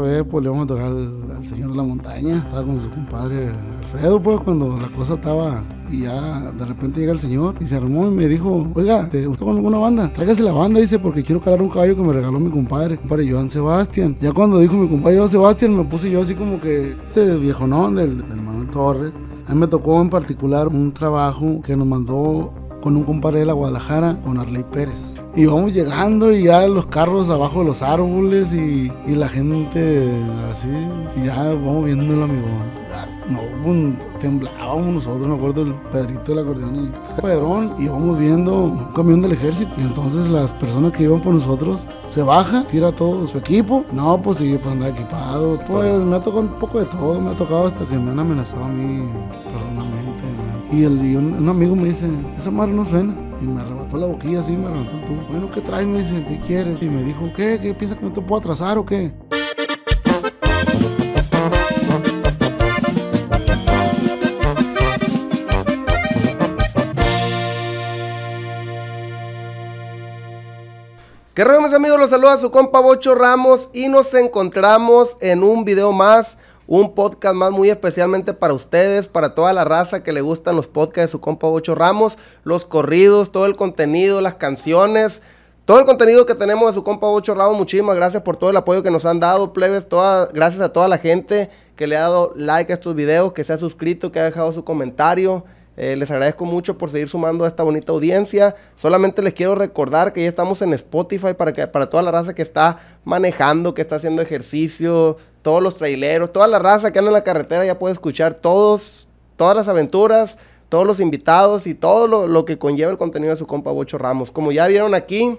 vez pues le vamos a tocar al, señor de la montaña, estaba con su compadre Alfredo pues cuando la cosa estaba y ya de repente llega el señor y se armó y me dijo, oiga, ¿te gustó con alguna banda? Tráigase la banda, dice, porque quiero calar un caballo que me regaló mi compadre, compadre Joan Sebastián. Ya cuando dijo mi compadre Joan Sebastián me puse yo así como que este viejo no, del, del Manuel Torres. A mí me tocó en particular un trabajo que nos mandó con un compadre de la Guadalajara, con Arley Pérez y vamos llegando y ya los carros abajo de los árboles y, y la gente así. Y ya vamos viendo el amigo No, temblábamos nosotros, me acuerdo el Pedrito del acordeón y Pedrón. Y vamos viendo un camión del ejército. Y entonces las personas que iban por nosotros se baja, tira todo su equipo. No, pues sí, pues anda equipado. Pues me ha tocado un poco de todo. Me ha tocado hasta que me han amenazado a mí personalmente. Y, el, un, amigo me dice, esa madre no suena y me arrebató la boquilla así, me arrebató Bueno, ¿qué traes? Me dice, ¿qué quieres? Y me dijo, ¿qué? ¿Qué piensas que no te puedo atrasar o qué? mis amigos, los saluda su compa Bocho Ramos y nos encontramos en un video más un podcast más muy especialmente para ustedes, para toda la raza que le gustan los podcasts de su compa Ocho Ramos, los corridos, todo el contenido, las canciones, todo el contenido que tenemos de su compa Ocho Ramos. Muchísimas gracias por todo el apoyo que nos han dado, plebes, gracias a toda la gente que le ha dado like a estos videos, que se ha suscrito, que ha dejado su comentario. Eh, les agradezco mucho por seguir sumando a esta bonita audiencia. Solamente les quiero recordar que ya estamos en Spotify para, que, para toda la raza que está manejando, que está haciendo ejercicio, todos los traileros, toda la raza que anda en la carretera ya puede escuchar todos, todas las aventuras, todos los invitados y todo lo, que conlleva el contenido de su compa Bocho Ramos. Como ya vieron aquí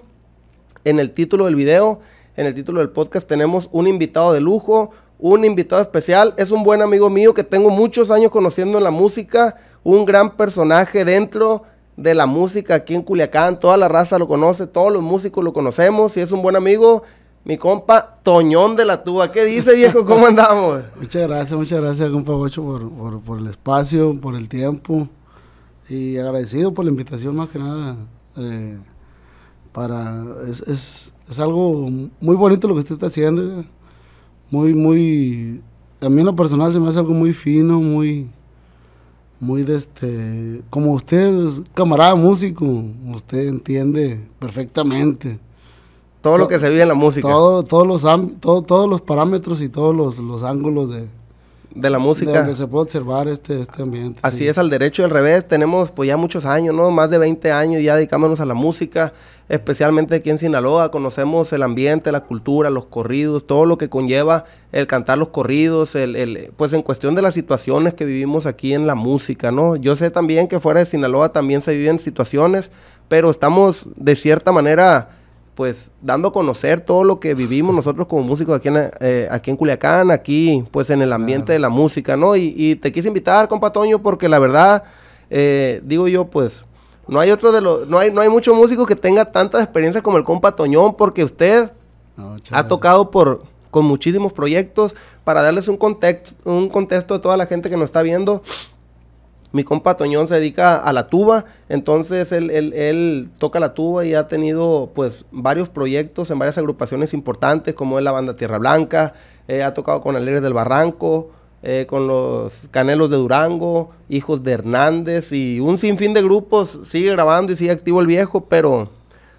en el título del video, en el título del podcast, tenemos un invitado de lujo, un invitado especial. Es un buen amigo mío que tengo muchos años conociendo en la música, un gran personaje dentro de la música aquí en Culiacán. Toda la raza lo conoce, todos los músicos lo conocemos y es un buen amigo mi compa Toñón de la Tuba. ¿Qué dice, viejo? ¿Cómo andamos? muchas gracias, muchas gracias, compa Bocho, por, el espacio, por el tiempo. Y agradecido por la invitación, más que nada. Eh, para es, algo muy bonito lo que usted está haciendo. Muy, muy. A mí en lo personal se me hace algo muy fino, muy. Muy de este. Como usted es camarada músico, usted entiende perfectamente todo lo que se vive en la música. todos, los todos los parámetros y todos los, ángulos de, la música. De donde se puede observar este, este ambiente. Así es, al derecho y al revés. Tenemos pues ya muchos años, ¿no? Más de 20 años ya dedicándonos a la música, especialmente aquí en Sinaloa. Conocemos el ambiente, la cultura, los corridos, todo lo que conlleva el cantar los corridos, el, pues en cuestión de las situaciones que vivimos aquí en la música, ¿no? Yo sé también que fuera de Sinaloa también se viven situaciones, pero estamos de cierta manera pues dando a conocer todo lo que vivimos nosotros como músicos aquí en, eh, aquí en Culiacán, aquí pues en el ambiente de la música, ¿no? Y, te quise invitar, compa Toño, porque la verdad, eh, digo yo, pues no hay otro de los, no hay, no hay mucho músico que tenga tanta experiencia como el compa Toñón, porque usted ha tocado por con muchísimos proyectos para darles un contexto, un contexto a toda la gente que nos está viendo. Mi compa Toñón se dedica a la tuba, entonces él, toca la tuba y ha tenido pues varios proyectos en varias agrupaciones importantes como es la banda Tierra Blanca, eh, ha tocado con Alegres del Barranco, eh, con los Canelos de Durango, Hijos de Hernández y un sinfín de grupos, sigue grabando y sigue activo el viejo, pero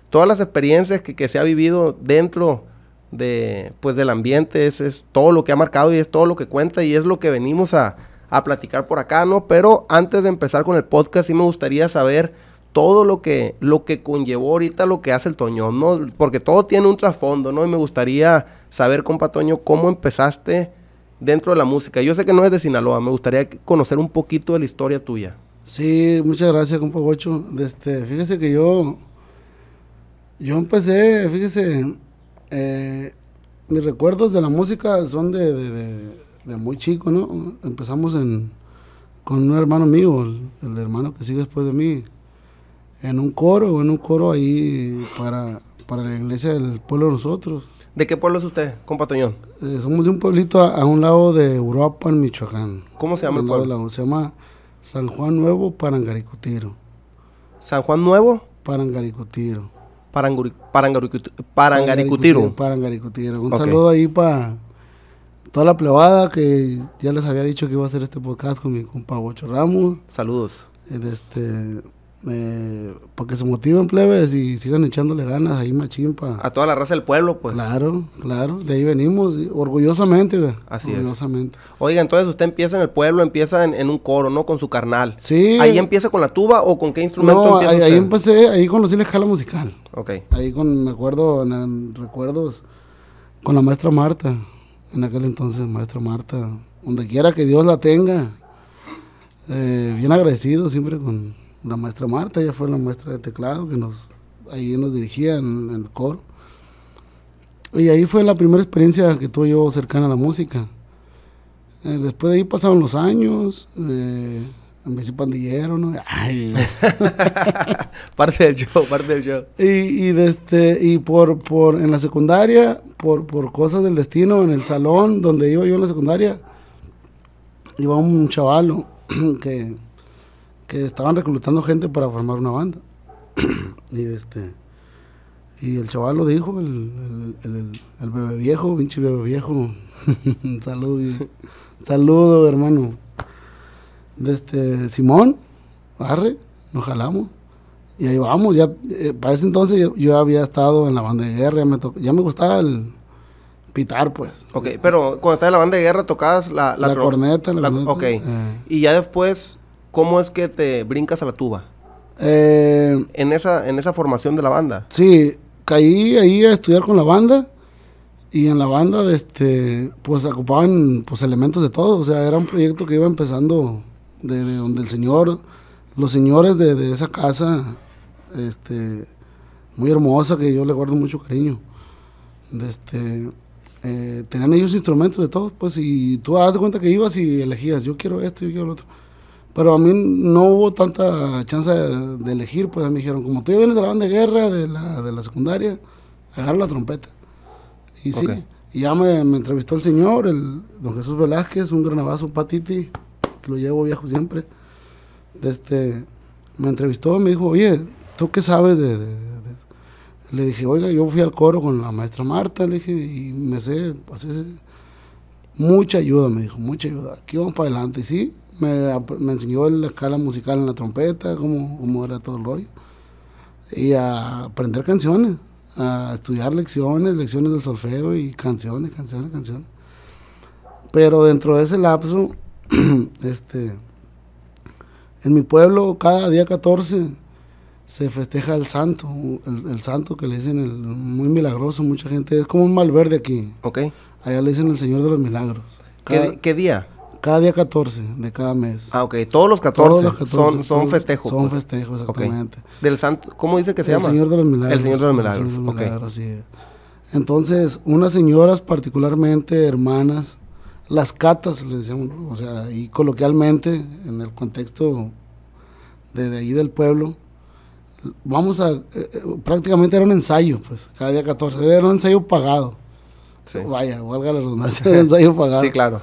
todas las experiencias que, se ha vivido dentro de pues del ambiente es, es todo lo que ha marcado y es todo lo que cuenta y es lo que venimos a a platicar por acá, ¿no? Pero antes de empezar con el podcast, sí me gustaría saber todo lo que, lo que conllevó ahorita lo que hace el Toño, ¿no? Porque todo tiene un trasfondo, ¿no? Y me gustaría saber, compa Toño, cómo empezaste dentro de la música. Yo sé que no es de Sinaloa, me gustaría conocer un poquito de la historia tuya. Sí, muchas gracias, compa Bocho. Este, fíjese que yo, yo empecé, fíjese, eh, mis recuerdos de la música son de de muy chico, ¿no? Empezamos con un hermano mío, el, hermano que sigue después de mí, en un coro, en un coro ahí para, para la iglesia del pueblo de nosotros. ¿De qué pueblo es usted, compa eh, somos de un pueblito a, un lado de Europa, en Michoacán. ¿Cómo se llama el pueblo? se llama San Juan Nuevo Parangaricutiro. ¿San Juan Nuevo? Parangaricutiro. parangaricutiro. Parangaricutiro. Un saludo ahí para toda la plebada que ya les había dicho que iba a hacer este podcast con mi compa Bocho Ramos. Saludos. Este, se motiven plebes y sigan echándole ganas ahí machimpa. A toda la raza del pueblo, pues. Claro, claro, de ahí venimos, orgullosamente, Así orgullosamente. Oiga, entonces usted empieza en el pueblo, empieza en, un coro, ¿no? Con su carnal. Sí. ¿Ahí empieza con la tuba o con qué instrumento empieza ahí, ahí empecé, ahí conocí la escala musical. Ok. Ahí con, me acuerdo, en recuerdos, con la maestra Marta en aquel entonces, maestra Marta, donde quiera que Dios la tenga, eh, bien agradecido siempre con la maestra Marta, ella fue la maestra de teclado que nos, ahí nos dirigía en, el coro. Y ahí fue la primera experiencia que tuve yo cercana a la música. Eh, después de ahí pasaron los años, eh, me hice pandillero, ¿no? parte del show, parte del show. Y, este, y por, por, en la secundaria, por, por cosas del destino, en el salón donde iba yo en la secundaria, iba un chavalo que, estaban reclutando gente para formar una banda. y este y el chaval dijo, el, el, bebé viejo, pinche bebé viejo. saludo, saludo, hermano de este Simón, ...Barre... nos jalamos. Y ahí vamos, ya, eh, para ese entonces yo, había estado en la banda de guerra, ya me, gustaba el pitar, pues. Ok, pero cuando estabas en la banda de guerra tocabas la... La, corneta, la, Ok, eh. y ya después, ¿cómo es que te brincas a la tuba? Eh, en, esa, en esa formación de la banda. Sí, caí ahí a estudiar con la banda, y en la banda, este, pues ocupaban pues, elementos de todo, o sea, era un proyecto que iba empezando de, donde el señor, los señores de, de, esa casa, este, muy hermosa, que yo le guardo mucho cariño, este, eh, tenían ellos instrumentos de todos, pues, y tú das cuenta que ibas y elegías, yo quiero esto, yo quiero lo otro. Pero a mí no hubo tanta chance de, elegir, pues me dijeron, como tú vienes de la banda de guerra, de la, de la secundaria, agarra la trompeta. Y sí, y ya me, me, entrevistó el señor, el don Jesús Velázquez, un gran abrazo, Patiti, lo llevo viejo siempre, este, me entrevistó y me dijo, oye, ¿tú qué sabes de, Le dije, oiga, yo fui al coro con la maestra Marta, le dije, y me sé, pues, mucha ayuda, me dijo, mucha ayuda, aquí vamos para adelante, y sí, me, me enseñó la escala musical en la trompeta, cómo, cómo era todo el rollo, y a aprender canciones, a estudiar lecciones, lecciones del solfeo y canciones, canciones, canciones. Pero dentro de ese lapso, este, en mi pueblo cada día 14 se festeja el santo, el, santo que le dicen el, muy milagroso, mucha gente, es como un mal verde aquí. Ok. Allá le dicen el Señor de los Milagros. ¿Qué, día? Cada día 14 de cada mes. Ah, ok. Todos los 14, son, festejos. Son festejos, pues. exactamente. Del santo, ¿Cómo dice que se llama? El Señor de los Milagros. El Señor de los Milagros. Entonces, unas señoras particularmente, hermanas, las catas, le decíamos, o sea, y coloquialmente, en el contexto de, ahí del pueblo, vamos a, eh, eh, prácticamente era un ensayo, pues, cada día 14, era un ensayo pagado. Vaya, valga la redundancia, era un ensayo pagado. sí, claro.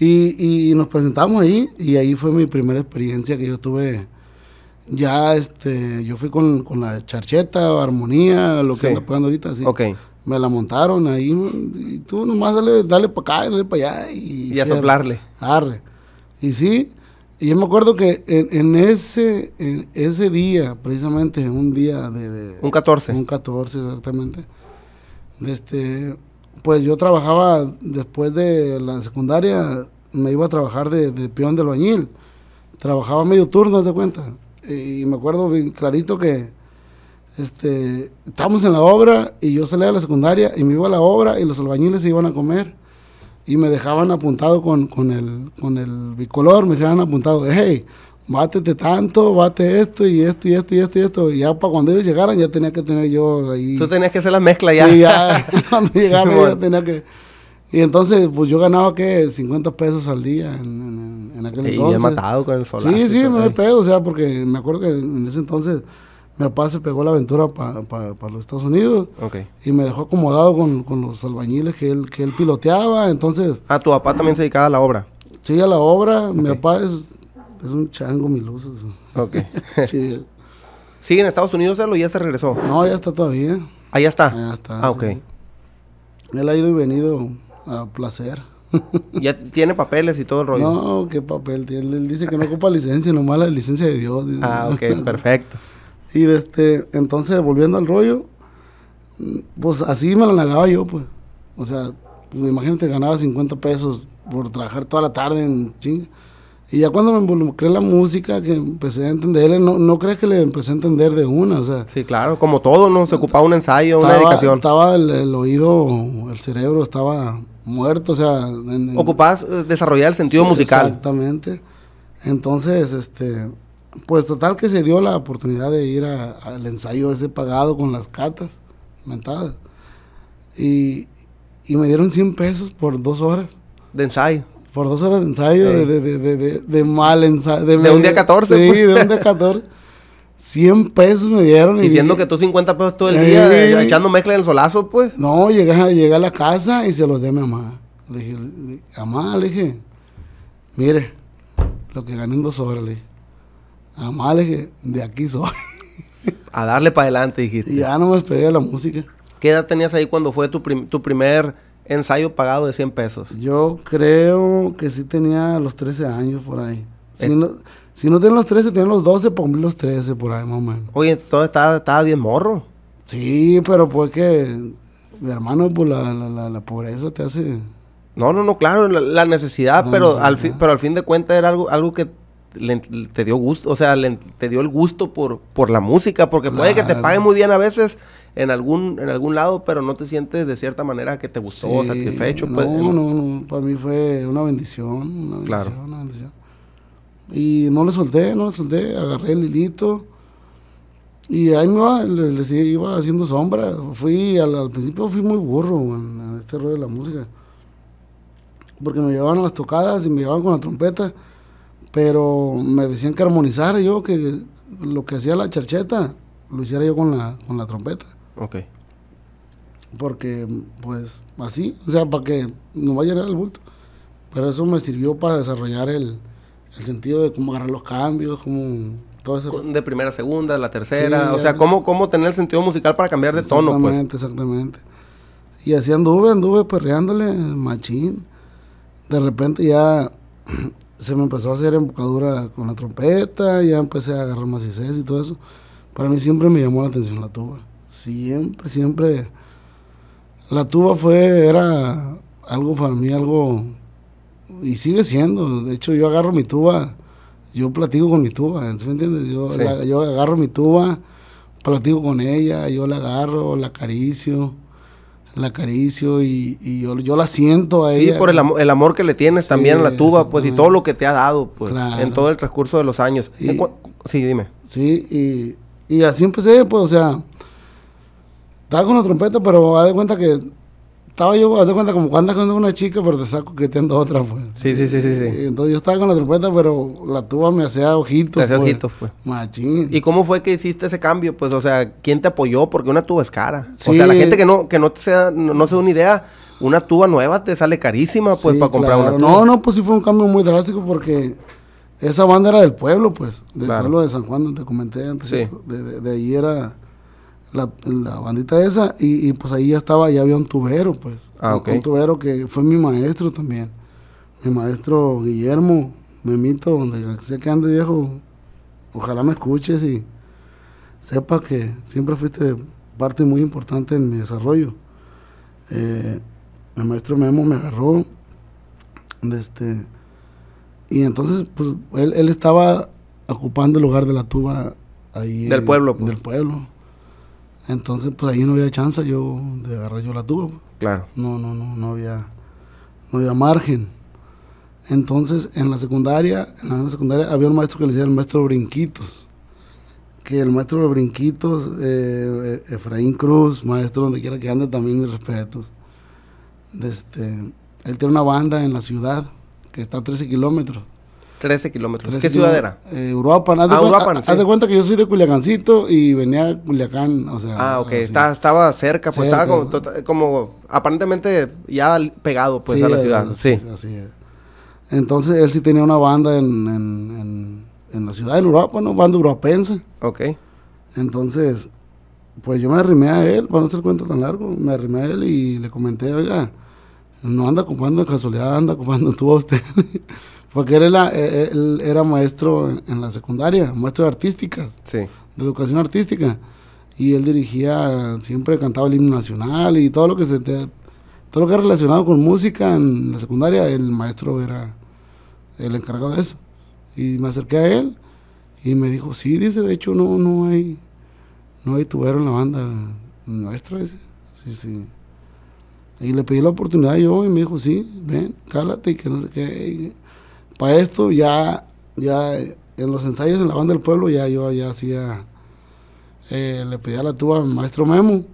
Y, nos presentamos ahí, y ahí fue mi primera experiencia que yo tuve ya este, yo fui con, con la charcheta, armonía, lo que está pegando ahorita, sí. ok me la montaron ahí. Y tú nomás dale, dale para acá, dale para allá. Y, y soplarle. Y sí, y yo me acuerdo que en, ese, ese día, precisamente, un día de, Un 14. Un 14, exactamente. Este, pues yo trabajaba después de la secundaria, me iba a trabajar de, de peón del bañil. Trabajaba medio turno, te cuenta. Y me acuerdo bien clarito que este, estábamos en la obra y yo salía de la secundaria y me iba a la obra y los albañiles se iban a comer y me dejaban apuntado con, con, el, con el bicolor, me dejaban apuntado de, hey, bátete tanto, bate esto y esto y esto y esto y esto. Y ya para cuando ellos llegaran ya tenía que tener yo ahí. Tú tenías que hacer la mezcla ya. Sí, ya cuando llegaron ya tenía que... Y entonces, pues yo ganaba, que 50 pesos al día en, en, aquel entonces. Y ya matado con el solar. Sí, sí, no hay pedo, o sea, porque me acuerdo que en ese entonces mi papá se pegó la aventura para los Estados Unidos y me dejó acomodado con, los albañiles que él, que él piloteaba, entonces... Ah, tu papá también se dedicaba a la obra. Sí, a la obra, mi papá es, un chango miluso. Ok. sí. ¿Sigue en Estados Unidos él o ya se regresó? No, ya está todavía. ahí ya está? Ah, ok. Él ha ido y venido a placer. ¿Ya tiene papeles y todo el rollo? No, qué papel. tiene? él dice que no ocupa licencia, nomás la licencia de Dios. Ah, ok, perfecto. Y este, entonces, volviendo al rollo, pues así me lo negaba yo, pues. O sea, pues, imagínate, ganaba 50 pesos por trabajar toda la tarde en chinga. Y ya cuando me involucré en la música, que empecé a entender, no, no crees que le empecé a entender de una, o sea. Sí, claro, como todo, ¿no? Se ocupaba un ensayo, una dedicación. Estaba el, oído, el cerebro estaba muerto, o sea. Eh, desarrollar el sentido musical. Exactamente. Entonces, este, pues total que se dio la oportunidad de ir al ensayo ese pagado con las catas mentadas. Y, me dieron 100 pesos por dos horas. ¿De ensayo? Por dos horas de ensayo, de, mal ensayo. De, un día 14. Sí, pues. de un día 14. 100 pesos me dieron. Diciendo que tú 50 pesos todo el día, eh, echando mezcla en el solazo, pues. No, llegué, llegué a la casa y se los di a mi mamá. Le dije, mamá, le dije, mire, lo que gané en dos horas, le dije a ah, que de aquí soy. a darle para adelante, dijiste. Y ya no me despedí de la música. ¿Qué edad tenías ahí cuando fue tu, primer ensayo pagado de 100 pesos? Yo creo que sí tenía los 13 años por ahí. Si, eh. no, si los 13, tenía los 12, ponme los 13 por ahí más o menos. Oye, entonces estaba, bien morro. Sí, pero pues que, mi hermano, pues la, la, la, pobreza te hace... No, no, no, claro, la, necesidad, pero, Al pero al fin de cuentas era algo, algo que te dio gusto, o sea, te dio el gusto por, por la música, porque puede que te paguen muy bien a veces en algún, en algún lado, pero no te sientes de cierta manera que te gustó, satisfecho. Pues, no, no, no, para mí fue una bendición, una bendición, una bendición. Y no le solté, no le solté, agarré el hilito. Y ahí me iba, iba haciendo sombra. Fui, al, principio fui muy burro, en este rollo de la música. Porque me llevaban a las tocadas y me llevaban con la trompeta. Pero me decían que armonizara yo, que lo que hacía la charcheta lo hiciera yo con la, con la trompeta. Ok. Porque, pues, así, o sea, para que no vaya a llegar al bulto. Pero eso me sirvió para desarrollar el, sentido de cómo agarrar los cambios, cómo todo eso. De primera a segunda, la tercera, o sea, cómo, cómo tener el sentido musical para cambiar de tono, pues. Exactamente, exactamente. Y así anduve, anduve perreándole machín. De repente ya se me empezó a hacer embocadura con la trompeta, ya empecé a agarrar macices y todo eso. Para mí siempre me llamó la atención la tuba. Siempre, siempre. La tuba fue, era algo para mí, algo. Y sigue siendo. De hecho, yo agarro mi tuba, yo platico con mi tuba, me entiendes? Yo, yo agarro mi tuba, platico con ella, yo la agarro, la acaricio la acaricio y, yo, la siento a sí, por el, el, amor que le tienes también a la tuba, pues, y todo lo que te ha dado, pues, en todo el transcurso de los años. sí, dime. Sí, y, y, así empecé, pues, o sea, estaba con la trompeta, pero me de cuenta que estaba yo, haz de cuenta, como cuando andas con una chica, pero te saco que tengo otra, pues. Sí, sí, sí, sí, sí. Entonces yo estaba con la trompeta, pero la tuba me hacía ojitos, Te hacía pues. ojitos, pues. Machín. ¿Y cómo fue que hiciste ese cambio? Pues, o sea, ¿quién te apoyó? Porque una tuba es cara. O sea, la gente que no, que no, sea, no, se una idea, una tuba nueva te sale carísima, pues, para comprar una tuba. No, no, pues sí fue un cambio muy drástico porque esa banda era del pueblo, pues. Del pueblo de San Juan, te comenté antes. De, de, de ahí era la, bandita esa y, pues ahí ya estaba, ya había un tubero, pues. Ah, un tubero que fue mi maestro también. Mi maestro Guillermo, Memito, donde sea que ande viejo, ojalá me escuches y sepa que siempre fuiste parte muy importante en mi desarrollo. mi eh, el maestro Memo me agarró, este, y entonces pues él, estaba ocupando el lugar de la tuba ahí. Del pueblo. Pues. Del pueblo. Entonces, pues ahí no había chance yo de agarrar yo la tuvo. Claro. No, no, no, no había, no había margen. Entonces, en la secundaria, en la misma secundaria, había un maestro que le decía el maestro Brinquitos. Que el maestro Brinquitos, eh, eh, Efraín Cruz, maestro donde quiera que ande, también mis respetos. Este, él tiene una banda en la ciudad que está a 13 kilómetros. 13 kilómetros. ¿Qué ciudad era? Eh, Uruapan. Haz de, ah, cuenta, haz de cuenta que yo soy de Culiacancito y venía a Culiacán, o sea. Ah, ok. estaba cerca, pues estaba tota, como, aparentemente ya pegado pues a la ciudad. sí, así Entonces él sí tenía una banda en, la ciudad, en Uruapan, ¿no? Banda uruapense. Ok. Entonces, pues yo me arrimé a él, para no hacer cuento tan largo, me arrimé a él y le comenté, oiga, no anda ocupando de casualidad, anda ocupando tú a usted. Porque él era, eh, eh, era maestro en, la secundaria, maestro de artística, de educación artística. Y él dirigía, siempre cantaba el himno nacional y todo lo que se todo lo que era relacionado con música en la secundaria, el maestro era el encargado de eso. Y me acerqué a él y me dijo, sí, dice, de hecho no, no hay, no hay tubero en la banda nuestra, Sí, sí. Y le pedí la oportunidad yo y me dijo, sí, ven, cálate y que no sé qué para esto ya, ya en los ensayos en la banda del pueblo ya yo ya hacía, eh, le pedía la tuba al maestro Memo,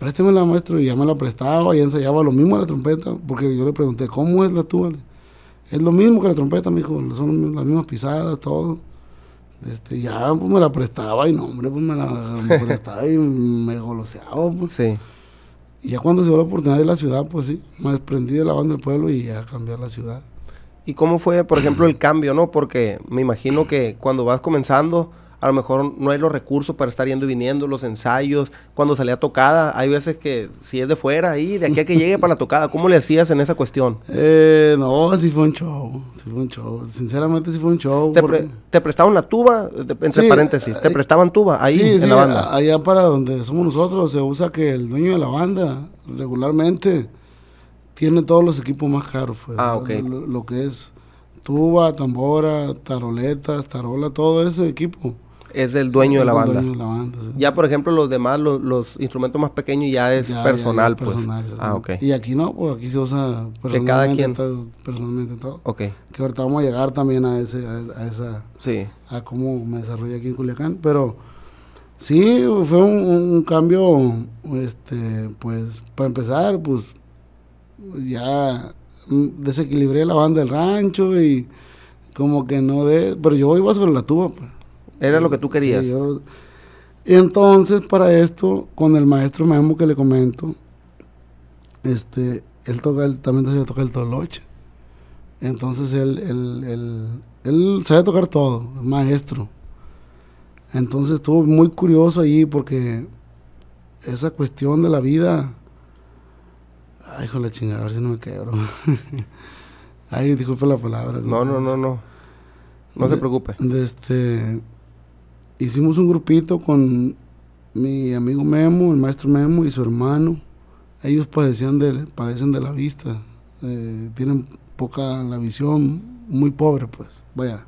la maestro, y ya me la prestaba, y ensayaba lo mismo a la trompeta, porque yo le pregunté, ¿cómo es la tuba? Es lo mismo que la trompeta, me dijo, son las mismas pisadas, todo. Este, ya pues me la prestaba y no, hombre, pues me la prestaba y me goloseaba. Pues. Y ya cuando se dio la oportunidad de la ciudad, pues sí, me desprendí de la banda del pueblo y ya cambié la ciudad. ¿Y cómo fue, por ejemplo, el cambio, no? Porque me imagino que cuando vas comenzando, a lo mejor no hay los recursos para estar yendo y viniendo, los ensayos, cuando salía tocada, hay veces que si es de fuera ahí, de aquí a que llegue para la tocada, ¿cómo le hacías en esa cuestión? Eh, no, sí fue un show, sí fue un show, sinceramente sí fue un show. ¿Te, prestaban la tuba, entre paréntesis, te eh, prestaban tuba ahí en la banda? allá para donde somos nosotros se usa que el dueño de la banda regularmente tiene todos los equipos más caros. Pues, ah, lo, que es tuba, tambora, taroletas, tarola, todo ese equipo. Es el dueño, de, la banda. Ya, por ejemplo, los demás, los, instrumentos más pequeños ya es personal, pues. ah, ok. Y aquí no, pues aquí se usa personalmente. De cada quien. personalmente todo. Ok. Que ahorita vamos a llegar también a, ese, a, esa... Sí. A cómo me desarrollé aquí en Culiacán, pero... Sí, fue un, un cambio, este, pues, para empezar, pues, pues ya mm, desequilibré la banda del rancho y como que no de... Pero yo iba sobre la tuba. Pues. Era lo que tú querías. entonces para esto, con el maestro Memo que le comento, este, él, toca, también sabía tocar el toloche. Entonces él, él, él, él tocar todo, maestro. Entonces estuvo muy curioso ahí porque esa cuestión de la vida Ay, hijo la chingada, a ver si no me quebro. Ay, disculpe la palabra. No, no, no, no. No se preocupe. este, hicimos un grupito con mi amigo Memo, el maestro Memo y su hermano. Ellos padecían de, padecen de la vista. Eh, tienen poca la visión, muy pobre, pues. Vaya.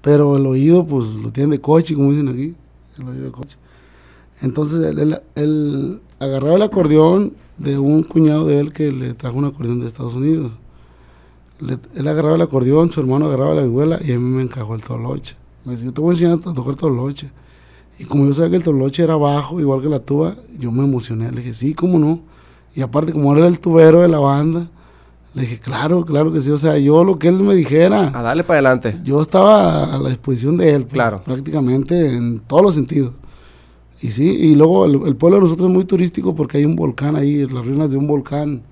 Pero el oído, pues lo tienen de coche, como dicen aquí. El oído de coche. Entonces él agarraba el acordeón de un cuñado de él que le trajo un acordeón de Estados Unidos. él agarraba el acordeón, su hermano agarraba la vihuela y a mí me encajó el toloche. Me dice, yo te voy a enseñar a tocar toloche. Y como yo sabía que el toloche era bajo, igual que la tuba, yo me emocioné. Le dije, sí, cómo no. Y aparte, como él era el tubero de la banda, le dije, claro, claro que sí. O sea, yo lo que él me dijera. A ah, darle para adelante. Yo estaba a la disposición de él. Pues, claro. Prácticamente en todos los sentidos. Y sí, y luego el, pueblo de nosotros es muy turístico porque hay un volcán ahí, las ruinas de un volcán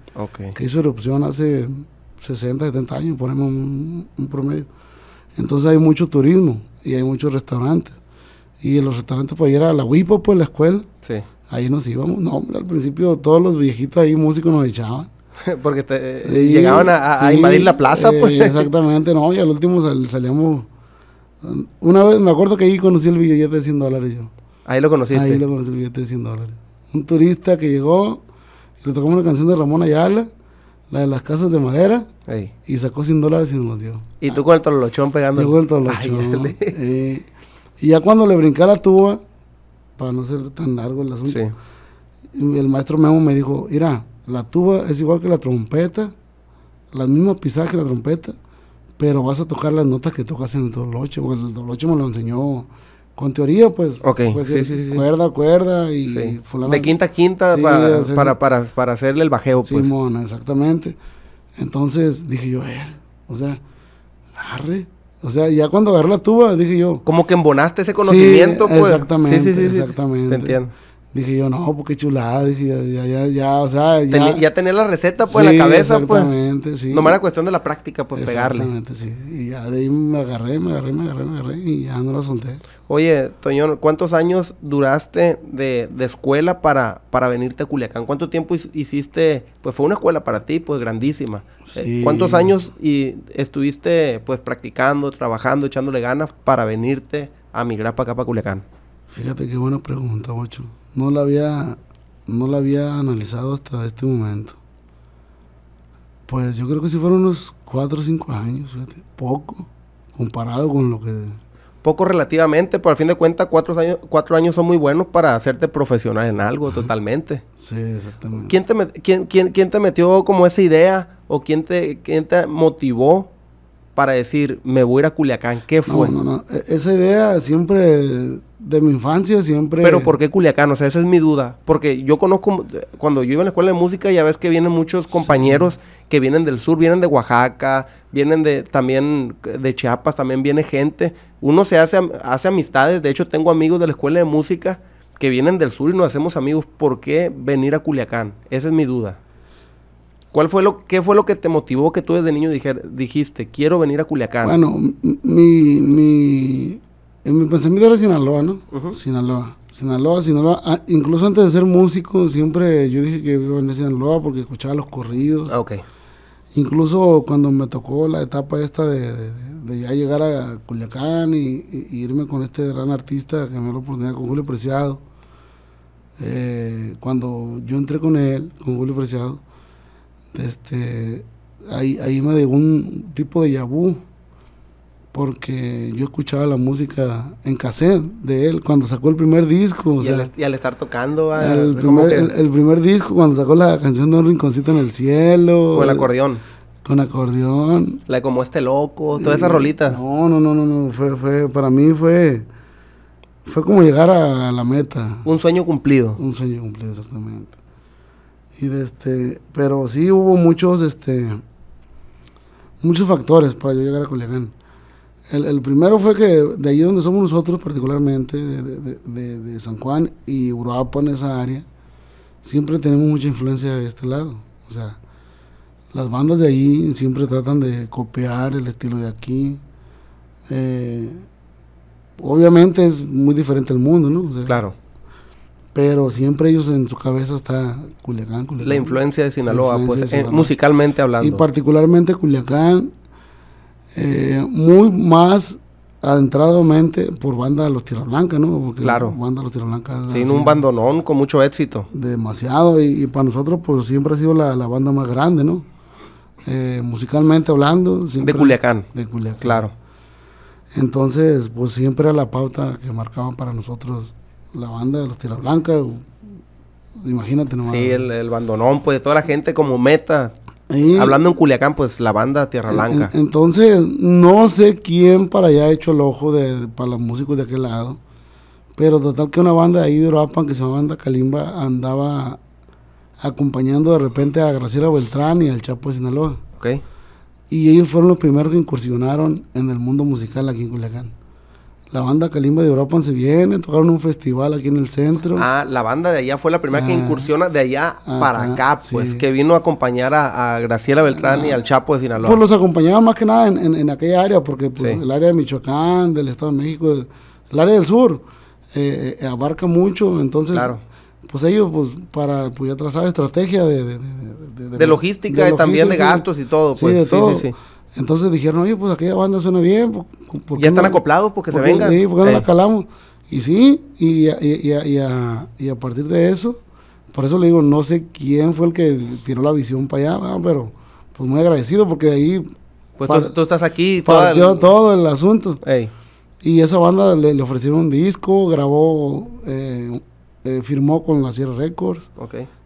que hizo erupción hace 60, 70 años, ponemos un, promedio. Entonces hay mucho turismo y hay muchos restaurantes. Y en los restaurantes, pues, era la WIPO, pues, la escuela. Ahí nos íbamos. No, al principio todos los viejitos ahí, músicos, nos echaban. porque te, eh, llegaban a, invadir la plaza, eh, pues. Exactamente, no, y al último salíamos... Um, una vez, me acuerdo que ahí conocí el billete de 100 dólares yo. Ahí lo conociste. Ahí lo conocí el billete 100 dólares. Un turista que llegó, le tocó una canción de Ramón Ayala, la de las casas de madera, y sacó 100 dólares y nos dio. Y tú con el torlochón pegando. Yo con el Tolochón. Eh, y ya cuando le brinqué a la tuba, para no ser tan largo el asunto, el maestro Memo me dijo, mira, la tuba es igual que la trompeta, las mismas pisadas que la trompeta, pero vas a tocar las notas que tocas en el toloche. porque el toloche me lo enseñó con teoría, pues. Ok, pues, Cuerda, cuerda y De quinta a quinta para, para, para, hacerle el bajeo, pues. Simona, exactamente. Entonces dije yo, ver, o sea, arre. O sea, ya cuando agarré la tuba, dije yo. Como que embonaste ese conocimiento, pues. Exactamente. Sí, sí, sí. Exactamente. Te entiendo. Dije yo, no, porque pues, chulada, ya, ya, o sea, ya... tenía la receta, pues, en la cabeza, pues. sí. No era cuestión de la práctica, pues, pegarle. Exactamente, sí. Y ya de ahí me agarré, me agarré, me agarré, me agarré y ya no la solté. Oye, Toñón, ¿cuántos años duraste de, de escuela para, para venirte a Culiacán? ¿Cuánto tiempo hiciste? Pues fue una escuela para ti, pues, grandísima. Eh, ¿Cuántos años y estuviste, pues, practicando, trabajando, echándole ganas para venirte a migrar para acá, para Culiacán? Fíjate qué buena pregunta, Bocho no la había, no la había analizado hasta este momento. Pues yo creo que sí fueron unos 4 o 5 años, poco, comparado con lo que... Poco relativamente, pero al fin de cuentas cuatro años, cuatro años son muy buenos para hacerte profesional en algo totalmente. Sí, exactamente. ¿Quién te, metió como esa idea o quién te, quién te motivó para decir, me voy a ir a Culiacán? ¿Qué fue? No, no, no. E-, esa idea siempre de mi infancia siempre. Pero ¿por qué Culiacán? O sea, esa es mi duda. Porque yo conozco, cuando yo iba a la escuela de música, ya ves que vienen muchos compañeros que vienen del sur, vienen de Oaxaca, vienen de también de Chiapas, también viene gente. Uno se hace, hace amistades. De hecho, tengo amigos de la escuela de música que vienen del sur y nos hacemos amigos. ¿Por qué venir a Culiacán? Esa es mi duda. ¿Cuál fue lo, ¿Qué fue lo que te motivó que tú desde niño dijiste, quiero venir a Culiacán? Bueno, mi, mi en mi pensamiento era Sinaloa, ¿no? Sinaloa, Sinaloa, Sinaloa. Ah, incluso antes de ser músico, siempre yo dije que vivo en Sinaloa porque escuchaba los corridos. Ah, Incluso cuando me tocó la etapa esta de, ya llegar a Culiacán y, irme con este gran artista que me dio la oportunidad con Julio Preciado. Eh, cuando yo entré con él, con Julio Preciado, este, ahí, me llegó un tipo de yabú porque yo escuchaba la música en cassette de él cuando sacó el primer disco. y, al, estar tocando. Ah, el, primer, disco, cuando sacó la canción de Un Rinconcito en el Cielo. Con el acordeón. Con acordeón. La de Como Este Loco, toda esas esa rolita. No, no, no, no, no. Fue, fue, para mí fue, fue como llegar a, la meta. Un sueño cumplido. Un sueño cumplido, exactamente. Y de este, pero sí hubo muchos, este, muchos factores para yo llegar a Culiacán el, primero fue que de allí donde somos nosotros, particularmente, de, San Juan y en esa área, siempre tenemos mucha influencia de este lado. O sea, las bandas de allí siempre tratan de copiar el estilo de aquí. Eh, obviamente es muy diferente el mundo, ¿no? claro. Pero siempre ellos en su cabeza está Culiacán, Culiacán. La influencia de Sinaloa, pues eh, musicalmente hablando. Y particularmente Culiacán eh, muy más adentradamente por banda de los blanca ¿no? Porque claro. Banda de los Sin un bandonón con mucho éxito. Demasiado, y, para nosotros, pues siempre ha sido la, banda más grande, ¿no? Eh, musicalmente hablando. de Culiacán. De Culiacán. Claro. Entonces, pues siempre era la pauta que marcaban para nosotros la banda de los Blanca. Imagínate nomás. Sí, el, el bandonón, pues toda la gente como meta. Hablando en Culiacán, pues la banda Tierra Blanca. entonces, no sé quién para allá ha hecho el ojo para los músicos de aquel lado. Pero total que una banda de ahí de que se llama Banda Calimba, andaba acompañando de repente a Graciela Beltrán y al Chapo de Sinaloa. Okay. Y ellos fueron los primeros que incursionaron en el mundo musical aquí en Culiacán. La banda Calimba de Europa se viene, tocaron un festival aquí en el centro. Ah, la banda de allá fue la primera que ah. incursiona de allá para acá, pues, que vino a acompañar a, Graciela Beltrán y al Chapo de Sinaloa. Pues los acompañaba más que nada en, aquella área, porque pues, el área de Michoacán, del Estado de México, el área del sur, eh, eh, abarca mucho, entonces... pues ellos, pues, para, pues ya trazar estrategia de... De, logística y también de gastos y todo, pues. Sí, sí. Entonces dijeron, oye, pues aquella banda suena bien. ¿por, ya están acoplados porque se vengan. no la calamos. Y sí, y, y, a, partir de eso, por eso le digo, no sé quién fue el que tiró la visión para allá, pero pues muy agradecido porque ahí... Pues tú, estás aquí. todo el asunto. Y esa banda le, ofrecieron un disco, grabó, eh, eh, firmó con la Sierra Records.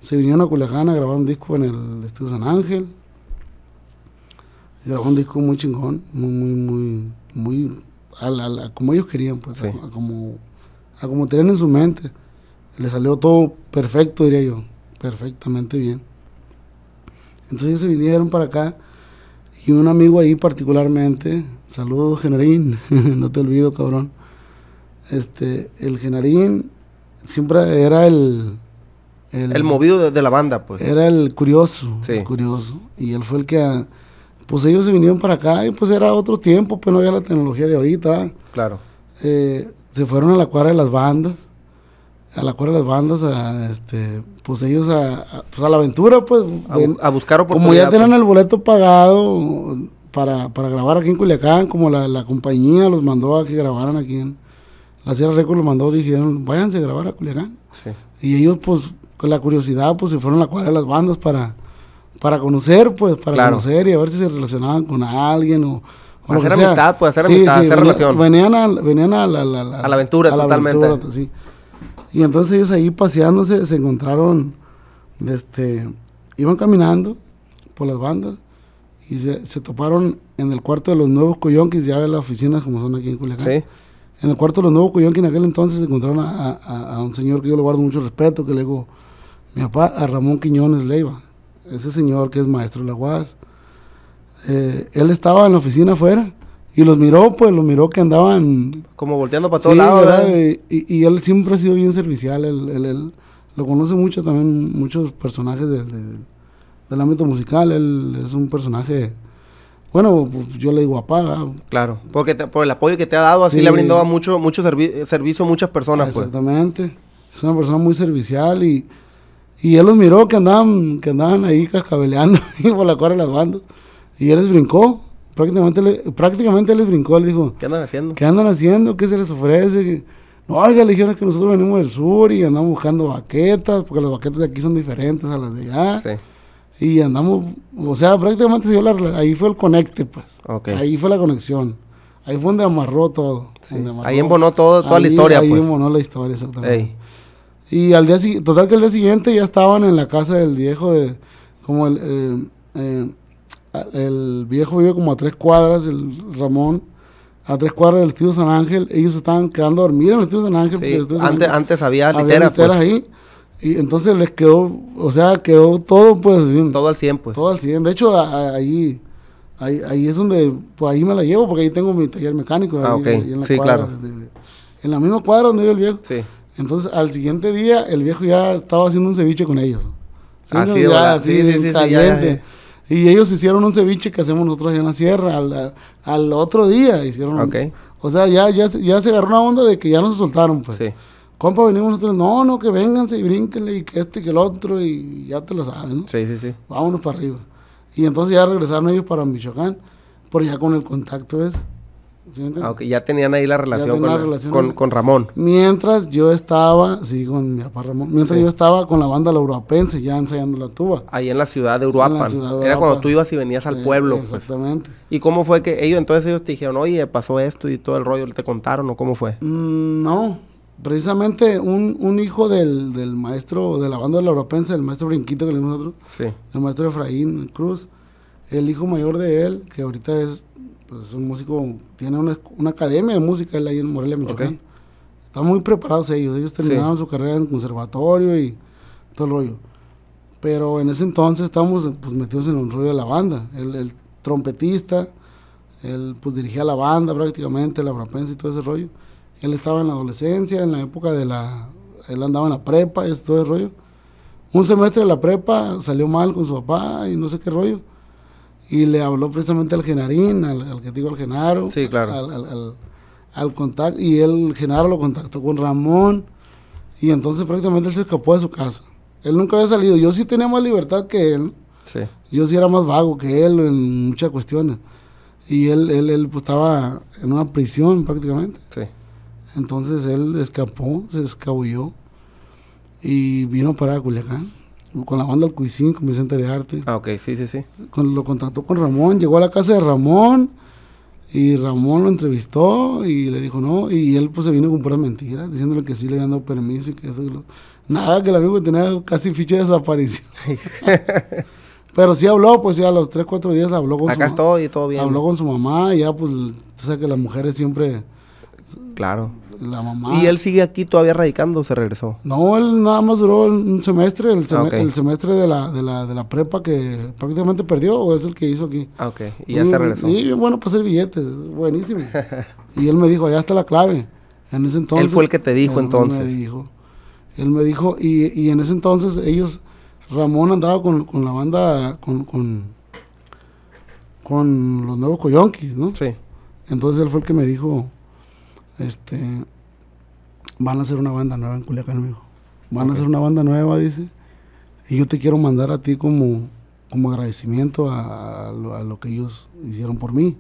Se vinieron a Culejana a grabar un disco en el Estudio San Ángel era un disco muy chingón, muy, muy, muy, a, como ellos querían, pues, a, como, como tenían en su mente. Le salió todo perfecto, diría yo, perfectamente bien. Entonces ellos se vinieron para acá y un amigo ahí particularmente, saludos Genarín, no te olvido cabrón, este, el Genarín siempre era el, el... movido de, la banda, pues. Era el curioso, curioso. Y él fue el que pues ellos se vinieron para acá y pues era otro tiempo, pues no había la tecnología de ahorita. Claro. Eh, se fueron a la cuadra de las bandas, a la cuadra de las bandas, este, pues ellos pues, a, la aventura, pues. A, buscar oportunidades. Como ya pues. tenían el boleto pagado para, grabar aquí en Culiacán, como la, la, compañía los mandó a que grabaran aquí en la Sierra Record, los mandó, dijeron, váyanse a grabar a Culiacán. Sí. Y ellos, pues, con la curiosidad, pues se fueron a la cuadra de las bandas para para conocer, pues, para conocer y a ver si se relacionaban con alguien o... hacer amistad, pues, hacer amistad, hacer relación. Venían a, venían a la, a la aventura, totalmente. Aventura, pues, sí. Y entonces ellos ahí paseándose se encontraron, este, iban caminando por las bandas y se, se toparon en el cuarto de los nuevos coyonquis, ya de las oficinas como son aquí en Culiacán. Sí. En el cuarto de los nuevos coyonquis en aquel entonces se encontraron a, un señor que yo le guardo mucho respeto, que le digo, mi papá, a Ramón Quiñones Leiva ese señor que es maestro de la UAS, eh, él estaba en la oficina afuera y los miró, pues los miró que andaban... Como volteando para todos lados, ¿verdad? Y, él siempre ha sido bien servicial, él, él, lo conoce mucho también, muchos personajes del ámbito musical, él es un personaje... Bueno, yo le digo apaga. Claro, porque por el apoyo que te ha dado, así le ha brindado mucho, mucho servicio a muchas personas. Pues. exactamente. Es una persona muy servicial y, y él los miró que andaban, que andaban ahí cascabeleando por la cuadra de las bandas. Y él les brincó. Prácticamente, prácticamente les brincó. le dijo: ¿Qué andan haciendo? ¿Qué andan haciendo? ¿Qué se les ofrece? No, hay le que nosotros venimos del sur y andamos buscando baquetas, porque las baquetas de aquí son diferentes a las de allá. Sí. Y andamos, o sea, prácticamente ahí fue el conecte, pues. Ahí fue la conexión. Ahí fue donde amarró todo. Ahí embonó todo, toda la historia, pues. Ahí embonó la historia, exactamente. Y al día siguiente, total que al día siguiente ya estaban en la casa del viejo de, como el, el eh, viejo vive como a tres cuadras, el Ramón, a tres cuadras del estudio San Ángel, ellos estaban quedando a dormir en el estudio San Ángel. Sí, antes, había pues. literas. ahí. Y entonces les quedó, o sea, quedó todo pues bien. Todo al 100 pues. Todo al 100. De hecho, ahí, ahí, es donde, pues ahí me la llevo porque ahí tengo mi taller mecánico. Ah, ahí, en la sí, claro. en la misma cuadra donde vive el viejo. Sí. Entonces, al siguiente día, el viejo ya estaba haciendo un ceviche con ellos. ¿sí? Así, sí, sí, caliente. y ellos hicieron un ceviche que hacemos nosotros allá en la sierra. Al, otro día hicieron. O sea, ya, ya, ya se agarró una onda de que ya no se soltaron, pues. Sí. Compa, venimos nosotros. No, no, que vénganse y brínquenle y que este y que el otro y ya te lo sabes, ¿no? Sí, sí, sí. Vámonos para arriba. Y entonces ya regresaron ellos para Michoacán, por ya con el contacto ese aunque ah, ya tenían ahí la relación, con, Ramón. Mientras yo estaba, sí, con mi papá Ramón, mientras yo estaba con la banda la ya ensayando la tuba. Ahí en la ciudad de Uruapan. Era cuando tú ibas y venías al eh, pueblo. Pues. Exactamente. ¿Y cómo fue que ellos, entonces ellos te dijeron, oye, pasó esto y todo el rollo, te contaron o cómo fue? Mm, no, precisamente un, hijo del, maestro de la banda la el maestro Brinquito que le nosotros, sí. el maestro Efraín Cruz, el hijo mayor de él, que ahorita es pues es un músico, tiene una, una academia de música él ahí en Morelia, Michoacán. Okay. muy preparados ellos, ellos terminaban su carrera en conservatorio y todo el rollo. Pero en ese entonces estábamos pues, metidos en un rollo de la banda. El, el trompetista, él pues dirigía la banda prácticamente, la brapensa y todo ese rollo. Él estaba en la adolescencia, en la época de la... Él andaba en la prepa y todo ese rollo. Un semestre de la prepa salió mal con su papá y no sé qué rollo y le habló precisamente al Genarín, al, que digo al Genaro. Sí, claro. Al, contacto, y el Genaro lo contactó con Ramón, y entonces prácticamente él se escapó de su casa. Él nunca había salido. Yo sí tenía más libertad que él. Sí. Yo sí era más vago que él en muchas cuestiones. Y él, él, pues, estaba en una prisión prácticamente. Sí. Entonces él escapó, se escabulló y vino para Culiacán con la banda Cuisín, con Vicente de Arte. Ah, ok, sí, sí, sí. lo contactó con Ramón, llegó a la casa de Ramón y Ramón lo entrevistó y le dijo no, y él pues se vino con puras mentira, diciéndole que sí le habían dado permiso y que eso Nada, que el amigo tenía casi ficha de desaparición. Pero sí habló, pues ya a los 3, 4 días habló con su mamá. Acá estoy, todo bien. Habló con su mamá y ya pues, tú sabes que las mujeres siempre... Claro la mamá. ¿Y él sigue aquí todavía radicando o se regresó? No, él nada más duró un semestre, el, ah, semestre de la, de, la, prepa que prácticamente perdió o es el que hizo aquí. Ah, ok. Y ya se mm, regresó. Sí, bueno, para hacer billetes, buenísimo. y él me dijo, allá está la clave. En ese entonces. Él fue el que te dijo entonces. dijo. Él me dijo, y, en ese entonces ellos, Ramón andaba con, con la banda, con, con, con los nuevos coyonquis, ¿no? Sí. Entonces él fue el que me dijo, este, van a hacer una banda nueva en Culiacán, dijo. Van a hacer una banda nueva, dice. Y yo te quiero mandar a ti como, como agradecimiento a, lo, que ellos hicieron por mí.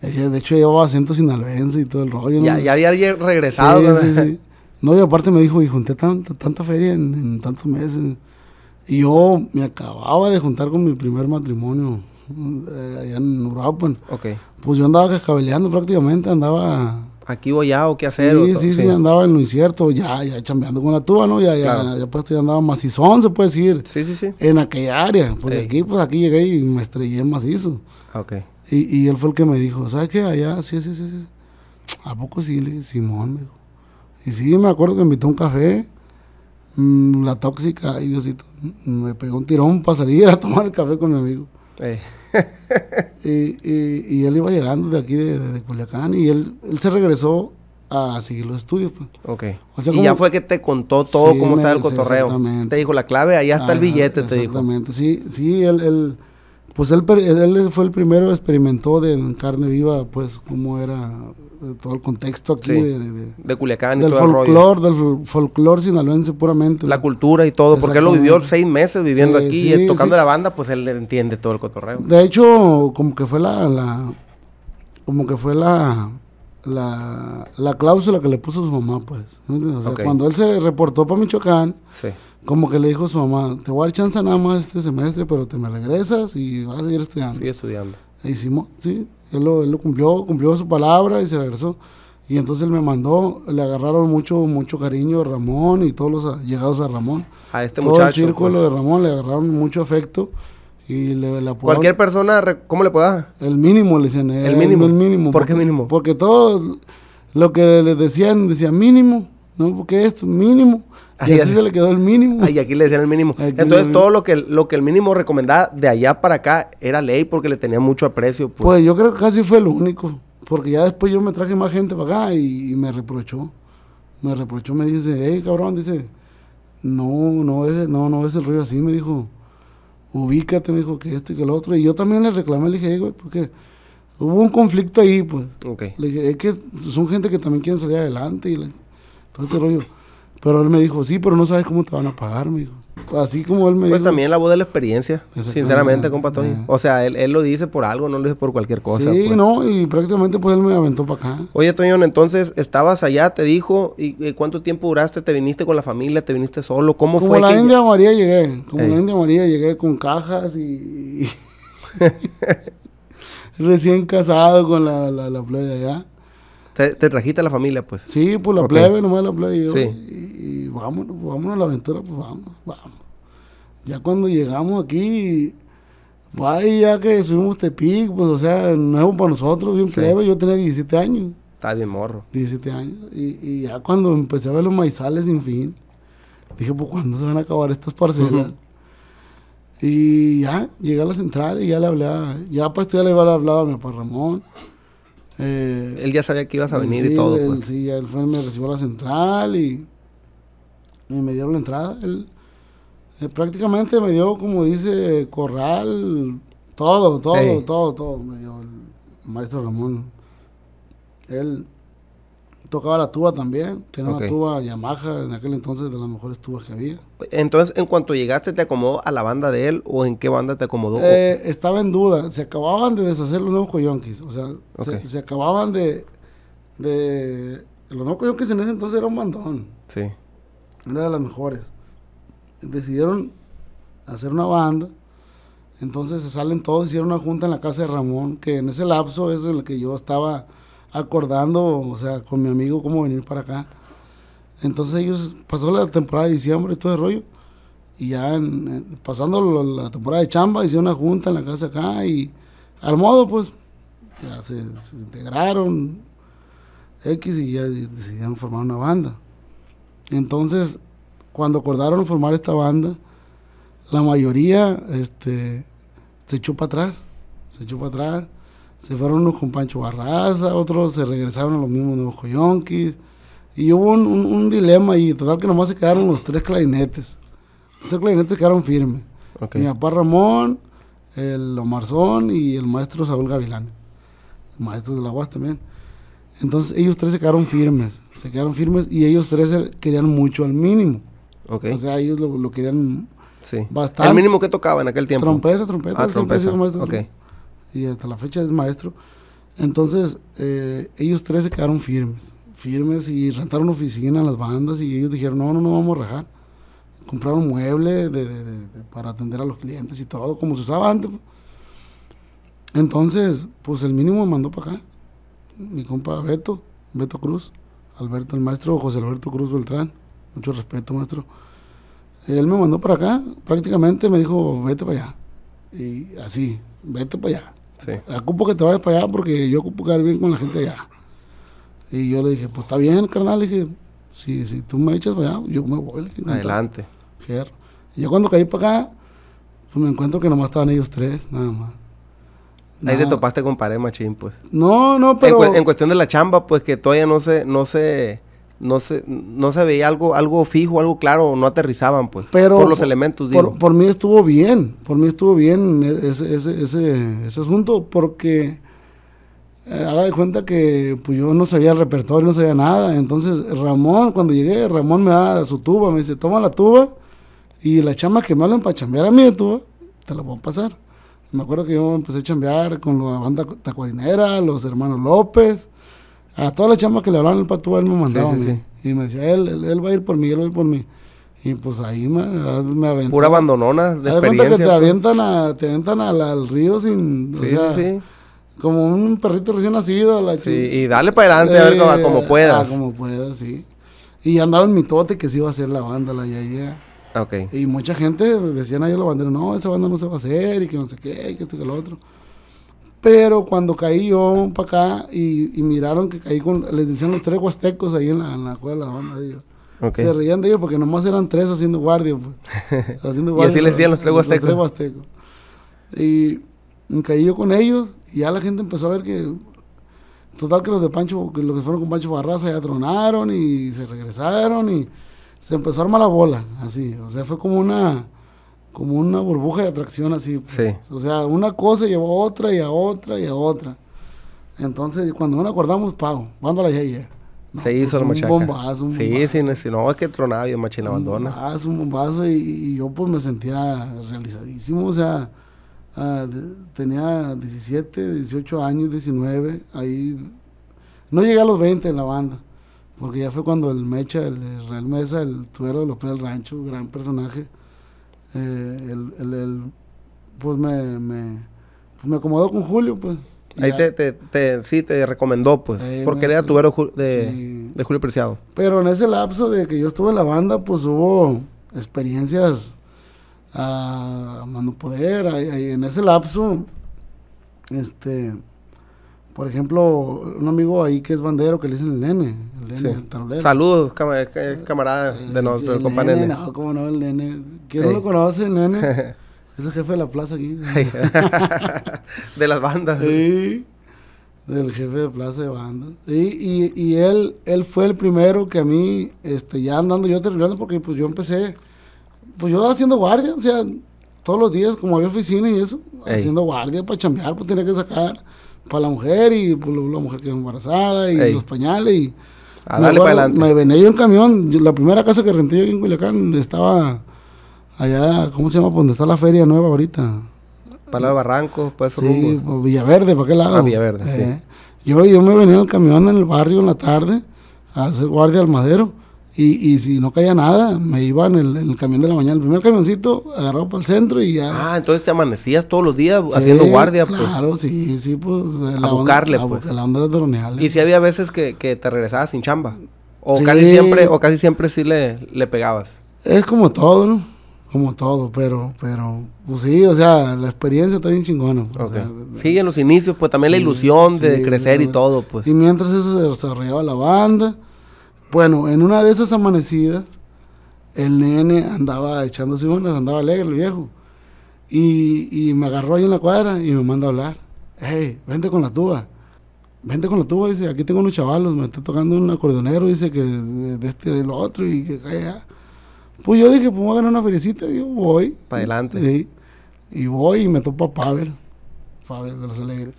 de hecho, llevaba acento sinaloense y todo el rollo. Ya, ya había regresado. Sí, ¿no? Sí, sí. no, y aparte me dijo, y junté tanta feria en, tantos meses. Y yo me acababa de juntar con mi primer matrimonio eh, allá en Urapuen. Okay. Pues yo andaba cascabeleando prácticamente, andaba aquí voy ya o qué hacer. Sí, sí, sí, andaba en lo incierto, ya, ya chambeando con la tuba, ¿no? Ya, ya, ya, pues ya andaba macizón, se puede decir. Sí, sí, sí. En aquella área, porque aquí, pues aquí llegué y me estrellé macizo. Ah, ok. Y, y él fue el que me dijo, ¿sabes qué? Allá, sí, sí, sí, sí. ¿A poco sí, Simón? Me Y sí, me acuerdo que invitó un café, mm, la tóxica, y Diosito, me pegó un tirón para salir a tomar el café con mi amigo. y, y, él iba llegando de aquí, de, Culiacán, y él, él, se regresó a seguir los estudios. Pues. O sea, y ya fue que te contó todo cómo estaba el cotorreo. Te dijo la clave, ahí está el billete, te dijo. Exactamente, sí, sí, él, pues él, él fue el primero, experimentó de en carne viva, pues, cómo era de todo el contexto aquí de, Culiacán, del folclore, del folclore sinaloense puramente. La cultura y todo, porque él lo vivió seis meses viviendo aquí y tocando la banda, pues él entiende todo el cotorreo. De hecho, como que fue la, como que fue la, la, cláusula que le puso su mamá, pues. cuando él se reportó para Michoacán, como que le dijo a su mamá, te voy a dar chance nada más este semestre, pero te me regresas y vas a seguir estudiando. Sigue estudiando. E sí, él lo, cumplió, cumplió su palabra y se regresó. Y entonces él me mandó, le agarraron mucho, mucho cariño a Ramón y todos los llegados a Ramón. A este muchacho. el círculo pues. de Ramón le agarraron mucho afecto y le, Cualquier persona, ¿cómo le puedas El mínimo, le decían. El, mínimo. mínimo. ¿Por qué mínimo? Porque todo lo que le decían, decían mínimo, ¿no? Porque esto, mínimo. Y así se le quedó el mínimo. Y aquí le decían el mínimo. Entonces, todo lo que, lo que el mínimo recomendaba de allá para acá era ley porque le tenía mucho aprecio. Pues, pues yo creo que casi fue lo único. Porque ya después yo me traje más gente para acá y, me reprochó. Me reprochó, me dice, hey cabrón, dice, no, no es, no, no es el rollo así, me dijo, ubícate, me dijo, que esto y que lo otro. Y yo también le reclamé, le dije, hey, güey, porque hubo un conflicto ahí, pues. Le dije, es que son gente que también quieren salir adelante y todo este rollo. Pero él me dijo, sí, pero no sabes cómo te van a pagar, me dijo. Así como él me pues dijo. Pues también la voz de la experiencia, sinceramente, compa Tony. O sea, él, lo dice por algo, no lo dice por cualquier cosa. Sí, pues. no, y prácticamente pues él me aventó para acá. Oye, Toñón, entonces estabas allá, te dijo, ¿y, eh, cuánto tiempo duraste? ¿Te viniste con la familia? ¿Te viniste solo? ¿Cómo como fue? Como la India María llegué, como la India María llegué con cajas y... Recién casado con la, la, la playa allá. Te, trajiste a la familia, pues. Sí, pues la plebe, nomás la plebe. Y yo, sí. Y, vámonos, vámonos a la aventura, pues vamos, vamos. Ya cuando llegamos aquí, ya que subimos Tepic, pues, o sea, nuevo para nosotros, bien plebe. Yo tenía 17 años. Está bien morro. 17 años. Y, ya cuando empecé a ver los maizales sin fin, dije, pues, ¿cuándo se van a acabar estas parcelas? Y ya, llegué a la central y ya le hablaba, ya pues ya le había hablado a mi papá Ramón eh, él ya sabía que ibas a pues venir y todo. pues. Sí, él fue, me recibió a la central y, me dieron la entrada. Él, eh, prácticamente me dio, como dice, corral, todo, todo, todo, todo, me dio el maestro Ramón. Él Tocaba la tuba también, que era una tuba Yamaha en aquel entonces de las mejores tubas que había. Entonces, en cuanto llegaste, ¿te acomodó a la banda de él o en qué banda te acomodó? Eh, estaba en duda, se acababan de deshacer los nuevos coyonquis, o sea, se, acababan de, de... Los nuevos coyonquis en ese entonces era un bandón. Sí. Era de las mejores. Decidieron hacer una banda, entonces se salen todos, hicieron una junta en la casa de Ramón, que en ese lapso es en el que yo estaba acordando, o sea, con mi amigo cómo venir para acá. Entonces ellos pasó la temporada de diciembre y todo el rollo. Y ya pasando la temporada de chamba, hicieron una junta en la casa acá y al modo pues ya se, integraron X y ya decidieron formar una banda. Entonces, cuando acordaron formar esta banda, la mayoría este, se echó para atrás, se echó para atrás se fueron unos con Pancho Barraza, otros se regresaron a los mismos Nuevos Coyonquis. Y hubo un, dilema y total que nomás se quedaron los tres clarinetes. Los tres clarinetes quedaron firmes. Mi papá Ramón, el Omarzón y el maestro Saúl Gavilán. Maestro de la UAS también. Entonces ellos tres se quedaron firmes. Se quedaron firmes y ellos tres querían mucho al mínimo. Okay. O sea, ellos lo, querían sí. bastante. ¿El mínimo que tocaba en aquel tiempo? Trompeta, trompeta. Ah, trompeta y hasta la fecha es maestro. Entonces, eh, ellos tres se quedaron firmes, firmes y rentaron oficina a las bandas y ellos dijeron, no, no, no vamos a rajar. Compraron mueble para atender a los clientes y todo, como se usaba antes. Entonces, pues el mínimo me mandó para acá, mi compa Beto, Beto Cruz, Alberto el maestro, José Alberto Cruz Beltrán, mucho respeto maestro. Él me mandó para acá, prácticamente me dijo, vete para allá. Y así, vete para allá. Sí. Ocupo que te vayas para allá porque yo ocupo quedar bien con la gente allá. Y yo le dije, pues está bien, carnal. Le dije, si, tú me echas para allá, yo me voy. Adelante. Y ya cuando caí para acá, pues me encuentro que nomás estaban ellos tres, nada más. Ahí te topaste con pared machín, pues. No, no, pero... En, cuestión de la chamba, pues, que todavía no se... No se no se, no se veía algo, algo fijo, algo claro, no aterrizaban, pues, por los elementos. Digo. Por, mí estuvo bien, por mí estuvo bien e, ese, asunto, porque eh, haga de cuenta que pues, yo no sabía el repertorio, no sabía nada. Entonces, Ramón, cuando llegué, Ramón me da su tuba, me dice, toma la tuba, y la chama que me hablan para chambear a mí tuba, te la voy a pasar. Me acuerdo que yo empecé a chambear con la banda tacuarinera, los hermanos López, a todas las chamas que le hablaban el pato él me mandaba. Y me decía, él, él, va a ir por mí, él va a ir por mí. Y pues ahí me, ah, me aventó. Pura abandonona de experiencia. Pues. te avientan, al río sin... O sea, sí, Como un perrito recién nacido. La sí, y dale para adelante a ver como, puedas. A puedas, sí. Y andaba en mi tote que sí iba a ser la banda, la Yaya. Okay. Y mucha gente decían ahí la bandera, no, esa banda no se va a hacer y que no sé qué, y que esto que lo otro. Pero cuando caí yo para acá y, miraron que caí con, les decían los tres huastecos ahí en la, en la de la banda de ellos. Se reían de ellos porque nomás eran tres haciendo guardia. Pues. Haciendo guardia y así les decían los tres huastecos. Y, caí yo con ellos y ya la gente empezó a ver que total que los de Pancho, que los que fueron con Pancho Barraza ya tronaron y se regresaron y se empezó a armar la bola, así. O sea, fue como una como una burbuja de atracción así. O sea, una cosa llevó a otra y a otra y a otra. Entonces, cuando no acordamos, pago. banda ya, ya. se pues hizo el machaca. Un bombazo, sí, Sí, no, es que tronaba bien machina abandona. Un bombazo, un bombazo. Y, yo pues me sentía realizadísimo. O sea, ah, tenía 17, 18 años, 19. Ahí no llegué a los 20 en la banda. Porque ya fue cuando el Mecha, el, Real Mesa, el tuero de los del Rancho, gran personaje eh, el, pues me, me, acomodó con Julio, pues. Ahí te, recomendó, pues, porque era tubero de, de Julio Preciado. Pero en ese lapso de que yo estuve en la banda, pues hubo experiencias a ah, mano poder, en ese lapso, este, por ejemplo, un amigo ahí que es bandero que le dicen el nene. El nene, sí. el tablero. Saludos, eh, camarada de nosotros, el compa nene, No, cómo no, el nene. ¿Quién no lo conoce, el nene? es el jefe de la plaza aquí. de las bandas. Sí, del jefe de plaza de bandas. Y, y, él, él fue el primero que a mí, este, ya andando yo terminando, porque pues yo empecé, pues yo haciendo guardia, o sea, todos los días, como había oficina y eso, haciendo guardia para chambear, pues tenía que sacar para la mujer y pues, la mujer que está embarazada y los pañales y... Ah, para Me venía yo en camión, la primera casa que renté yo aquí en Culiacán estaba allá, ¿cómo se llama? Pues, donde está la feria nueva ahorita. Para de Barranco, pues. Sí, pues, Villaverde, ¿para qué lado? Ah, Villaverde, sí. Eh, yo, yo me venía en camión en el barrio en la tarde a hacer guardia al madero y, y si no caía nada, me iba en el, camión de la mañana, el primer camioncito, agarraba para el centro y ya. Ah, entonces te amanecías todos los días haciendo guardia, pues. claro, sí, sí, pues. A buscarle, pues. A, la onda de Y si había veces que, te regresabas sin chamba. O casi siempre, o casi siempre sí le, pegabas. Es como todo, ¿no? Como todo, pero, pero, pues sí, o sea, la experiencia está bien chingona. Pues, sí, en los inicios, pues también la ilusión de crecer y todo, pues. Y mientras eso se desarrollaba la banda, bueno, en una de esas amanecidas, el nene andaba echándose unas, andaba alegre el viejo. Y, me agarró ahí en la cuadra y me manda a hablar. Ey, vente con la tuba. Vente con la tuba, dice, aquí tengo unos chavalos, me está tocando un acordeonero, dice que de, este, de lo otro y que calla. Pues yo dije, pues voy a ganar una felicita, y yo voy. Para adelante. Y voy y me topo a Pavel, Pavel de los Alegres.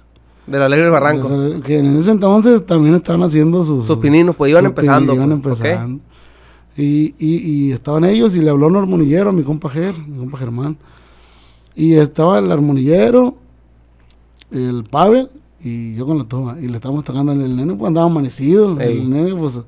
De Del Alegre Barranco. Pues, eh, que en ese entonces también estaban haciendo sus... Sus pininos, pues iban empezando. Iban empezando. Y, estaban ellos y le habló un armonillero mi compa Ger, mi compa Germán. Y estaba el armonillero, el Pavel y yo con la toma. Y le estábamos tocando al nene, pues andaba amanecido. El nene, pues...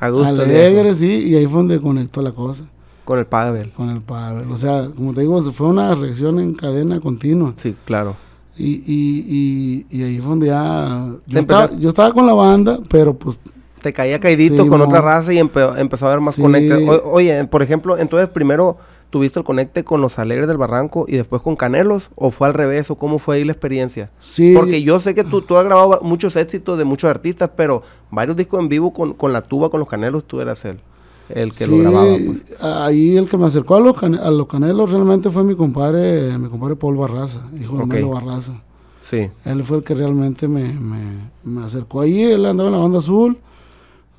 A gusto, alegre, sí. Y ahí fue donde conectó la cosa. Con el Pavel. Con el Pavel. O sea, como te digo, fue una reacción en cadena continua. Sí, claro. Y, y, y, ahí fue donde ya. Yo estaba, con la banda, pero pues. Te caía caidito con otra raza y empezó a haber más Oye, por ejemplo, entonces primero tuviste el conecte con los alegres del barranco y después con Canelos, o fue al revés, o cómo fue ahí la experiencia. Sí. Porque yo sé que tú, tú has grabado muchos éxitos de muchos artistas, pero varios discos en vivo con, con la tuba, con los Canelos, tú eras él el que lo grababa. Pues. Ahí el que me acercó a los, a los canelos realmente fue mi compadre, mi compadre Paul Barraza, hijo de Melo Barraza. Sí. Él fue el que realmente me, acercó ahí, él andaba en la banda azul.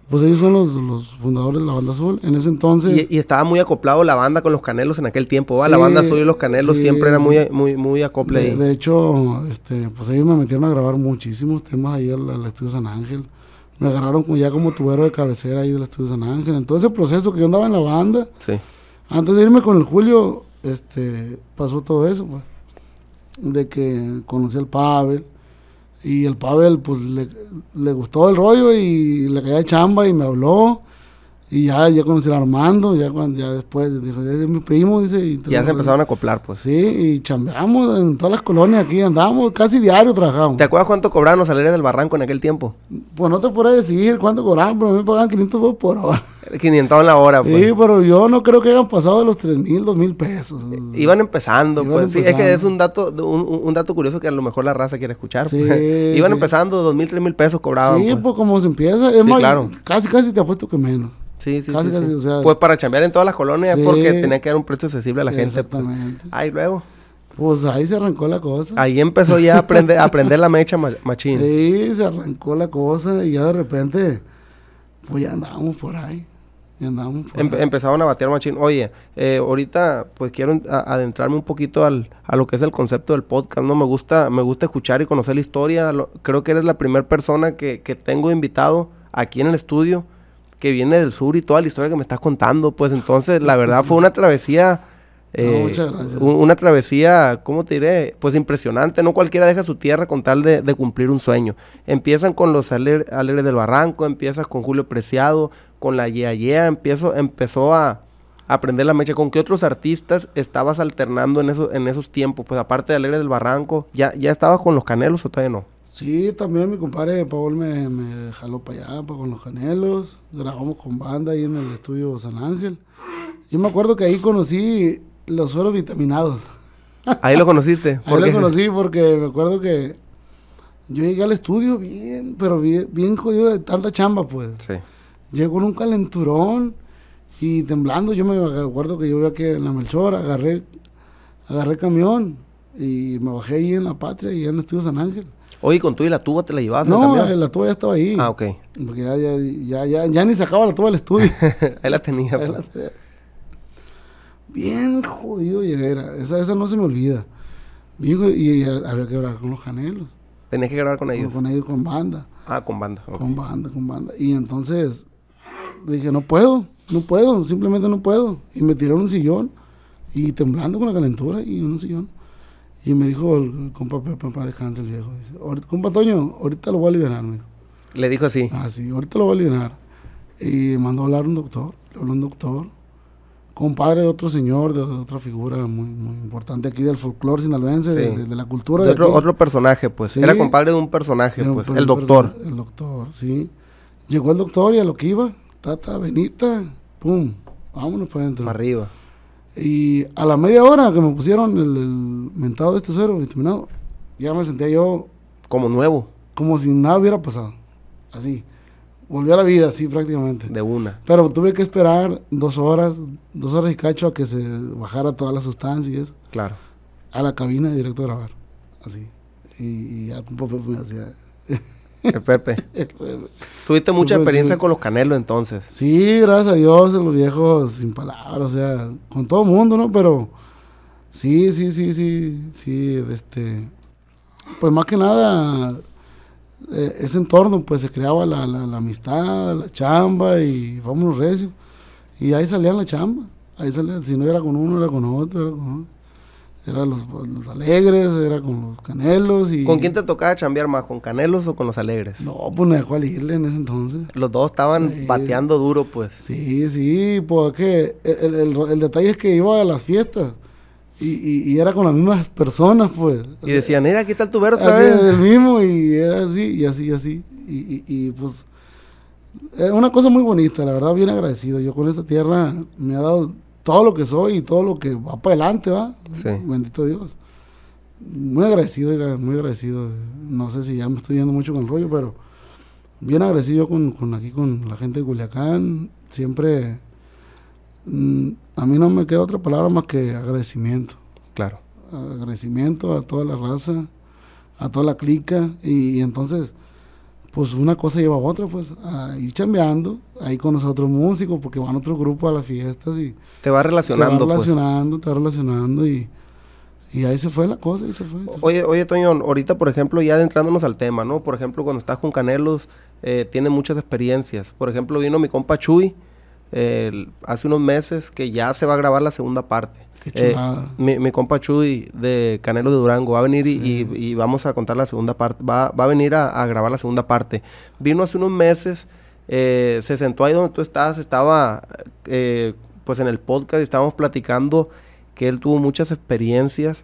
Pues ellos son los, fundadores de la banda azul. En ese entonces. Y, estaba muy acoplado la banda con los canelos en aquel tiempo. la banda azul y los canelos siempre eran muy, muy, muy De, hecho, este, pues ellos me metieron a grabar muchísimos temas ahí en al estudio San Ángel me agarraron ya como tubero de cabecera ahí del estudio San Ángel. En todo ese proceso que yo andaba en la banda, antes de irme con el Julio, este, pasó todo eso, pues. De que conocí al Pavel. Y el Pavel, pues, le, le gustó el rollo y le caía chamba y me habló. Y ya, ya conocí a Armando, ya, cuando, ya después, dijo, es mi primo, dice. Y ya se empezaron a acoplar, pues. Sí, y chambeamos en todas las colonias aquí, andábamos casi diario trabajamos. ¿Te acuerdas cuánto cobraban los salarios del barranco en aquel tiempo? Pues no te puedo decir cuánto cobraban, pero a mí me pagaban 500 pesos por hora. 500 en la hora, pues. Sí, pero yo no creo que hayan pasado de los 3 mil, 2 mil pesos. Eh, iban empezando, pues. Sí, es que es un dato un, dato curioso que a lo mejor la raza quiere escuchar. Pues. Iban empezando, 2 mil, 3 mil pesos cobraban. Sí, pues. pues como se empieza. Es más, claro. casi, casi te apuesto que menos. Sí, sí, sí, pues para chambear en todas las colonias porque tenía que dar un precio accesible a la gente. Exactamente. Ahí luego. Pues ahí se arrancó la cosa. Ahí empezó ya a aprender, aprender la mecha machín. Sí, se arrancó la cosa y ya de repente, pues ya andábamos por ahí. Ya Empezaron a batear machín. Oye, eh, ahorita pues quiero adentrarme un poquito al, a lo que es el concepto del podcast, ¿no? Me gusta, me gusta escuchar y conocer la historia. creo que eres la primera persona que, que tengo invitado aquí en el estudio que viene del sur y toda la historia que me estás contando, pues entonces la verdad fue una travesía. Eh, una travesía, ¿cómo te diré? Pues impresionante. No cualquiera deja su tierra con tal de, cumplir un sueño. Empiezan con los alegres del Barranco, empiezas con Julio Preciado, con la Yea Yea, empiezo, empezó a, aprender la mecha. ¿Con qué otros artistas estabas alternando en esos, en esos tiempos? Pues aparte de Alegres del Barranco, ¿ya, ya estabas con los Canelos o todavía no? Sí, también mi compadre Paul me, jaló para allá, con los canelos. Grabamos con banda ahí en el estudio San Ángel. Yo me acuerdo que ahí conocí los suelos vitaminados. Ahí lo conociste. Ahí lo conocí porque me acuerdo que yo llegué al estudio bien, pero bien, jodido de tanta chamba, pues. Sí. Llegué con un calenturón y temblando. Yo me acuerdo que yo iba aquí en la Melchora, agarré, agarré camión y me bajé ahí en la patria y en el estudio San Ángel. Oye, con tú y la tuba te la llevabas. No, la, la, tuba ya estaba ahí. Ah, ok. Porque ya, ya, ni sacaba la tuba del estudio. ahí la tenía. Pues. Bien jodido ya Esa, esa no se me olvida. y, había que grabar con los Canelos. Tenías que grabar con ellos. Con, ellos, con banda. Ah, con banda. Con banda, con banda. Y entonces dije, no puedo, no puedo, simplemente no puedo. Y me tiraron un sillón y temblando con la calentura y un sillón. Y me dijo el compa papá de el viejo, dice, compa Toño, ahorita lo voy a liberar, me dijo. Le dijo así. Ah, sí, ahorita lo voy a liberar. Y mandó a hablar un doctor, le habló un doctor, compadre de otro señor, de, otra figura muy, muy importante aquí del folclore sinaloense, de, la cultura. De otro, personaje, pues. Era compadre de un personaje, pues, el doctor. el doctor, sí. Llegó el doctor y a lo que iba, tata, Benita, pum, vámonos para adentro. Para arriba. Y a la media hora que me pusieron el, mentado de este suero ya me sentía yo. Como nuevo. Como si nada hubiera pasado. Así. Volví a la vida, así prácticamente. De una. Pero tuve que esperar dos horas, dos horas y cacho a que se bajara toda la sustancia y eso. Claro. A la cabina directo a grabar. Así. Y, y ya un pues, poco pues, me hacía. El Pepe. Tuviste mucha experiencia con los canelos entonces. Sí, gracias a Dios, los viejos sin palabras, o sea, con todo el mundo, ¿no? Pero sí, sí, sí, sí, sí, este... Pues más que nada, eh, ese entorno, pues se creaba la, la, amistad, la chamba y vámonos recio. Y ahí salían la chamba, ahí salía, si no era con uno, era con otro, era con otro. Era los, alegres, era con los canelos y... ¿Con quién te tocaba chambear más, con canelos o con los alegres? No, pues no dejó elegirle en ese entonces. Los dos estaban bateando duro, pues. Sí, sí, porque pues el, el, el, detalle es que iba a las fiestas. Y, era con las mismas personas, pues. Y decían, mira, aquí está el tubero otra El mismo, y era así, y así, y así. Y, y, pues, es eh, una cosa muy bonita, la verdad, bien agradecido. Yo con esta tierra me ha dado todo lo que soy y todo lo que va para adelante, ¿va? Sí. Bendito Dios. Muy agradecido, muy agradecido. No sé si ya me estoy yendo mucho con el rollo, pero bien agradecido con, con aquí, con la gente de Culiacán. Siempre, mm, a mí no me queda otra palabra más que agradecimiento. Claro. Agradecimiento a toda la raza, a toda la clica. y entonces, pues una cosa lleva a otra, pues a ir chambeando ahí con los otros músicos, porque van otro grupo a las fiestas y... Te va relacionando, Te va pues. relacionando, te va relacionando y... Y ahí se fue la cosa, ahí se fue. oye, oye, Toño, ahorita, por ejemplo, ya adentrándonos al tema, ¿no? Por ejemplo, cuando estás con Canelos, eh, tiene muchas experiencias. Por ejemplo, vino mi compa Chuy eh, hace unos meses que ya se va a grabar la segunda parte. Eh, mi, compa Chuy de Canelo de Durango va a venir y, vamos a contar la segunda parte. Va, a venir a, grabar la segunda parte. Vino hace unos meses, eh, se sentó ahí donde tú estás, estaba eh, pues en el podcast y estábamos platicando que él tuvo muchas experiencias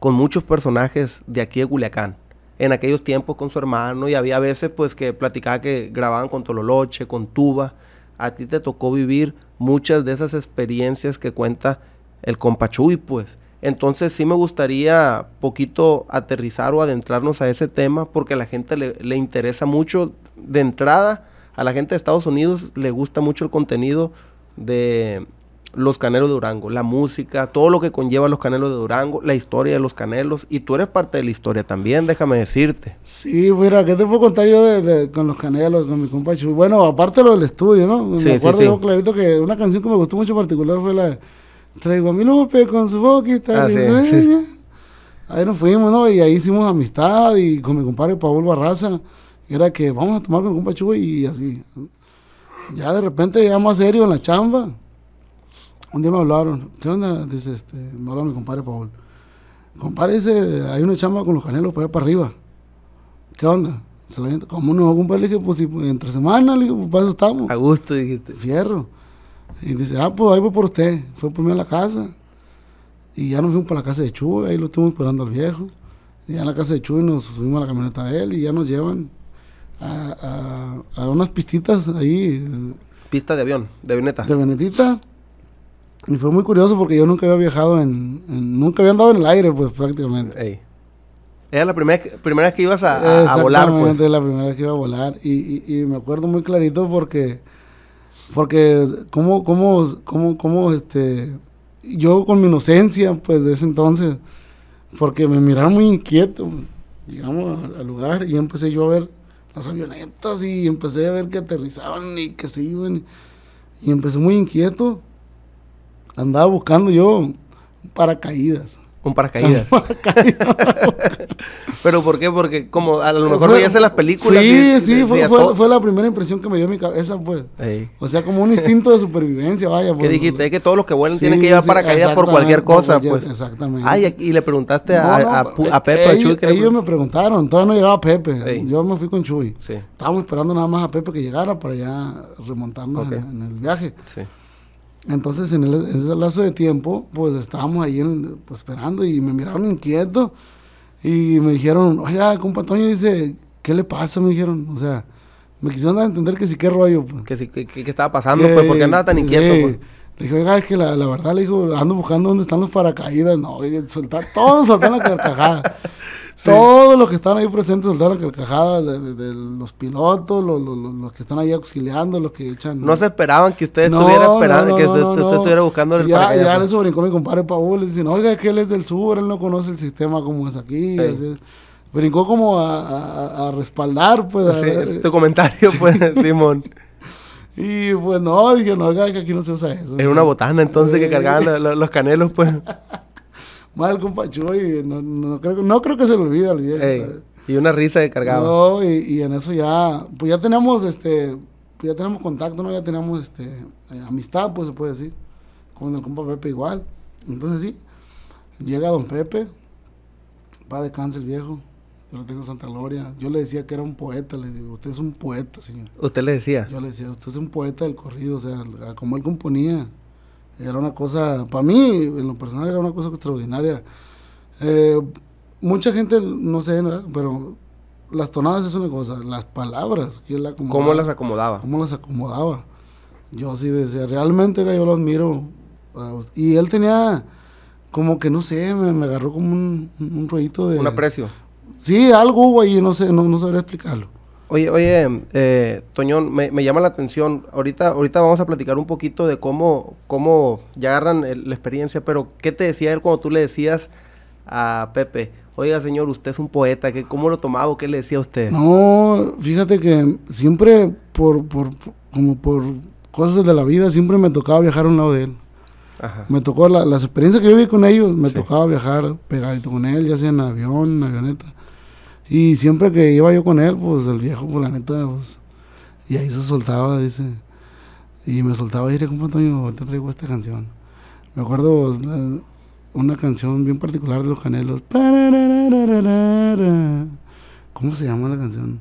con muchos personajes de aquí de Culiacán. En aquellos tiempos con su hermano y había veces pues que platicaba que grababan con Tololoche, con Tuba. A ti te tocó vivir muchas de esas experiencias que cuenta el compachuy, pues. Entonces sí me gustaría poquito aterrizar o adentrarnos a ese tema porque a la gente le, interesa mucho. De entrada, a la gente de Estados Unidos le gusta mucho el contenido de los canelos de Durango, la música, todo lo que conlleva los canelos de Durango, la historia de los canelos. Y tú eres parte de la historia también, déjame decirte. Sí, mira, ¿qué te puedo contar yo con los canelos, con mi compa Bueno, aparte lo del estudio, ¿no? sí, clarito que una canción que me gustó mucho en particular fue la... De traigo a mi Lupe con su boquita. Ah, ahí nos fuimos, ¿no? Y ahí hicimos amistad y con mi compadre Paul Barraza. Era que vamos a tomar con el compa y así. Ya de repente ya más serio en la chamba. Un día me hablaron, ¿qué onda? Dice, este, me habló mi compadre Paul. Compadre dice, hay una chamba con los canelos para allá para arriba. ¿Qué onda? Se como no, compadre? Le dije, pues si entre semana, le dije, pues para eso estamos. A gusto, dijiste. Fierro. Y dice, ah, pues ahí voy por usted. Fue por mí a la casa. Y ya nos fuimos para la casa de Chuy, ahí lo estuvimos esperando al viejo. Y ya en la casa de y nos subimos a la camioneta de él y ya nos llevan a, unas pistitas ahí. Pista de avión, de avioneta. De avionetita. Y fue muy curioso porque yo nunca había viajado en, nunca había andado en el aire, pues prácticamente. Ey. Era la primera, primera vez que ibas a, volar, pues. la primera vez que iba a volar. y me acuerdo muy clarito porque porque como, cómo cómo cómo este, yo con mi inocencia, pues, de ese entonces, porque me miraron muy inquieto, llegamos al, lugar y empecé yo a ver las avionetas y empecé a ver que aterrizaban y que se iban. y empecé muy inquieto, andaba buscando yo paracaídas. Un paracaídas. ¿Pero por qué? Porque como a lo mejor veías en las películas. Sí, sí, oh". fue, la primera impresión que me dio mi cabeza, pues. O sea, como un instinto de supervivencia, vaya. Que pues. dijiste? que todos los que vuelan tienen que llevar paracaídas por cualquier cosa, pues. Exactamente. Ay, y le preguntaste a, eh, Pepe, a Chuy. ellos me preguntaron, todavía no llegaba Pepe. Yo me fui con Chuy. Estábamos esperando nada más a Pepe que llegara para ya remontarnos en, en, el viaje. Sí. Entonces, en ese lazo de tiempo, pues estábamos ahí pues, esperando y me miraron inquieto y me dijeron, oiga, compa Toño, dice, ¿qué le pasa? Me dijeron, o sea, me quisieron dar a entender que sí, qué rollo. Pues. Que, sí, qué estaba pasando, pues, pues, porque andaba tan eh, inquieto, pues. Le dije, oiga, es que la, la, verdad, le dijo, ando buscando dónde están los paracaídas. No, soltar, todos soltaron la carcajada. Todos los que están ahí presentes soltaron la de, de, de los pilotos, los, que están ahí auxiliando, los que echan... No se esperaban que usted estuviera esperando, que usted, estuviera buscando el Ya, ya pues. le brincó mi compadre Paul, le dicen, oiga, que él es del sur, él no conoce el sistema como es aquí, Brincó como a, respaldar, pues. Sí, a, tu eh, comentario, pues, Simón. y pues no, dije, no, oiga, que aquí no se usa eso. Era una botana entonces que cargaban los canelos, pues. mal el compacho No, no, creo, no creo que se le olvide al viejo. y una risa de cargado. No, y, en eso ya, pues ya tenemos, este, pues ya tenemos contacto, ¿no? Ya tenemos, este, eh, amistad, pues se puede decir. Con el compa Pepe igual. Entonces sí, llega don Pepe, va de cáncer viejo. Yo lo tengo Santa Gloria. Yo le decía que era un poeta. Le digo, usted es un poeta, señor. ¿Usted le decía? Yo le decía, usted es un poeta del corrido. O sea, como él componía, era una cosa, para mí, en lo personal, era una cosa extraordinaria. Eh, mucha gente, no sé, pero las tonadas es una cosa, las palabras, ¿Cómo las acomodaba? ¿Cómo las acomodaba? Yo sí decía, realmente yo lo admiro. Y él tenía como que, no sé, me, agarró como un, un rollito de... Un aprecio. Sí, algo hubo ahí, no sé, no, no sabría explicarlo. Oye, oye, eh, Toñón, me, llama la atención. Ahorita, ahorita vamos a platicar un poquito de cómo, cómo ya agarran la experiencia, pero ¿qué te decía él cuando tú le decías a Pepe? Oiga, señor, usted es un poeta, ¿qué, ¿cómo lo tomaba o qué le decía a usted? No, fíjate que siempre por, por, como por cosas de la vida, siempre me tocaba viajar a un lado de él. Me tocó la, las experiencias que yo viví con ellos, me tocaba viajar pegadito con él, ya sea en avión, en avioneta. Y siempre que iba yo con él, pues el viejo, con pues, la neta, pues. Y ahí se soltaba, dice. Y me soltaba, dije, ¿cómo, Antonio, te traigo esta canción. Me acuerdo eh, una canción bien particular de los canelos. ¿Cómo se llama la canción?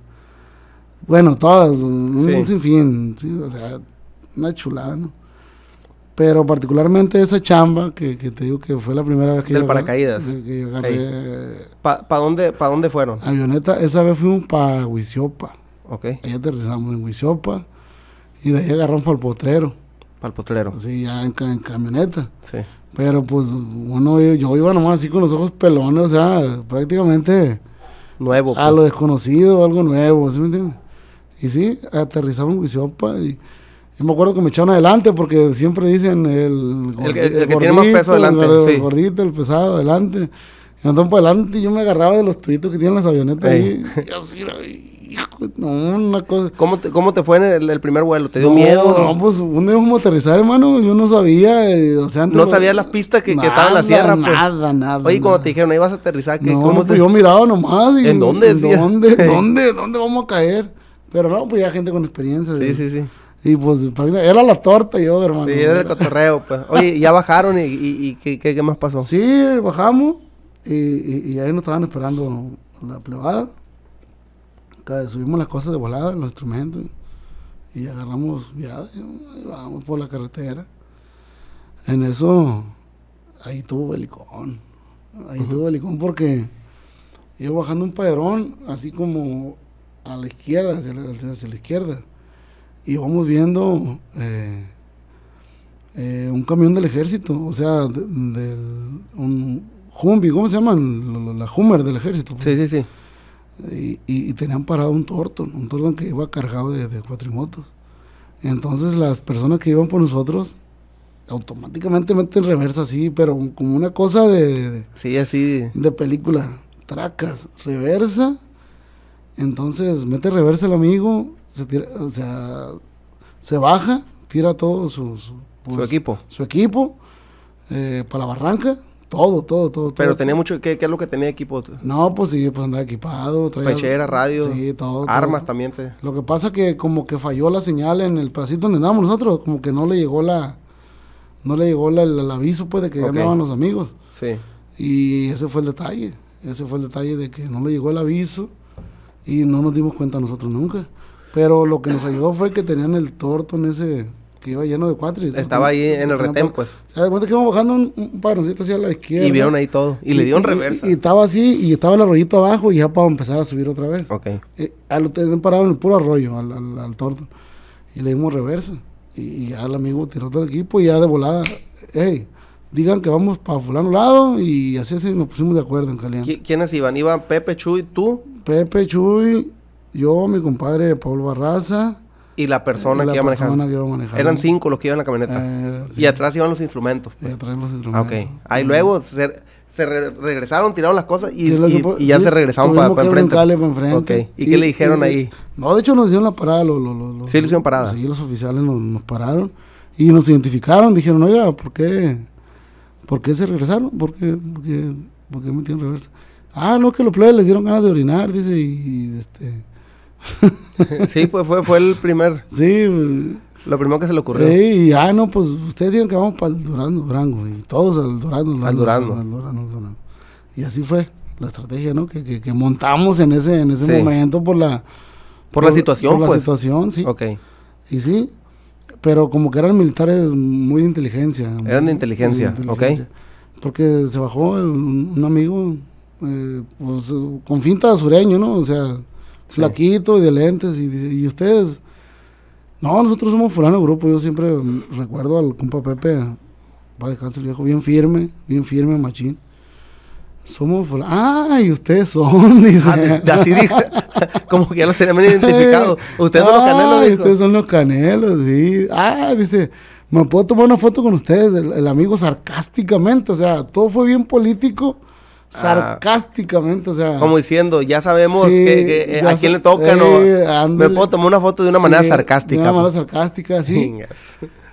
Bueno, todas, un, o sea, una chulada, ¿no? Pero particularmente esa chamba, que, que te digo que fue la primera vez que Del paracaídas. que ¿Para dónde, dónde fueron? Avioneta, esa vez fuimos para Huisiopa. Ok. Ahí aterrizamos en Huisiopa. Y de ahí agarramos para el potrero. Para el potrero. Sí, ya en, camioneta. Sí. Pero pues uno, yo, iba nomás así con los ojos pelones, o sea, prácticamente... Nuevo. A lo pues. desconocido, algo nuevo, ¿sí me entiendes? Y sí, aterrizamos en Huisiopa y yo me acuerdo que me echaron adelante porque siempre dicen el, el, que tiene más peso adelante. El, gordito, el pesado, adelante. Y para adelante y yo me agarraba de los tubitos que tienen las avionetas ahí. Y así, hijo, no, una cosa. ¿Cómo te, cómo te fue en el, primer vuelo? ¿Te dio miedo? No, pues un a aterrizar, hermano. Yo no sabía. Eh, o sea, antes no sabía las pistas que, que estaban en la sierra, pues? Nada, nada. Oye, cuando te dijeron, ahí vas a aterrizar, ¿qué, no, pues yo miraba nomás. Y, ¿En dónde? ¿En dónde? ¿Dónde? ¿Dónde vamos a caer? Pero no, pues ya gente con experiencia. sí. sí. Y pues era la torta yo, hermano. Sí, era el cotorreo, pues. Oye, ya bajaron y, ¿qué, más pasó? Sí, bajamos y, ahí nos estaban esperando la plebada. subimos las cosas de volada, los instrumentos, y agarramos y vamos por la carretera. En eso, ahí tuvo belicón. Ahí tuvo belicón porque yo bajando un padrón, así como a la izquierda, hacia la izquierda y vamos viendo eh, eh, un camión del ejército, o sea, de, un Humvee, ¿cómo se llaman? La Hummer del ejército. Pues. Sí, sí, sí. Y, tenían parado un tortón, un tortón que iba cargado de, de cuatrimotos. Entonces las personas que iban por nosotros automáticamente meten reversa así, pero como una cosa de... Sí, así. De película. Tracas, reversa. Entonces mete reversa el amigo se, tira, o sea, se baja, tira todo su, pues, equipo. Su equipo eh, para la barranca. Todo, todo, todo. Pero tenía mucho. ¿qué, ¿Qué es lo que tenía equipo? No, pues sí, pues andaba equipado. Traía, Pechera, radio. Armas también. Lo que pasa que como que falló la señal en el pasito donde andábamos nosotros. Como que no le llegó la. No le llegó el, aviso, pues, de que andaban los amigos. Sí. Y ese fue el detalle. Ese fue el detalle de que no le llegó el aviso y no nos dimos cuenta nosotros nunca. Pero lo que nos ayudó fue que tenían el torto en ese que iba lleno de cuatris. Estaba ahí en el retén, pues. sea, de que íbamos bajando un, paroncito hacia la izquierda? Y vieron ahí todo. Y, le dio reversa. Y, y, estaba así, y estaba el arroyito abajo, y ya para empezar a subir otra vez. Ok. Y, lo tenían parado en el puro arroyo, al, al, torto. Y le dimos reversa. Y, ya el amigo tiró todo el equipo, y ya de volada, hey, digan que vamos para fulano lado, y así, así nos pusimos de acuerdo en caliente. ¿Quiénes iban? ¿Iban Pepe, Chuy, tú? Pepe, Chuy, yo, mi compadre Paul Barraza. Y la persona, que, iba a manejar. Eran cinco los que iban a la camioneta. Eh, y atrás iban los instrumentos. Y pues. atrás los ah, instrumentos. ok. Ahí ah. luego se, se regresaron, tiraron las cosas y, ya se regresaron para, para, enfrente. para, enfrente. Okay. ¿Y, qué le dijeron ahí? No, de hecho nos hicieron la parada. Lo, lo, sí, le hicieron parada. Sí, los oficiales nos, pararon y nos identificaron. Dijeron, oiga, ¿por qué? ¿Por qué se regresaron? ¿Por qué, por qué, metieron reversa? Ah, no, que los plebes les dieron ganas de orinar, dice, y, y este sí, pues fue, fue el primer. Sí, lo primero que se le ocurrió. Sí, eh, y ah, no, pues ustedes dijeron que vamos para el Durango, Durango, y todos al Durango. Al Durango. Y así fue la estrategia, ¿no? Que, montamos en ese, en ese momento por la... Por, la situación, Por la pues. situación, sí. Ok. Y sí, pero como que eran militares muy de inteligencia. Eran de inteligencia, ok. Porque se bajó un, amigo, eh, pues, con finta sureño, ¿no? O sea, flaquito y de lentes, y ¿y ustedes? No, nosotros somos fulano grupo, yo siempre recuerdo al compa Pepe, va de cáncer viejo, bien firme, bien firme, machín. Somos fulano, ah, y ustedes son, dice. Ah, así dije, como que ya los tenemos identificados. Ustedes son los canelos, ustedes son los canelos, sí. Ah, dice, me puedo tomar una foto con ustedes, el amigo sarcásticamente, o sea, todo fue bien político Ah. sarcásticamente, o sea. Como diciendo, ya sabemos que, eh, a quién le toca, ¿no? Eh, Me puedo tomar una foto de una manera sarcástica. De una manera pues. sarcástica, sí.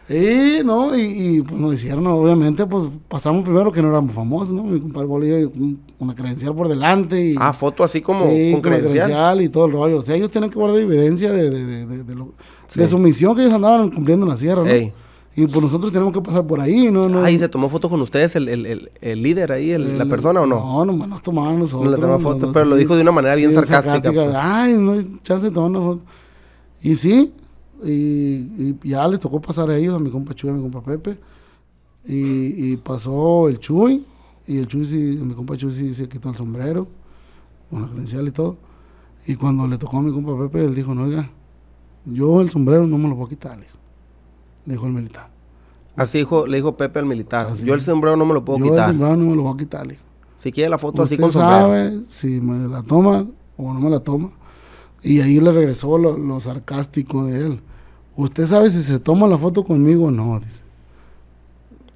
Y, ¿no? Y, pues nos hicieron, obviamente, pues pasamos primero que no éramos famosos, ¿no? Mi compadre Bolivia, con una credencial por delante. Y, ah, foto así como con credencial. y todo el rollo. O sea, ellos tienen que guardar evidencia de, de, de, su misión que ellos andaban cumpliendo en la sierra, ¿no? Y pues nosotros tenemos que pasar por ahí, ¿no? no Ay, ¿se tomó fotos con ustedes el, el, el, líder ahí, la persona o no? No, no, nos tomaban nosotros. No le tomaba fotos, pero lo dijo de una manera bien sarcástica. Pues. Ay, no hay chance de tomarnos fotos. Y sí, y, ya les tocó pasar a ellos, a mi compa Chuy, a mi compa Pepe. Y, pasó el Chuy, y el Chuy, sí, mi compa Chuy sí se quitó el sombrero, con la credencial y todo. Y cuando le tocó a mi compa Pepe, él dijo, no, oiga, yo el sombrero no me lo voy a quitar, dijo el militar. Así dijo, le dijo Pepe al militar. yo el sombrero no me lo puedo quitar. Yo el sombrero no me lo voy a quitar. Si quiere la foto así con sabe si me la toma o no me la toma. Y ahí le regresó lo, sarcástico de él. Usted sabe si se toma la foto conmigo o no, dice.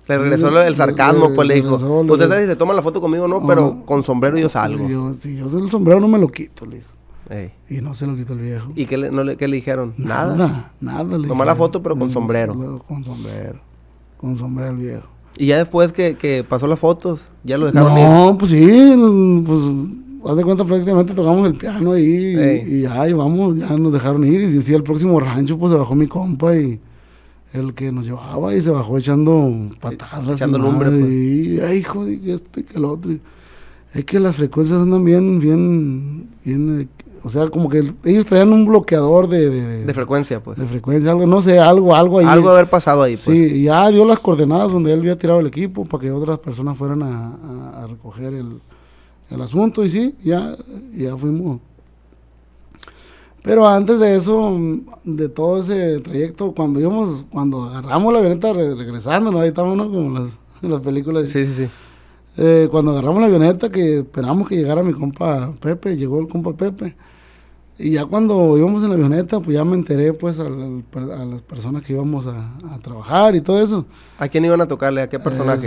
Le regresó el sarcasmo, pues le dijo. Usted sabe si se toma la foto conmigo o no, pero con sombrero yo salgo. Yo, si yo el sombrero no me lo quito, le dijo. Y no se lo quitó el viejo. ¿Y qué le, dijeron? Nada. Nada, nada Tomó la foto, pero con mm, sombrero. Con sombrero. Con sombrero el viejo. ¿Y ya después que, pasó las fotos, ya lo dejaron ir? No, pues sí, pues haz de cuenta prácticamente tocamos el piano ahí y, ya vamos ya nos dejaron ir. Y si al próximo rancho pues se bajó mi compa y el que nos llevaba y se bajó echando patadas. Echando lumbre. Pues. ay, hijo, este, que el otro. Es que las frecuencias andan bien, bien, bien eh, o sea, como que ellos traían un bloqueador de, de, frecuencia, pues. De frecuencia, algo, no sé, algo, algo ahí. Algo haber pasado ahí, pues. Sí, ya dio las coordenadas donde él había tirado el equipo para que otras personas fueran a, recoger el, asunto y sí, ya, ya fuimos. Pero antes de eso, de todo ese trayecto, cuando íbamos, cuando agarramos la avioneta regresando, ¿no? Ahí estábamos, ¿no? Como las, en las películas. Sí, sí, sí eh, cuando agarramos la avioneta, que esperamos que llegara mi compa Pepe, llegó el compa Pepe. Y ya cuando íbamos en la avioneta, pues ya me enteré pues a, las personas que íbamos a, trabajar y todo eso. ¿A quién iban a tocarle? ¿A qué personaje?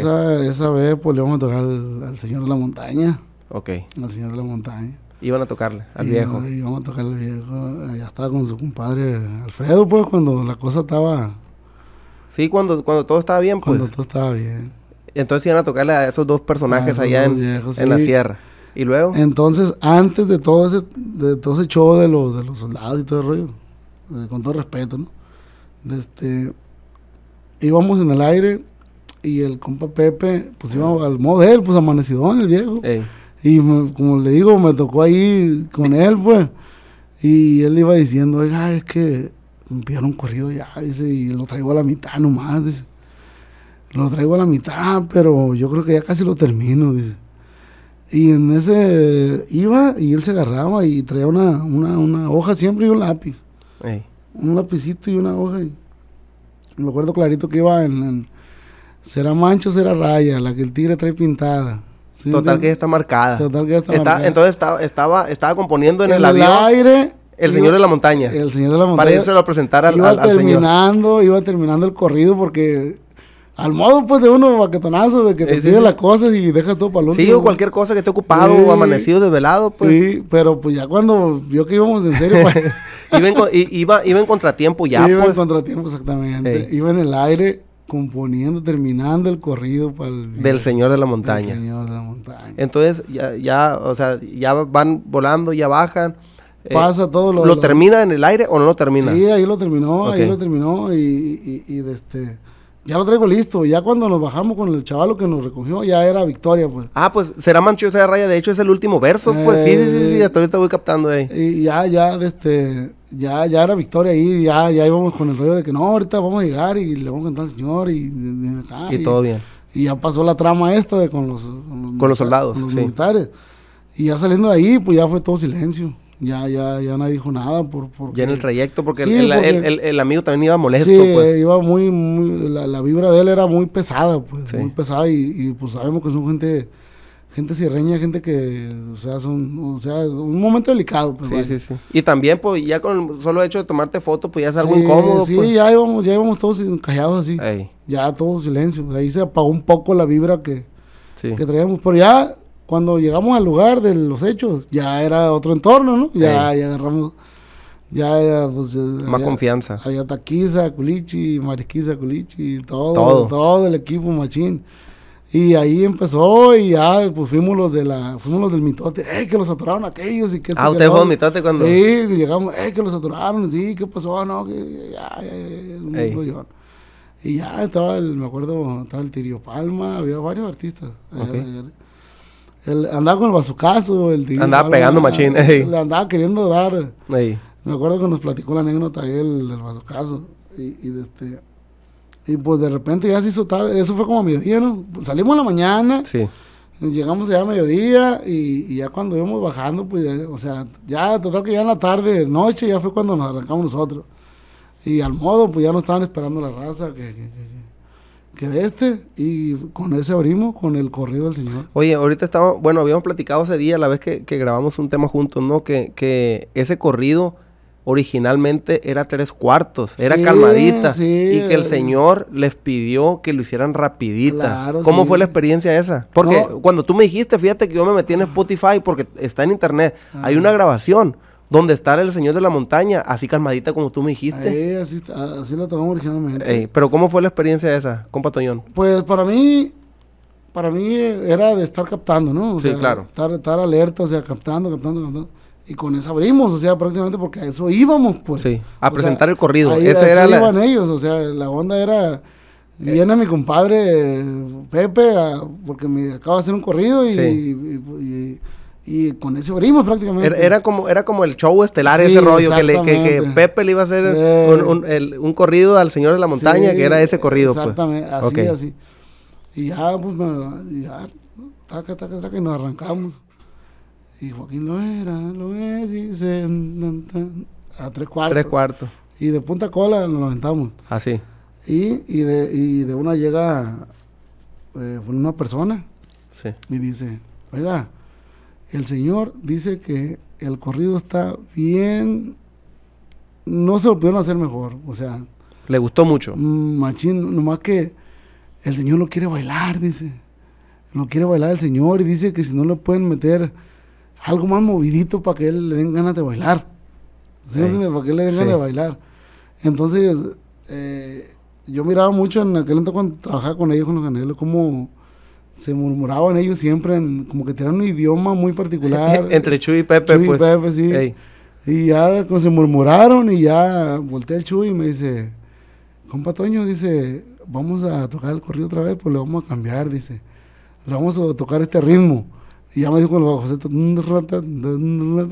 Esa, vez pues le íbamos a tocar al, señor de la montaña. Ok. Al señor de la montaña. Iban a tocarle al viejo. Y a tocarle al viejo. Ya estaba con su compadre Alfredo pues cuando la cosa estaba... Sí, cuando, cuando todo estaba bien pues. Cuando todo estaba bien. Entonces iban a tocarle a esos dos personajes ah, allá en, en la sierra. ¿Y luego? Entonces, antes de todo ese, de todo ese show de los, de los soldados y todo el rollo, eh, con todo respeto, ¿no? Este, íbamos en el aire y el compa Pepe, pues íbamos al modo de él, pues amanecidón el viejo. Y como le digo, me tocó ahí con él, pues. Y él iba diciendo, oiga, es que me pidieron un corrido ya, dice, y lo traigo a la mitad nomás, dice lo traigo a la mitad, pero yo creo que ya casi lo termino, dice. Y en ese iba y él se agarraba y traía una, hoja siempre y un lápiz. Un lapicito y una hoja. me acuerdo clarito que iba en, será mancho, será raya, la que el tigre trae pintada. Total que ya está marcada. Total que ya está, marcada. Entonces estaba, estaba, componiendo en, el, aire. El señor de la montaña. El señor de la montaña. Para irse a presentar al, iba terminando, Iba terminando el corrido porque al modo, pues, de uno maquetonazo de que te sigue las cosas y dejas todo para el último. Sí, o cualquier cosa que esté ocupado, o amanecido, desvelado, pues. Sí, pero pues ya cuando vio que íbamos en serio, pues. iba, en, iba, en, contratiempo ya, Iba en pues. contratiempo, exactamente. Iba en el aire componiendo, terminando el corrido para el... Del Señor de la Montaña. Del Señor de la Montaña. Entonces, ya, ya, o sea, ya van volando, ya bajan. Eh, pasa todo lo... ¿Lo, termina en el aire o no lo termina? Sí, ahí lo terminó, ahí lo terminó y, y, y de este... Ya lo traigo listo. Ya cuando nos bajamos con el chavalo que nos recogió, ya era victoria, pues. Ah, pues será manchosa esa raya. De hecho, es el último verso, pues. Sí, sí, sí, sí. Eh, hasta ahorita voy captando ahí. Y ya, ya, este. Ya, ya era victoria ahí. Ya, ya íbamos con el rollo de que no, ahorita vamos a llegar y le vamos a cantar al señor y. Y, todo bien. Y ya pasó la trama esta de con los. Con los, soldados, militares. Y ya saliendo de ahí, pues ya fue todo silencio ya, ya, ya nadie dijo nada. Por, porque... Ya en el trayecto, porque, el, El, amigo también iba molesto. Sí, pues. iba muy, la, la, vibra de él era muy pesada, pues, muy pesada y, pues sabemos que son gente, gente sierreña, gente que, o sea, son, o sea, un momento delicado. Pues, sí, sí, sí. Y también, pues, ya con el solo hecho de tomarte fotos, pues ya es algo incómodo. Sí, pues. ya, íbamos, ya íbamos todos callados así, ya todo silencio, ahí se apagó un poco la vibra que, que traíamos, pero ya cuando llegamos al lugar de los hechos, ya era otro entorno, ¿no? Ya, ya agarramos. Ya, pues. Más confianza. Había Taquiza, Culichi, Marisquiza, Culichi, todo, todo, todo. el equipo machín. Y ahí empezó y ya, pues fuimos los, de la, fuimos los del mitote. ¡Eh, que los atoraron aquellos! Y que ah, usted fue mitote cuando. Sí, llegamos, ¡eh, que los atoraron! Sí, ¿qué pasó? No, que ya, ya, Y ya estaba el, me acuerdo, estaba el Tirio Palma, había varios artistas andaba con el bazucazo, el día Andaba pegando machín. Le andaba queriendo dar. Me acuerdo que nos platicó la anécdota él del bazucazo. Este, y, pues de repente ya se hizo tarde. Eso fue como a mediodía, ¿no? Pues salimos en la mañana. Sí. Llegamos ya a mediodía y, ya cuando íbamos bajando, pues, o sea, ya total que ya en la tarde, noche, ya fue cuando nos arrancamos nosotros. Y al modo, pues ya nos estaban esperando la raza que que de este y con ese abrimos con el corrido del Señor. Oye, ahorita estamos, bueno, habíamos platicado ese día, la vez que, grabamos un tema juntos, ¿no? Que, que ese corrido originalmente era tres cuartos, era calmadita y que el Señor les pidió que lo hicieran rapidita. Claro, ¿Cómo fue la experiencia esa? Porque cuando tú me dijiste, fíjate que yo me metí en Spotify porque está en internet, hay ah. una grabación donde estar el Señor de la Montaña, así calmadita como tú me dijiste. Sí, así, así la tomamos originalmente. pero ¿cómo fue la experiencia esa, compa Toñón? Pues para mí, para mí era de estar captando, ¿no? sí, claro. Estar, estar, alerta, o sea, captando, captando, captando. Y con eso abrimos, o sea, prácticamente porque a eso íbamos, pues. Sí, a presentar el corrido. Ahí, era la... iban ellos, o sea, la onda era... Viene mi compadre Pepe, porque me acaba de hacer un corrido y y con ese abrimos prácticamente. Era, como, era como el show estelar ese rollo, que, Pepe le iba a hacer eh. un, un, corrido al Señor de la Montaña, que era ese corrido. Pues. Exactamente, así, así. Y ya, pues, ya, taca, taca, taca, y nos arrancamos. Y Joaquín lo era, lo es, y se... A tres cuartos. Tres cuartos. Y de punta cola nos aventamos. Así. Y, y, de, y de una llega eh, una persona. Sí. Y dice, oiga, el Señor dice que el corrido está bien, no se lo pudieron hacer mejor, o sea. Le gustó mucho. Mm, machín, nomás que el Señor no quiere bailar, dice. No quiere bailar el Señor y dice que si no le pueden meter algo más movidito para que él le den ganas de bailar. ¿Sí? Para que él le den ganas de bailar. Entonces, eh, yo miraba mucho en aquel entonces cuando trabajaba con ellos, con los canelos, cómo se murmuraban ellos siempre, como que tenían un idioma muy particular. Entre Chuy y Pepe, pues. y Pepe, sí. Y ya se murmuraron y ya volteé al Chuy y me dice, compa Toño, dice, vamos a tocar el corrido otra vez, pues le vamos a cambiar, dice. Le vamos a tocar este ritmo. Y ya me dijo con los ojos,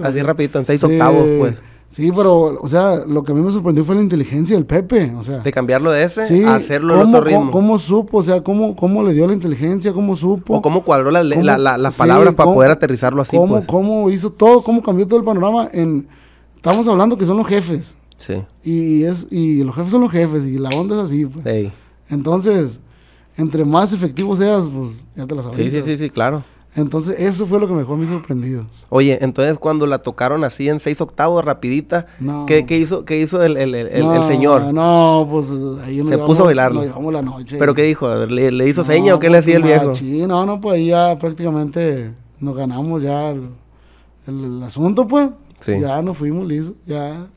así rapidito, en seis octavos, pues. Sí, pero, o sea, lo que a mí me sorprendió fue la inteligencia del Pepe, o sea. De cambiarlo de ese a hacerlo en otro ritmo. Cómo, supo, o sea, cómo, cómo le dio la inteligencia, cómo supo. O cómo cuadró las palabras para poder aterrizarlo así, cómo, pues. Cómo hizo todo, cómo cambió todo el panorama en... Estamos hablando que son los jefes. Sí. Y, es, y los jefes son los jefes y la onda es así, pues. Entonces, entre más efectivo seas, pues, ya te las sabes. Sí, sí, sí, sí, claro. Entonces, eso fue lo que mejor me sorprendido. Oye, entonces cuando la tocaron así en seis octavos, rapidita, ¿qué, hizo, qué hizo el, el, el, señor? No, pues ahí nos Se llevamos, puso a la noche. ¿Pero qué dijo? ¿Le, hizo seña o qué le pues, hacía el viejo? Sí, no, no, pues ahí ya prácticamente nos ganamos ya el, asunto, pues. Sí. Ya nos fuimos listo ya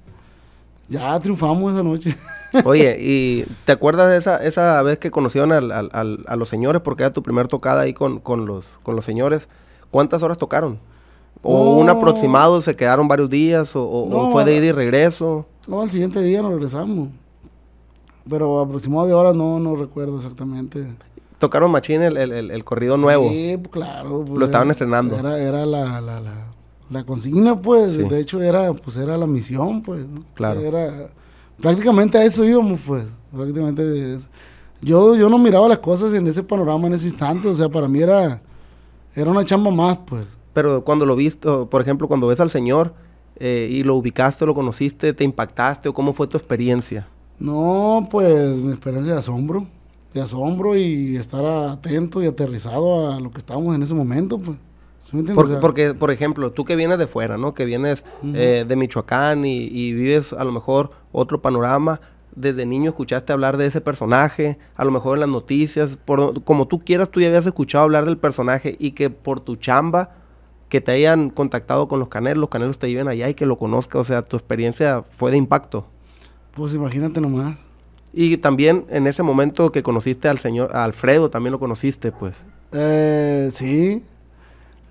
ya triunfamos esa noche. Oye, ¿y te acuerdas de esa, esa vez que conocieron a los señores? Porque era tu primer tocada ahí con, los, con los señores. ¿Cuántas horas tocaron? ¿O un aproximado? ¿Se quedaron varios días? ¿O, fue de ida y regreso? No, al siguiente día nos regresamos. Pero aproximado de horas no, no recuerdo exactamente. Tocaron Machín el, corrido nuevo. Sí, claro. Pues, Lo estaban estrenando. Era, la la consigna, pues, de hecho era, pues, era la misión, pues, Claro. Era, prácticamente a eso íbamos, pues, prácticamente eso. Yo, yo no miraba las cosas en ese panorama, en ese instante, o sea, para mí era, era una chamba más, pues. Pero cuando lo viste, por ejemplo, cuando ves al Señor eh, y lo ubicaste, lo conociste, te impactaste, o cómo fue tu experiencia? No, pues, mi experiencia de asombro, de asombro y estar atento y aterrizado a lo que estábamos en ese momento, pues. Porque, por ejemplo, tú que vienes de fuera, ¿no? Que vienes eh, de Michoacán y, vives a lo mejor otro panorama. Desde niño escuchaste hablar de ese personaje, a lo mejor en las noticias, como tú quieras, tú ya habías escuchado hablar del personaje y que por tu chamba, que te hayan contactado con los canelos, los canelos te lleven allá y que lo conozcas, o sea, tu experiencia fue de impacto. Pues imagínate nomás. Y también en ese momento que conociste al señor, Alfredo, también lo conociste, pues. Eh, sí,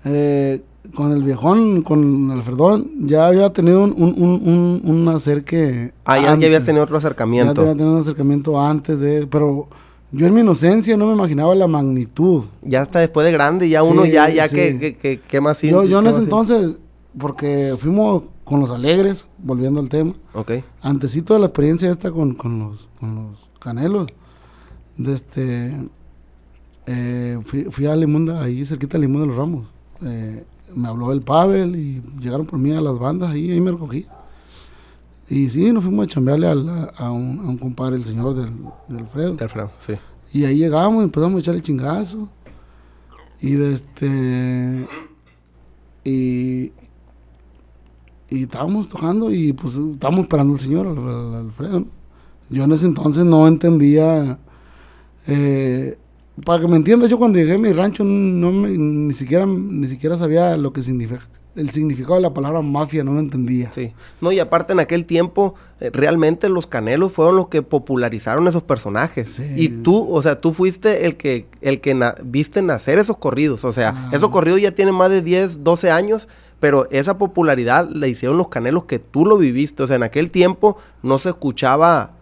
eh, con el viejón, con Alfredón, ya había tenido un, un, un, un acerque. Ah, ya, había tenido otro acercamiento. Ya tenía tenido un acercamiento antes de. Pero yo en mi inocencia no me imaginaba la magnitud. Ya hasta después de grande, ya uno, ya, ya que, que, más. Yo, yo en ese entonces, porque fuimos con los alegres, volviendo al tema. Ok. Antecito de la experiencia esta con, los, con los canelos. De este. Eh, fui, a Limunda, ahí cerquita de Limunda de los Ramos. Eh, me habló el Pavel y llegaron por mí a las bandas y ahí me recogí. Y sí, nos fuimos a chambearle a, un, compadre, el señor del, del Alfredo. Y ahí llegamos y empezamos a echarle el chingazo. Y de este. Y. Y estábamos tocando y pues estábamos esperando al señor, Alfredo. Yo en ese entonces no entendía. Eh, para que me entiendas, yo cuando llegué a mi rancho no ni siquiera ni siquiera sabía lo que significa el significado de la palabra mafia, no lo entendía. Sí. No, y aparte en aquel tiempo eh, realmente los canelos fueron los que popularizaron esos personajes. Sí. Y tú, o sea, tú fuiste el que el que viste nacer esos corridos, o sea, ah. esos corridos ya tienen más de 10, 12 años, pero esa popularidad la hicieron los canelos que tú lo viviste, o sea, en aquel tiempo no se escuchaba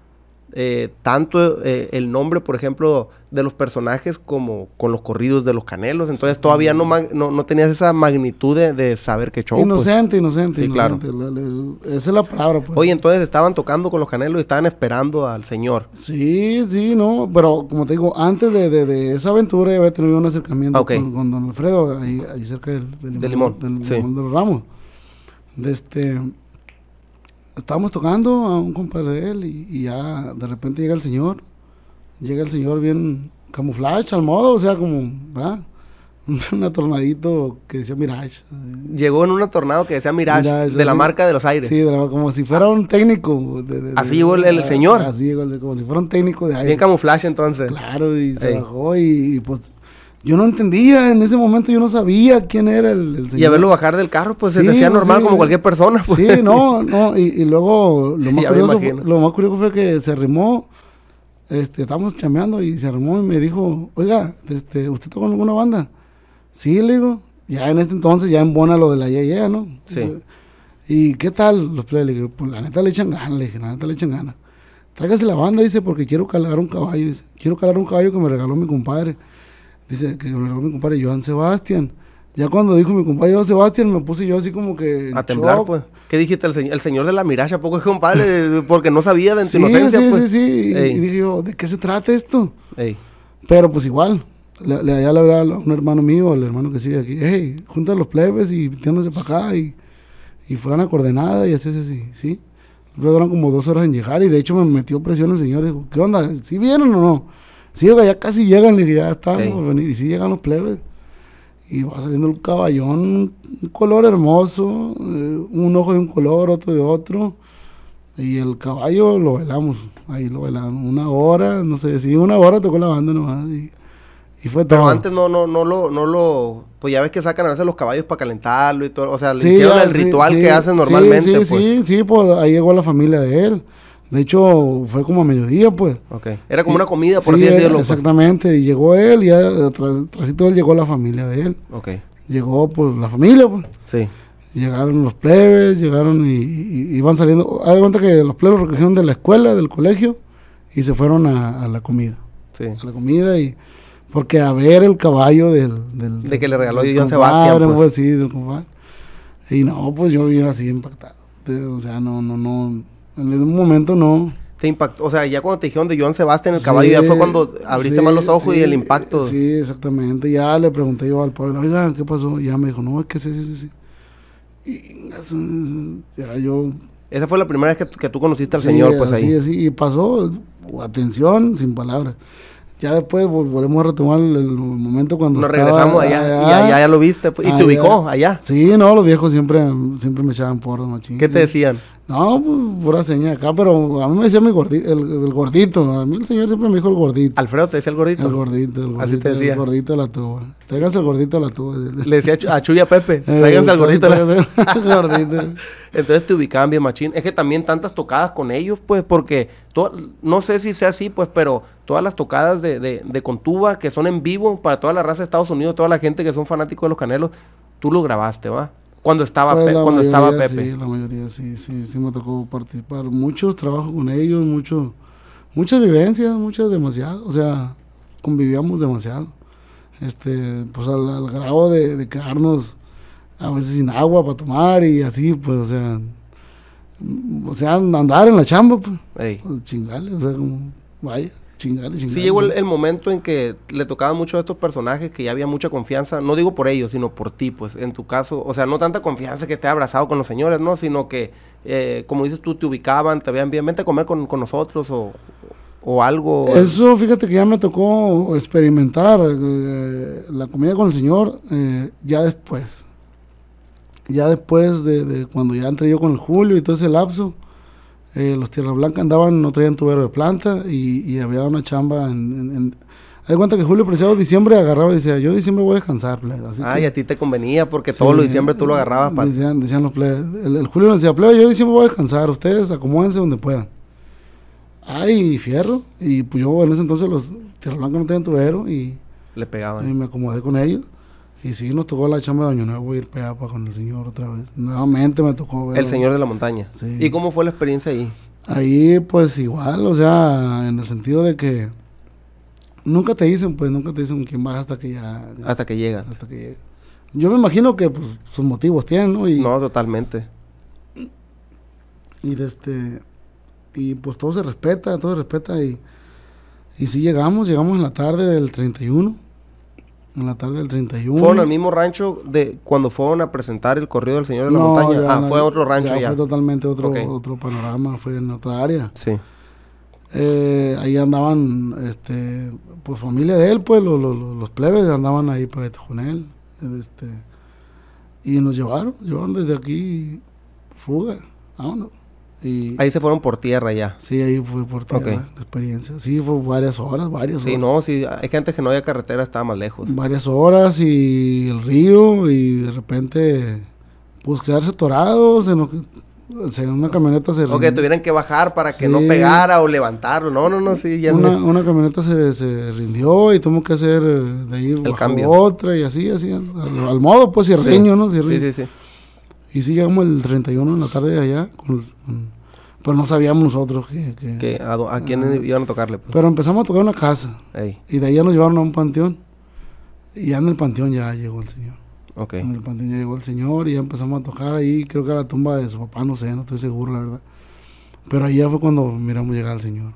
eh, tanto eh, el nombre, por ejemplo, de los personajes como con los corridos de los canelos. Entonces todavía no, no, tenías esa magnitud de, saber qué chocó. Pues. Inocente, inocente, sí, Claro. esa es la palabra. Pues. Oye, entonces estaban tocando con los canelos y estaban esperando al señor. Sí, sí, no. Pero como te digo, antes de, esa aventura ya había tenido un acercamiento ah, con, don Alfredo, ahí, cerca del, del de los Ramos. De este estábamos tocando a un compadre de él y, ya de repente llega el señor, llega el señor bien camuflado, al modo, o sea, como, ¿verdad? una tornadito que decía Mirage. Llegó en un tornado que decía Mirage, de la marca de los aires. Sí, como si fuera un técnico. así llegó el, señor. Así llegó, el, como si fuera un técnico de aire. Bien camuflaje entonces. Claro, y se bajó y, pues yo no entendía, en ese momento yo no sabía quién era el, señor. Y a verlo bajar del carro, pues se decía normal como cualquier persona. Sí, pues. no, no, y, luego lo más, curioso fue, que se arrimó, este, estábamos chameando y se arrimó y me dijo, oiga, este, ¿usted toca en alguna banda? Sí, le digo, ya en este entonces ya en Bona lo de la Yaya, ¿no? Sí. ¿Y qué tal los Le pues la neta le echan ganas, le dije, la neta le echan ganas. Tráigase la banda, dice, porque quiero calar un caballo, dice, quiero calar un caballo que me regaló mi compadre dice que me mi compadre Joan Sebastián. Ya cuando dijo mi compadre Joan Sebastián, me puse yo así como que. A temblar, pues. ¿Qué dijiste? El, señor, de la miracha, poco es compadre, porque no sabía de sí, inocencia, sí, pues. Sí, sí, sí. Y, dije yo, ¿de qué se trata esto? Pero pues igual. Le, le, le a un hermano mío, el hermano que sigue aquí, hey, junta los plebes y tiéndose para acá y, y fueran a coordenada y así, así, ¿sí? Luego duraron como dos horas en llegar y de hecho me metió presión el señor, dijo, ¿qué onda? ¿Sí vienen o no? Sí, ya casi llegan, ya estamos por venir. Y sí llegan los plebes. Y va saliendo un caballón, un color hermoso, eh, un ojo de un color, otro de otro. Y el caballo lo velamos, ahí lo velamos, una hora, no sé, sí, una hora tocó la banda nomás. Y, fue todo. Pero antes no, no, no lo, no lo, pues ya ves que sacan a veces los caballos para calentarlo y todo, o sea, le hicieron el ritual que hacen normalmente. Sí, pues. sí, sí, pues ahí llegó la familia de él. De hecho, fue como a mediodía, pues. Okay. Era como una comida, por así eh, decirlo. Pues. Exactamente. Y llegó él, y tras, llegó la familia de él. Okay. Llegó, pues, la familia, pues. Sí. Llegaron los plebes, llegaron y, iban saliendo. Hay cuenta que los plebes recogieron de la escuela, del colegio, y se fueron a, la comida. Sí. A la comida y... Porque a ver el caballo del... del de que le regaló John Sebastián, pues. pues. Sí, Y no, pues yo vivía así impactado. o sea, no, no, no en algún momento no. Te impactó, o sea, ya cuando te dijeron de Joan Sebastián el caballo, ya fue cuando abriste más los ojos y el impacto. Sí, exactamente. Ya le pregunté yo al padre... oiga, ¿qué pasó? Y ya me dijo, no, es que sí, sí, sí, Y ya yo... Esa fue la primera vez que, tú conociste al Señor, pues ahí. Sí, y pasó, atención, sin palabras. Ya después volvemos a retomar el, momento cuando. Nos regresamos allá, y allá ya lo viste. Pues, y te ubicó allá. Sí, no, los viejos siempre, siempre me echaban porras, machín. ¿Qué te decían? No, pues, pura seña acá, pero a mí me decía mi gordito, el, gordito. A mí el señor siempre me dijo el gordito. Alfredo te decía el gordito. El gordito, el gordito. Así te decía. El gordito de la tuba. Tráiganse el gordito de la tuba. Le decía a Chuya Pepe, eh, tráiganse el gordito de la gordito. Entonces te ubicaban bien machín. Es que también tantas tocadas con ellos, pues, porque no sé si sea así, pues, pero todas las tocadas de, de, de Contuba que son en vivo para toda la raza de Estados Unidos, toda la gente que son fanáticos de los canelos, tú lo grabaste, ¿va? Cuando estaba, pues cuando estaba Pepe. Sí, la mayoría sí, sí, sí me tocó participar. Muchos trabajos con ellos, mucho, muchas vivencias, muchas demasiado. O sea, convivíamos demasiado. Este, pues al, grado de, quedarnos a veces sin agua para tomar y así, pues, o sea, o sea, andar en la chamba, pues. pues chingale, o sea, como, vaya si Sí llegó el, momento en que le tocaba mucho a estos personajes que ya había mucha confianza, no digo por ellos, sino por ti, pues en tu caso, o sea, no tanta confianza que te ha abrazado con los señores, ¿no? Sino que, eh, como dices tú, te ubicaban, te habían bien, vente a comer con, nosotros o, algo. Eso, fíjate que ya me tocó experimentar eh, la comida con el señor eh, ya después. Ya después de, de, cuando ya entré yo con Julio y todo ese lapso, eh, los Tierra Blanca andaban, no traían tubero de planta y, había una chamba en... hay cuenta que Julio Preciado diciembre agarraba y decía, yo diciembre voy a descansar, ah, a ti te convenía porque todo lo diciembre tú lo agarrabas. Decían, los plebes. El, Julio decía, plebe, yo diciembre voy a descansar, ustedes acomódense donde puedan. Ay, fierro. Y pues yo en ese entonces los Tierra Blanca no tenían tubero y... Le pegaban. Y me acomodé con ellos. Y sí, nos tocó la chamba de Año Nuevo ir peapa con el señor otra vez. Nuevamente me tocó ver. El señor de la montaña. Sí. ¿Y cómo fue la experiencia ahí? Ahí, pues igual, o sea, en el sentido de que nunca te dicen, pues nunca te dicen quién vas hasta que ya. hasta que llegan. Hasta que Yo me imagino que pues, sus motivos tienen, ¿no? Y, no, totalmente. Y este. Y pues todo se respeta, todo se respeta y. Y sí llegamos, llegamos en la tarde del 31 en la tarde del 31. ¿Fueron al mismo rancho de cuando fueron a presentar el corrido del Señor de la Montaña? ah, fue a otro rancho ya. Fue totalmente otro, otro panorama, fue en otra área. Sí. Eh, ahí andaban, este, pues familia de él, pues los, plebes andaban ahí para pues, con él. Este, y nos llevaron, llevaron desde aquí fuga, vámonos. Y ahí se fueron por tierra ya. Sí, ahí fue por tierra la experiencia. Sí, fue varias horas, varias horas. Sí, no, sí, es que antes que no había carretera estaba más lejos. Varias horas y el río y de repente pues quedarse atorados en una camioneta se... O que tuvieran que bajar para que no pegara o levantarlo. No, no, no, sí. una, una camioneta se, rindió y tuvo que hacer eh, de ahí, el cambio. otra y así, así. Al, modo, pues, cierreño, sí. ¿no? Sí, sí, sí. Y sí llegamos el 31 en la tarde de allá, pero no sabíamos nosotros que... a, quién iban a tocarle? Pues. Pero empezamos a tocar una casa. Y de ahí nos llevaron a un panteón. Y ya en el panteón ya llegó el señor. En el panteón ya llegó el señor y ya empezamos a tocar ahí, creo que a la tumba de su papá, no sé, no estoy seguro, la verdad. Pero ahí fue cuando miramos llegar al señor.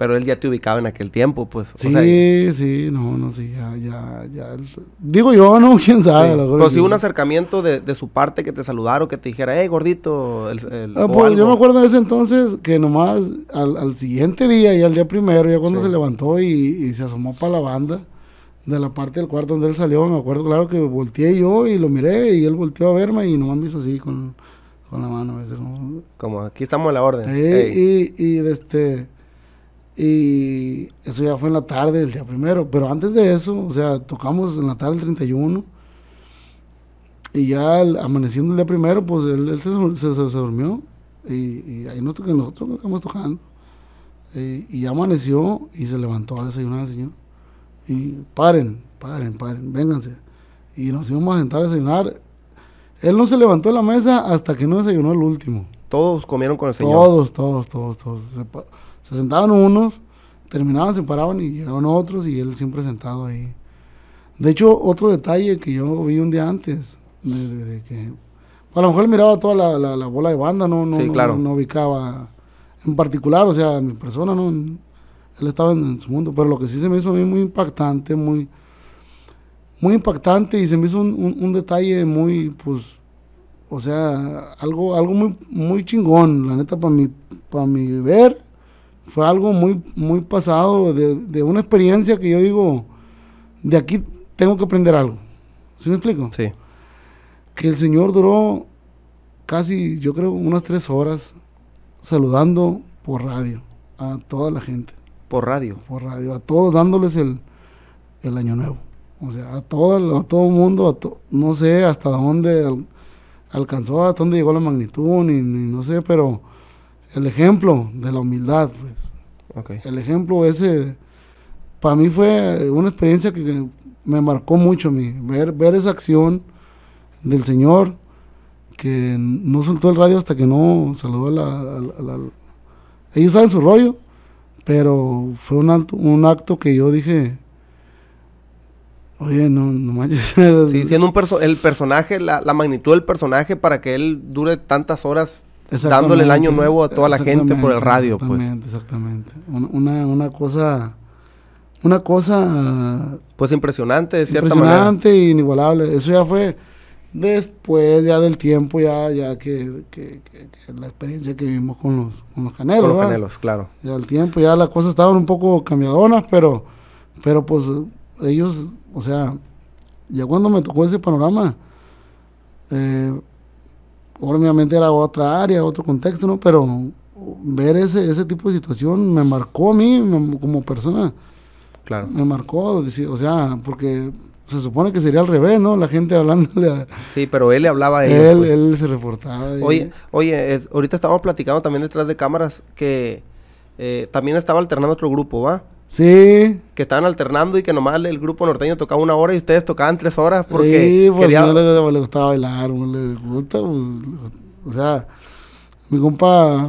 Pero él ya te ubicaba en aquel tiempo, pues. Sí, sí, no, no, sí, ya, ya, ya. Digo yo, no, quién sabe. Sí. Pues, si un acercamiento de, de, su parte que te saludara o que te dijera, hey, gordito. ah, pues, yo me acuerdo de ese entonces que nomás al, al siguiente día y al día primero, ya cuando se levantó y, y se asomó para la banda de la parte del cuarto donde él salió, me acuerdo claro que volteé yo y lo miré y él volteó a verme y nomás me hizo así con, con la mano. Como, como, aquí estamos a la orden. Sí, y, y este, y eso ya fue en la tarde, del día primero. Pero antes de eso, o sea, tocamos en la tarde el 31. Y ya amaneciendo el día primero, pues él, se, se, durmió. Y, y ahí nos, nosotros estamos tocando. Y, y, ya amaneció y se levantó a desayunar el señor. Y paren, paren, paren, vénganse. Y nos íbamos a sentar a desayunar. Él no se levantó de la mesa hasta que no desayunó el último. Todos comieron con el señor. Todos, todos, todos, todos. Se sentaban unos, terminaban, se paraban y llegaban otros y él siempre sentado ahí. De hecho, otro detalle que yo vi un día antes, de, que a lo mejor miraba toda la, bola de banda, no, no, no, ubicaba en particular, o sea, mi persona, no, él estaba en, su mundo, pero lo que sí se me hizo a mí muy impactante, muy, muy impactante y se me hizo un, detalle muy, pues, o sea, algo, algo muy, muy chingón, la neta, para para mi ver fue algo muy, muy pasado, de, una experiencia que yo digo, de aquí tengo que aprender algo. ¿Sí me explico? Sí. Que el Señor duró casi, yo creo, unas tres horas saludando por radio a toda la gente. Por radio. Por radio, a todos dándoles el, año nuevo. O sea, a todo, a mundo, no sé hasta dónde alcanzó, hasta dónde llegó la magnitud, no sé, pero el ejemplo de la humildad, pues. El ejemplo ese, para mí fue una experiencia que me marcó mucho a mí, ver, ver esa acción del Señor que no soltó el radio hasta que no saludó a la... ellos saben su rollo, pero fue un, alto, un acto que yo dije, Oye, no, no manches. sí, siendo un el personaje, la, la, magnitud del personaje para que él dure tantas horas dándole el año nuevo a toda la gente por el radio, exactamente, pues. Exactamente, Una, cosa, una cosa... Pues impresionante, de impresionante e inigualable. Eso ya fue después ya del tiempo, ya, ya que, la experiencia que vivimos con los, canelos. Con los canelos, claro. Ya el tiempo, ya las cosas estaban un poco cambiadonas, pero, pero pues ellos, o sea, ya cuando me tocó ese panorama, eh, obviamente era otra área, otro contexto, ¿no? Pero ver ese, tipo de situación me marcó a mí como persona. Claro. Me marcó, o sea, porque se supone que sería al revés, ¿no? La gente hablándole a... Sí, pero él le hablaba a él. Pues. Él, se reportaba. Oye, oye, ahorita estábamos platicando también detrás de cámaras que eh, también estaba alternando otro grupo, ¿va? Sí. Que estaban alternando y que nomás el grupo norteño tocaba una hora y ustedes tocaban tres horas porque. Sí, pues quería... uno le, gustaba bailar, le gusta. Pues, o sea, mi compa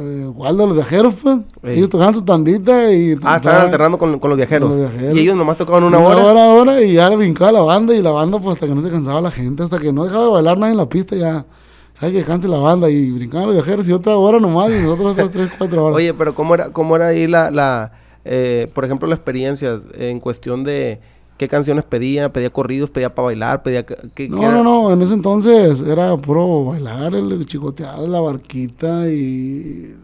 eh, Waldo, los viajeros, pues. Ellos tocaban su tandita y. Pues, ah, estaban alternando con, los viajeros. Y ellos nomás tocaban una, hora. Una hora, hora, y ya brincaba la banda y la banda, pues hasta que no se cansaba la gente, hasta que no dejaba de bailar nadie en la pista, ya hay que descanse la banda y brincaban los viajeros y otra hora nomás y nosotros otras tres, cuatro horas. Oye, pero ¿cómo era, cómo era ahí la, eh, por ejemplo, la experiencia en cuestión de qué canciones pedía, pedía corridos, pedía para bailar, pedía... no, no, no, en ese entonces era puro bailar, el chicoteado, la barquita y...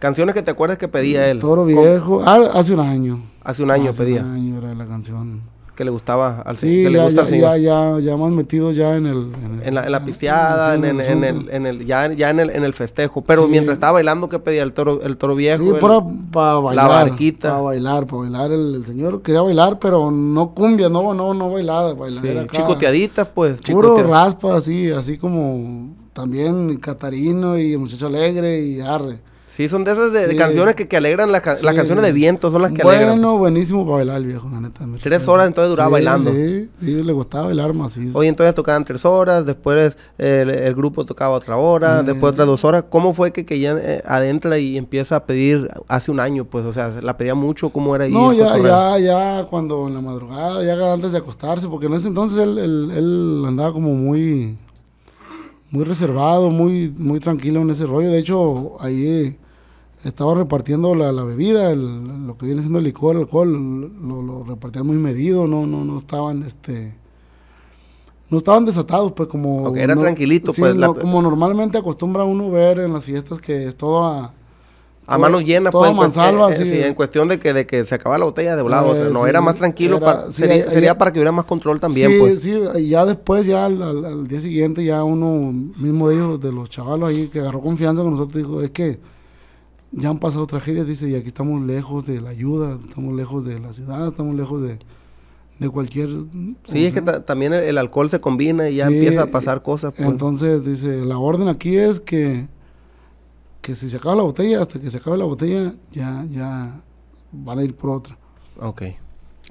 canciones que te acuerdas que pedía él. Toro Viejo, ah, hace un año. Hace un año pedía. Hace un año era la canción que le gustaba al le gusta ya, señor. Ya, ya, más metido ya en el... En, la, pisteada, en, el, en el, ya, ya en, el, en el festejo. Pero mientras estaba bailando, ¿qué pedía? El toro, el toro viejo. Sí, para, bailar. La barquita. Para bailar, para bailar. El, señor quería bailar, pero no cumbia, no, no, no bailada. bailar sí. Chicoteaditas, pues. Puro raspa, así, así como también Catarino y el muchacho alegre y arre. Sí, son de esas de, canciones que, alegran las canciones de viento, son las que alegran. Bueno, buenísimo para bailar viejo, la neta. Tres horas entonces duraba bailando. Sí, sí, le gustaba bailar más. Hoy entonces tocaban tres horas, después eh, el, grupo tocaba otra hora, mm. después otras dos horas. ¿Cómo fue que, que ya eh, adentra y empieza a pedir hace un año? Pues, o sea, la pedía mucho, ¿cómo era? Ahí no, ya, ya, ya, cuando en la madrugada, ya antes de acostarse, porque en ese entonces él, andaba como muy muy reservado, muy, muy tranquilo en ese rollo. De hecho, ahí estaba repartiendo la, bebida, lo que viene siendo el licor, el alcohol, lo, lo, repartían muy medido, no, no, no estaban este no estaban desatados, pues como... Okay, era tranquilito, pues. Como normalmente acostumbra uno ver en las fiestas que es todo a... A mano llena, pues. pues eh, eh, en, cuestión de que, de que se acaba la botella de volado. lado, no, era eh, más tranquilo. sería, para que hubiera más control también, pues. Ya después, ya al, día siguiente, ya uno mismo de ellos, de los chavalos ahí, que agarró confianza con nosotros, dijo, es que ya han pasado tragedias, dice, y aquí estamos lejos de la ayuda, estamos lejos de la ciudad, estamos lejos de, cualquier... Sí, es que también el, alcohol se combina y ya empieza a eh, pasar cosas. Pues. Entonces, dice, la orden aquí es que, que si se acaba la botella, hasta que se acabe la botella, ya, ya van a ir por otra. Ok.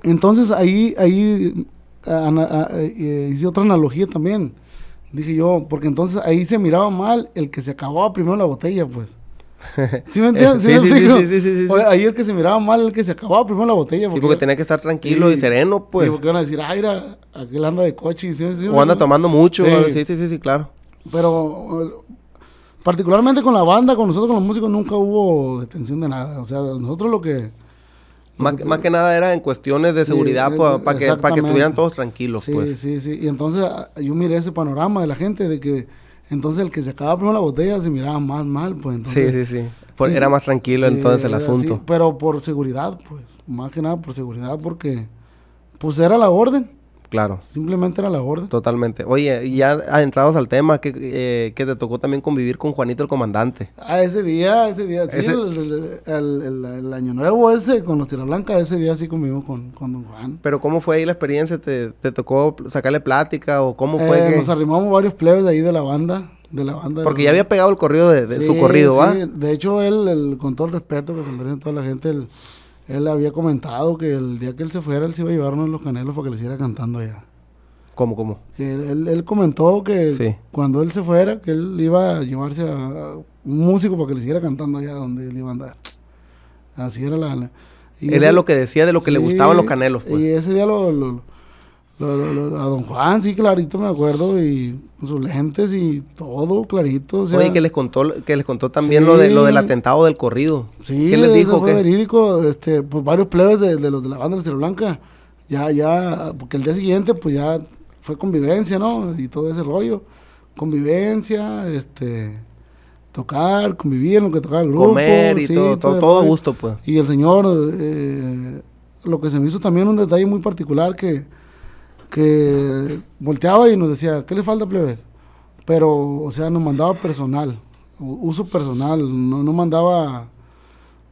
Entonces, ahí, ahí eh, hice otra analogía también. Dije yo, porque entonces ahí se miraba mal el que se acababa primero la botella, pues. ¿Sí me entiendes? ¿Sí sí, sí, sí, el que se miraba mal, el que se acababa primero la botella. Porque sí, tenía que estar tranquilo y, sereno, pues. porque van a decir, ay, ah, era, aquel anda de coche. o anda tomando mucho. Sí. sí, sí, sí, claro. Pero particularmente con la banda, con nosotros, con los músicos, nunca hubo detención de nada. O sea, nosotros lo que... Más que, más, que nada era en cuestiones de seguridad para eh, que, para que estuvieran todos tranquilos. Sí, pues. sí, sí. Y entonces ah, yo miré ese panorama de la gente de que entonces el que se acaba primero la botella se miraba más mal, pues entonces... Sí, sí, sí. era más tranquilo entonces el asunto. Sí, pero por seguridad, pues, más que nada por seguridad, porque pues era la orden. Claro. Simplemente era la gorda. Totalmente. Oye, ya adentrados al tema, que, eh, que te tocó también convivir con Juanito el comandante. Ah, ese día, ese día, sí, El, año nuevo ese con los Tierra Blanca, ese día sí convivimos con, Don Juan. Pero ¿cómo fue ahí la experiencia? ¿Te, te tocó sacarle plática o cómo fue? Eh, nos arrimamos varios plebes de ahí de la banda. De la banda. Porque ya había pegado el corrido de, su corrido, ¿va? Sí. De hecho, él, con todo el respeto que se merece toda la gente, el él había comentado que el día que él se fuera, él se iba a llevarnos los canelos para que le hiciera cantando allá. ¿Cómo, cómo? Que él, él, comentó que cuando él se fuera, que él iba a llevarse a un músico para que le siguiera cantando allá donde él iba a andar. Así era la... Y él era lo que decía de lo que le gustaban los canelos. Pues. Y ese día lo, a don Juan, sí, clarito me acuerdo, y sus lentes y todo clarito. Oye, que les contó, que les contó también lo, de, lo del atentado del corrido. Sí, que les dijo? que verídico, este, pues varios plebes de, los de la banda de Cielo Blanca, ya, ya, porque el día siguiente, pues ya fue convivencia, ¿no? Y todo ese rollo. Convivencia, este, tocar, convivir lo que tocaba el grupo. Comer y todo, todo, a gusto, pues. Y el señor, eh, lo que se me hizo también un detalle muy particular que que volteaba y nos decía, ¿qué le falta, plebes? Pero, o sea, nos mandaba personal, uso personal, no, no mandaba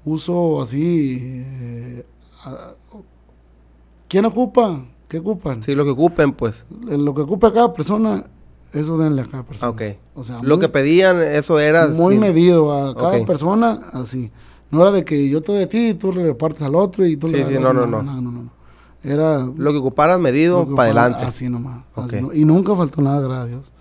uso así. Eh, ¿Quién ocupa? ¿Qué ocupan? Sí, lo que ocupen, pues. Lo que ocupa cada persona, eso denle a cada persona. Ok. O sea, lo que pedían, eso era. Muy medido a cada persona, así. No era de que yo te a ti y tú le repartes al otro y tú sí, le Sí, no, no, no. Era... Lo que ocuparas medido para adelante. Así nomás. y nunca faltó nada, gracias Dios.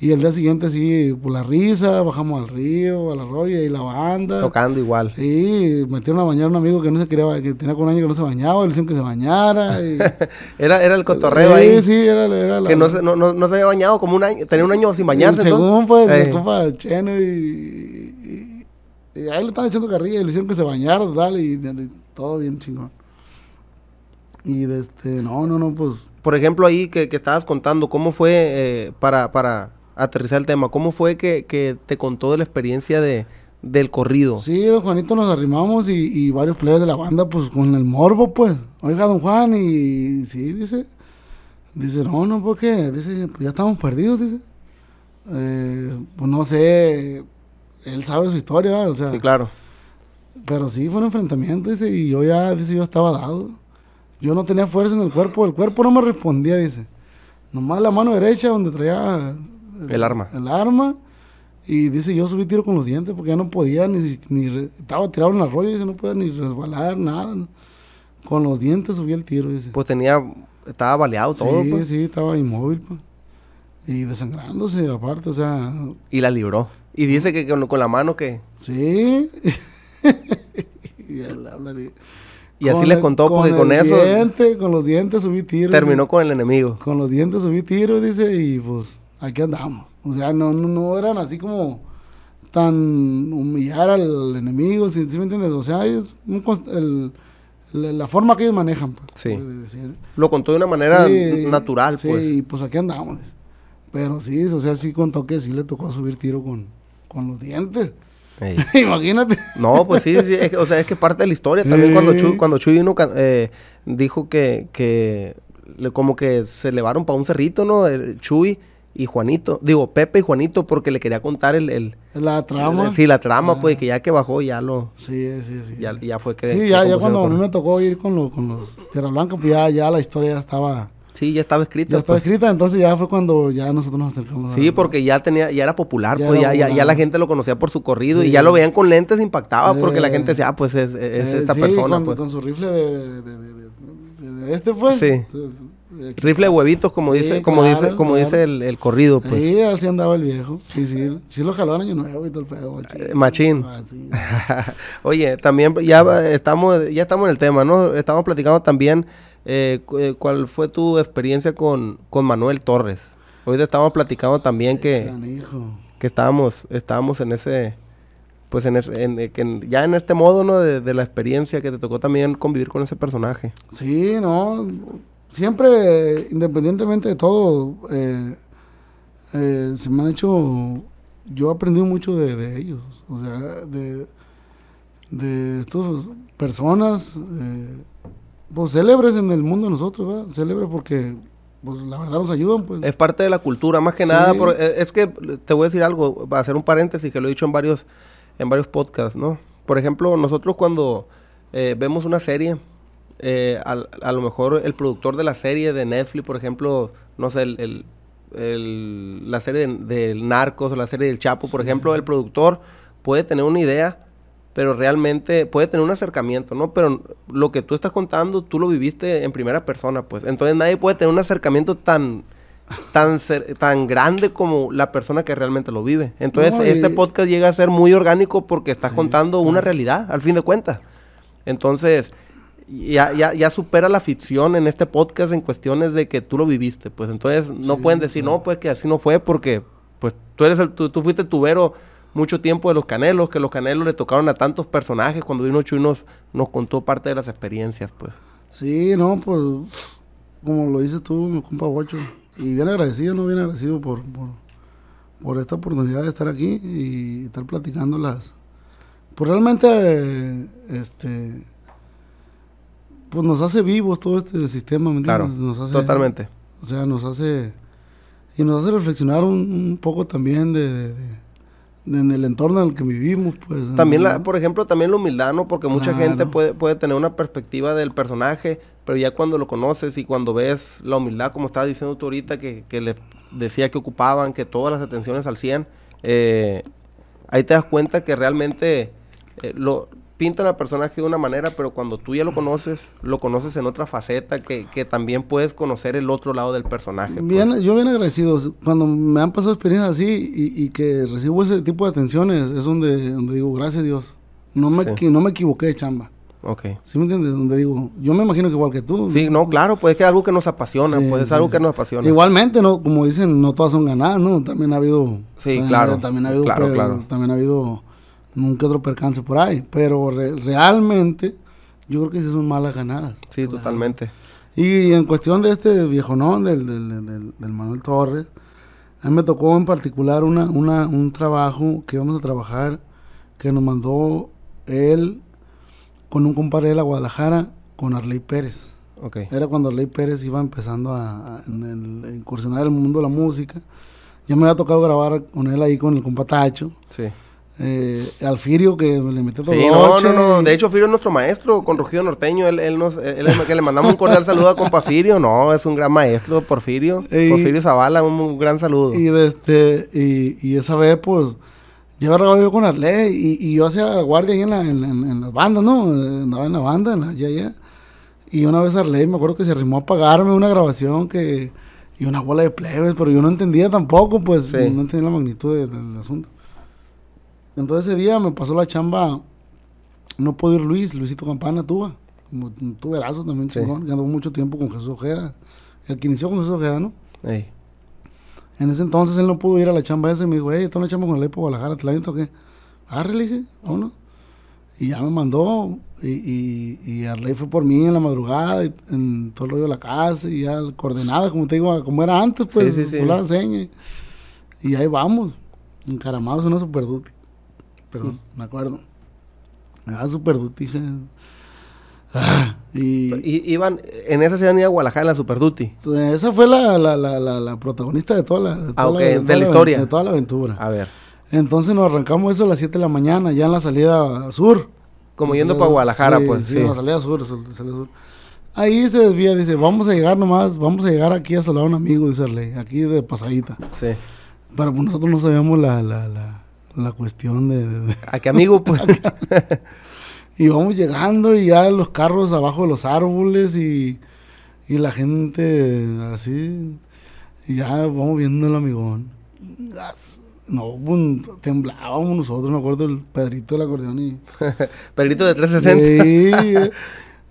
Y el día siguiente sí, por la risa, bajamos al río, al arroyo y la banda. Tocando igual. Y metieron a bañar a un amigo que no se quería, que tenía un año que no se bañaba, le hicieron que se bañara. era, era el cotorreo ahí. Sí, sí, era, era Que no se, no, no, se había bañado como un año, tenía un año sin bañarse. Y eh. Cheno y, ahí le estaban echando carrilla y le hicieron que se bañara, tal, y, y todo bien chingón. Y este, no, no, no, pues. Por ejemplo, ahí que, estabas contando, ¿cómo fue eh, para, aterrizar el tema? ¿Cómo fue que, te contó de la experiencia de, del corrido. Sí, Juanito nos arrimamos y, varios players de la banda, pues con el morbo, pues. Oiga, don Juan, y, sí, dice. Dice, no, no, porque Dice, pues ya estamos perdidos, dice. Eh, pues no sé, él sabe su historia, o sea. Sí, claro. Pero sí, fue un enfrentamiento, dice, y yo ya, dice, yo estaba dado. Yo no tenía fuerza en el cuerpo, el cuerpo no me respondía, dice. Nomás la mano derecha donde traía... El, arma. El arma. Y dice, yo subí tiro con los dientes porque ya no podía, ni, ni estaba tirado en el arroyo, dice, no podía ni resbalar, nada. Con los dientes subí el tiro, dice. Pues tenía, estaba baleado todo. Sí, pues. sí, estaba inmóvil, pues. Y desangrándose aparte, o sea... Y la libró. Y dice que con, la mano que... Sí. y él habla, y así les contó porque con, eso. con los dientes subí tiro. Terminó con el enemigo. Con los dientes subí tiro dice, y pues aquí andamos. O sea, no, no, no eran así como tan humillar al enemigo, ¿sí, me entiendes? O sea, es la, forma que ellos manejan. Pues, sí. Lo contó de una manera natural, pues. Sí, pues aquí andamos. Pero sí, o sea, sí contó que sí le tocó subir tiro con, con los dientes. Imagínate. No, pues sí, es que, o sea, es que parte de la historia. También cuando Chuy, cuando vino, eh, dijo que, como que se elevaron para un cerrito, ¿no? Chuy y Juanito, digo, Pepe y Juanito, porque le quería contar el... la trama. sí, la trama, pues, ah. que ya que bajó, ya lo... Sí, sí, sí. Ya, fue que... Sí, ya, ya cuando a mí me tocó ir con, los Tierra Blanca, pues ya, la historia estaba Sí, ya estaba escrita. Ya estaba pues. escrita, entonces ya fue cuando ya nosotros nos acercamos. Sí, porque ya tenía, ya era popular, ya pues, ya, la gente lo conocía por su corrido y ya lo veían con lentes, impactaba porque la gente eh, decía, ah, pues es, eh, esta persona. Con, pues. con su rifle de, este, pues. sí. Rifle de huevitos, como dice, como dice, como dice el, corrido, pues. Sí, así andaba el viejo. Y sí, sí lo jaló en año nuevo y todo el pedo, machín. Eh, ah, Oye, también ya estamos, ya estamos en el tema, ¿no? Estamos platicando también eh, eh, cuál fue tu experiencia con, Manuel Torres. Hoy te estamos platicando también que, que estábamos, estábamos en ese pues ya en este modo, ¿no? de, la experiencia que te tocó también convivir con ese personaje. Sí, no, siempre, independientemente de todo, eh, eh, se me han hecho, yo he aprendido mucho de, ellos, o sea, de, estas personas, eh, pues célebres en el mundo de nosotros, ¿verdad? Célebres porque pues la verdad nos ayudan, pues. Es parte de la cultura, más que nada. es que te voy a decir algo, a hacer un paréntesis que lo he dicho en varios, en varios podcasts, ¿no? Por ejemplo, nosotros cuando vemos una serie eh, a, lo mejor el productor de la serie de Netflix, por ejemplo, no sé, el, el, la serie del Narcos o la serie del Chapo, por ejemplo, el productor puede tener una idea, pero realmente puede tener un acercamiento, ¿no? Pero lo que tú estás contando, tú lo viviste en primera persona, pues. Entonces nadie puede tener un acercamiento tan... Tan, tan grande como la persona que realmente lo vive. Entonces, este podcast llega a ser muy orgánico porque estás contando una realidad, al fin de cuentas. Entonces, ya, ya, ya, supera la ficción en este podcast en cuestiones de que tú lo viviste. Pues entonces no pueden decir, no, pues que así no fue porque pues tú eres el, tú, fuiste tubero mucho tiempo de los canelos, que los canelos le tocaron a tantos personajes. Cuando vino Chuy nos, contó parte de las experiencias, pues. Sí, no, pues como lo dices tú, mi compa Guacho. Y bien agradecido, no bien agradecido por, por esta oportunidad de estar aquí y estar platicando las... Pues realmente, este pues nos hace vivos todo este sistema, ¿me entiendes? Claro, totalmente. O sea, nos hace... Y nos hace reflexionar un, poco también de, en el entorno en el que vivimos, pues. También, la, por ejemplo, también la humildad, ¿no? Porque mucha gente puede, puede tener una perspectiva del personaje, pero ya cuando lo conoces y cuando ves la humildad, como estaba diciendo tú ahorita, que, que le decía que ocupaban, que todas las atenciones al 100, eh, ahí te das cuenta que realmente... Eh, lo, Pinta al personaje de una manera, pero cuando tú ya lo conoces, lo conoces en otra faceta que, que también puedes conocer el otro lado del personaje. Pues. Bien, yo bien agradecido. Cuando me han pasado experiencias así y, que recibo ese tipo de atenciones, es donde, digo, gracias a Dios. No me, no me equivoqué de chamba. Ok. ¿Sí me entiendes? Donde digo, yo me imagino que igual que tú. Sí, no, claro, pues es que es algo que nos apasiona, pues es algo que nos apasiona. Igualmente, no, como dicen, no todas son ganadas, ¿no? También ha habido... Sí, claro. también ha habido... Claro, claro. También ha habido nunca otro percance por ahí. Pero realmente, yo creo que sí son malas ganadas. Sí, totalmente. Y en cuestión de este viejonón, del, del, del, del, Manuel Torres, a mí me tocó en particular una, una, un trabajo que íbamos a trabajar que nos mandó él con un compadre de la Guadalajara, con Arley Pérez. Okay. Era cuando Arley Pérez iba empezando a, ...incursionar en el, incursionar el mundo de la música. Ya me había tocado grabar con él ahí con el compatacho. Sí eh, al que le metió todo sí, no, no, no. De hecho, Firio es nuestro maestro con Rugido Norteño. Él, él nos, él, que le mandamos un cordial saludo a compa Firio. No, es un gran maestro, Porfirio. Porfirio Zavala, un, gran saludo. Y, este, y, esa vez, pues, yo grabado yo con Arley y, y yo hacía guardia ahí en la, en, la banda, ¿no? Andaba en la banda, en la, Y una vez Arley, me acuerdo que se arrimó a pagarme una grabación que... Y una bola de plebes, pero yo no entendía tampoco, pues, no entendía la magnitud del asunto. Entonces ese día me pasó la chamba, no pudo ir Luis, Luisito Campana, tuvo como tuberazo también, ya chingón, mucho tiempo con Jesús Ojeda, el que inició con Jesús Ojeda, ¿no? En ese entonces él no pudo ir a la chamba esa y me dijo, hey, está una chamba con el Epo Guadalajara, ¿te la viento qué? Ah, le dije, vámonos. Y ya me mandó, y, y, y fue por mí en la madrugada, en todo el rollo de la casa, y ya coordenada, como te digo, como era antes, pues, la enseñe. Y ahí vamos, encaramados en una super Perdón, me acuerdo. Ah, Super Duty, Ah, y, iban, en esa ciudad iba a Guadalajara, a la Super Esa fue la, la, la, la protagonista de toda la, de toda ah, de, historia. De toda la aventura. A ver. Entonces nos arrancamos eso a las 7 de la mañana, ya en la salida sur. Como yendo para Guadalajara, pues. Sí, sí, la salida sur, la salida sur. Ahí se desvía, dice, vamos a llegar nomás, vamos a llegar aquí a saludar a un amigo, dice Arley, aquí de pasadita. Sí. Pero pues nosotros no sabíamos la, la la cuestión de... ¿A qué amigo, pues? y vamos llegando y ya los carros abajo de los árboles y, y la gente así. Y ya vamos viendo el amigón. No, temblábamos nosotros, me acuerdo el Pedrito del acordeón y... Pedrito de 360.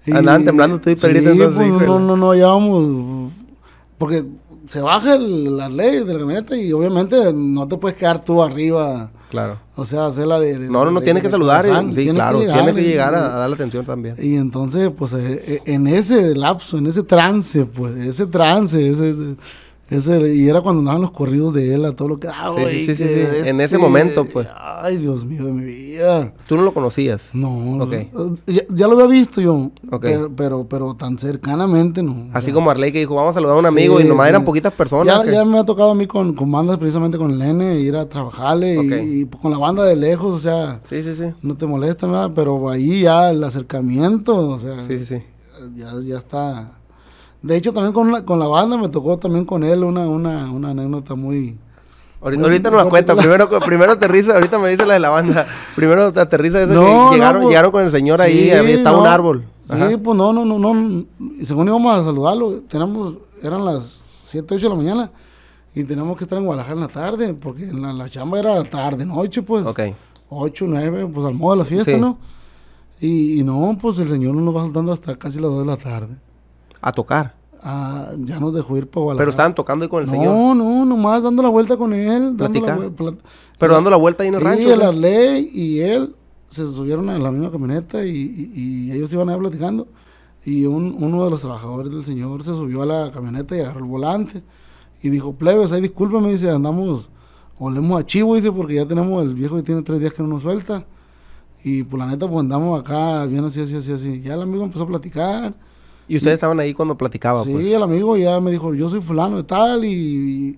Sí. Andaban temblando estoy y Pedrito entonces. Pues, no, no, no, ya vamos... Porque se baja la ley de la y obviamente no te puedes quedar tú arriba. Claro. O sea, hacer la de... no, no, no, que saludar. sí, claro, que que llegar a, dar la atención también. Y entonces, pues, eh, eh, en ese lapso, en ese trance, pues, ese trance, ese y era cuando andaban los corridos de él a todo lo que... Ah, sí, sí, sí, este En ese momento, pues. Ay, Dios mío de mi vida. ¿Tú no lo conocías? No. Eh, ya, lo había visto yo, pero, pero, tan cercanamente no. Así como Arley que dijo, vamos a saludar a un amigo y nomás eran poquitas personas. Ya, me ha tocado a mí con, con bandas, precisamente con el nene, ir a trabajarle y, con la banda de lejos, o sea... Sí, sí, sí. No te molesta, nada, Pero ahí ya el acercamiento, o sea... Sí, sí, sí. Ya, ya está de hecho, también con la, con la banda me tocó también con él una, una, anécdota muy... Ahorita, no la cuenta, primero, primero aterriza, ahorita me dice la de la banda. Primero aterriza ese que pues, llegaron, con el señor ahí, estaba un árbol. Sí, pues no, no, no, no. Según íbamos a saludarlo, tenemos, eran las 7, 8 de la mañana y teníamos que estar en Guadalajara en la tarde, porque en la, chamba era tarde, noche, pues. Okay. 8, 9, pues al modo de la fiesta, ¿no? Y, no, pues el señor nos va saltando hasta casi las 2 de la tarde. ¿A tocar? Ah, ya nos dejó ir para Guadalajara. Pero estaban tocando ahí con el señor. No, no, nomás dando la vuelta con él. Platicar. Pero dando la vuelta ahí en el rancho. la ley y él se subieron a la misma camioneta y, ellos iban ahí platicando. Y uno de los trabajadores del señor se subió a la camioneta y agarró el volante. Y dijo, plebes, ahí discúlpeme, dice, andamos, olemos a chivo, dice, porque ya tenemos el viejo que tiene tres días que no nos suelta. Y pues la neta, pues andamos acá, bien así, así, así, así. Ya el amigo empezó a platicar y ustedes estaban ahí cuando platicaba. Sí, pues. el amigo ya me dijo, yo soy fulano de tal y,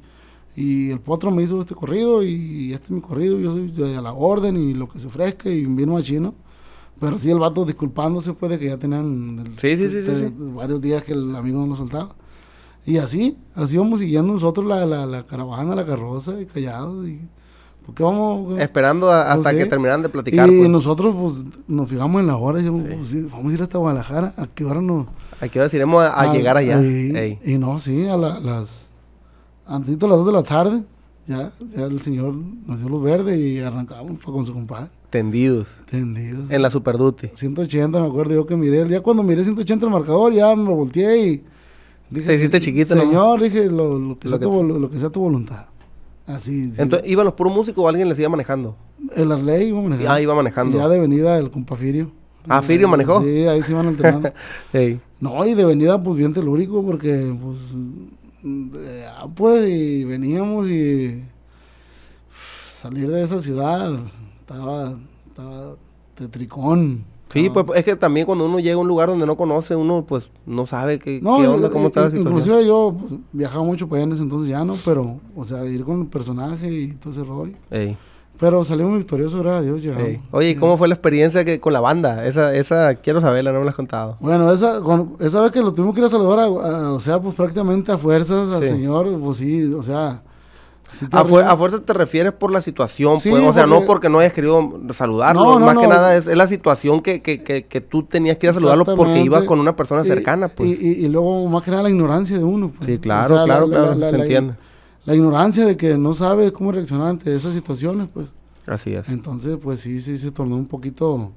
y, el potro me hizo este corrido y, este es mi corrido, yo soy de la orden y lo que se ofrezca y vino a chino. Pero sí, el vato disculpándose pues de que ya tenían este, varios días que el amigo no lo soltaba. Y así, así vamos siguiendo nosotros la, la, la caravana, la carroza, callados. Y, porque vamos... Esperando hasta pues que terminaran de platicar. Y pues. nosotros pues, nos fijamos en la hora y decimos, vamos a ir hasta Guadalajara, ¿a qué hora nos, Aquí qué iremos a, llegar allá? Y, no, sí, a las... Antes de las 2 de la tarde, ya, el señor nos dio luz verde y arrancamos con su compadre. Tendidos. Tendidos. En la Superdute. 180, me acuerdo yo que miré. Ya cuando miré 180 el marcador, ya me volteé y... Dije, Te hiciste chiquito, Señor, dije, lo, que sea tu, voluntad. Así. Entonces, ¿iban los puros músicos o alguien les iba manejando? El Arley iba manejando. Ya ah, iba manejando. ya de venida el compafirio. Ah, Firio eh, manejó. Sí, ahí sí van alternando. No, y de venida, pues bien telúrico, porque, pues, ah, pues, veníamos y salir de esa ciudad estaba, estaba tetricón. Sí, pues es que también cuando uno llega a un lugar donde no conoce, uno pues no sabe qué, no, qué onda, cómo está la situación. Inclusive yo pues, viajaba mucho para allá en ese entonces ya, ¿no? Pero, o sea, ir con el personaje y todo ese rollo. Ey. Pero salimos victoriosos, gracias a Dios, ya Oye, ¿y cómo fue la experiencia que, con la banda? Esa, esa quiero saberla, no me la has contado. Bueno, esa, esa vez que lo tuvimos que ir a saludar, o sea, pues prácticamente a fuerzas al señor, pues sí, o sea... a, a, fuerza te refieres por la situación, pues, o sea, no porque no hayas querido saludarlo, más que nada es, la situación que, que, que, que, tú tenías que ir a saludarlo porque ibas con una persona cercana. Pues. Y, luego más que nada la ignorancia de uno. Pues. Sí, claro, claro, claro, se entiende la ignorancia de que no sabe cómo reaccionar ante esas situaciones, pues. Así es. Entonces, pues sí, sí se tornó un poquito...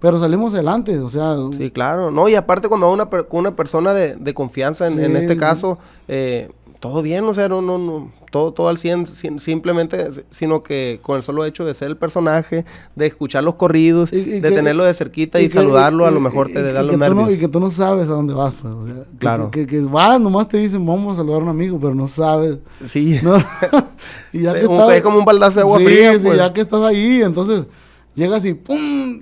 Pero salimos adelante, o sea... Sí, claro. No, y aparte cuando una, una persona de, de confianza, en, este caso, eh, todo bien, o sea, no, no, no todo, todo al 100, simplemente, sino que con el solo hecho de ser el personaje, de escuchar los corridos, de tenerlo de cerquita y, saludarlo, a lo mejor te da los nervios. y que tú no sabes a dónde vas, pues, o sea, claro. Que, que, que, vas, nomás te dicen, vamos a saludar a un amigo, pero no sabes. Sí. y ya que estás, es como un baldazo de agua fría, pues. sí, ya que estás ahí, entonces llegas y ¡pum!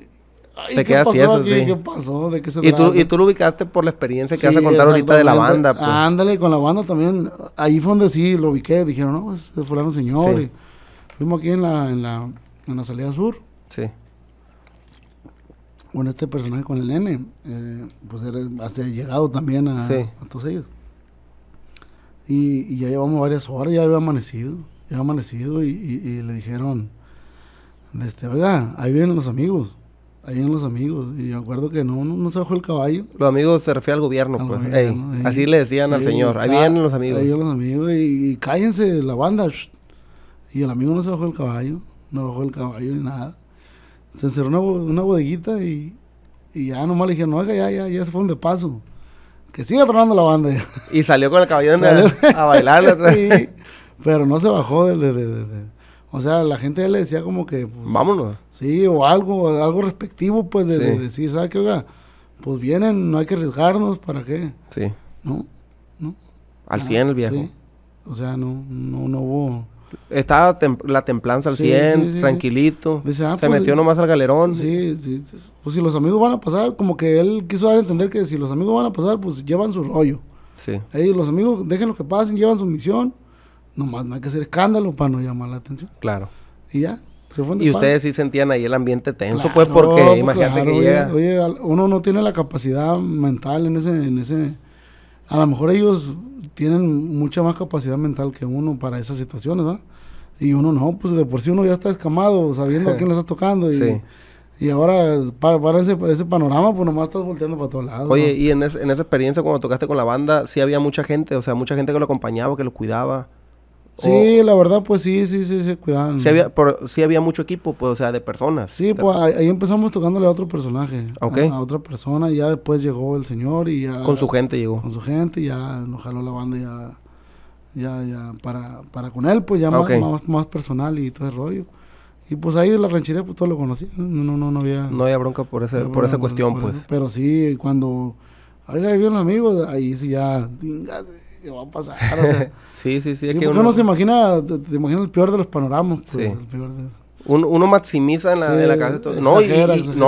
te ¿qué pasó aquí? ¿Qué pasó? ¿De qué se y tú, y tú lo ubicaste por la experiencia que hace vas a contar ahorita de la banda. Pues. Ándale, con la banda también. Ahí fue donde sí lo ubiqué. Dijeron, no, pues, es el fulano señor. fuimos aquí en la, en la, en la salida sur. Sí. Bueno, este personaje con el nene, eh, pues ha llegado también a, a todos ellos. Y, y, ya llevamos varias horas, ya había amanecido. Ya había amanecido y, le dijeron, este, oiga, ahí vienen los amigos ahí vienen los amigos. Y me acuerdo que no, no, no, se bajó el caballo. Los amigos se refiere al gobierno, pues. así le decían al señor. Ahí vienen los amigos. Ahí vienen los amigos y, cállense la banda. Y el amigo no se bajó el caballo. No bajó el caballo ni nada. Se encerró una, bodeguita y, ya nomás le dijeron, no, ya, ya, ya se fueron de paso. Que siga tronando la banda. y salió con el caballo a, a bailar. sí, pero no se bajó de, o sea, la gente le decía como que... Pues, Vámonos. Sí, o algo, algo respectivo, pues, de, decir, ¿sabes qué? Oiga, pues vienen, no hay que arriesgarnos, ¿para qué? Sí. ¿No? ¿No? Al 100 ah, el viejo. O sea, no, no, hubo... Estaba la templanza al 100, tranquilito. Ah, se pues, metió nomás al galerón. Sí, sí. Pues si los amigos van a pasar, como que él quiso dar a entender que si los amigos van a pasar, pues llevan su rollo. Sí. Ahí los amigos, dejen lo que pasen, llevan su misión. Nomás no hay que hacer escándalo para no llamar la atención. Claro. Y ya, se Y ustedes sí sentían ahí el ambiente tenso, pues, porque pues, imagínate que Oye, uno no tiene la capacidad mental en ese, en ese... A lo mejor ellos tienen mucha más capacidad mental que uno para esas situaciones, ¿verdad? Y uno no, pues de por sí uno ya está escamado sabiendo a quién le está tocando. Y, sí. y ahora, para, ese, panorama, pues nomás estás volteando para todos lados. Oye, y en, en esa experiencia cuando tocaste con la banda, sí había mucha gente, o sea, mucha gente que lo acompañaba, que lo cuidaba. Sí, la verdad, pues sí, sí, sí, se sí, cuidaban. había, mucho equipo, pues, o sea, de personas. Sí, pues ahí empezamos tocándole a otro personaje. A, otra persona, y ya después llegó el señor y ya. Con su gente llegó. Con su gente, y ya nos jaló la banda ya. Ya, ya, para, para con él, pues ya más, más, personal y todo el rollo. Y pues ahí la ranchería, pues todo lo conocí. No, no, no, había. No había bronca por, ese, por esa cuestión, pues. Pero sí, cuando. Ahí, bien los amigos, ahí sí ya que va a pasar? O sea, sí, sí, sí. uno, no se imagina, te, el peor de los panoramas. Pues, uno, maximiza en la, sí, en la todo. No,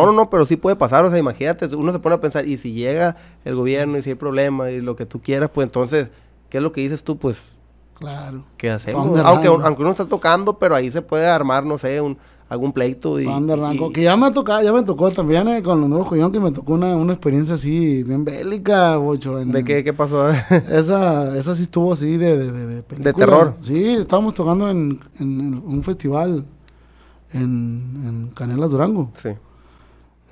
no, no, pero sí puede pasar. O sea, imagínate, uno se pone a pensar, y si llega el gobierno y si hay problema y lo que tú quieras, pues entonces, ¿qué es lo que dices tú? Pues Claro. ¿Qué hacemos? Aunque, aunque uno está tocando, pero ahí se puede armar, no sé, un, algún pleito y, que ya me tocó, ya me tocó también eh, con los nuevos Collón que me tocó una, experiencia así bien bélica, bocho. ¿De qué, qué pasó? esa, esa sí estuvo así de de, de, terror. Sí, estábamos tocando en, un festival en, Canelas Durango. Sí.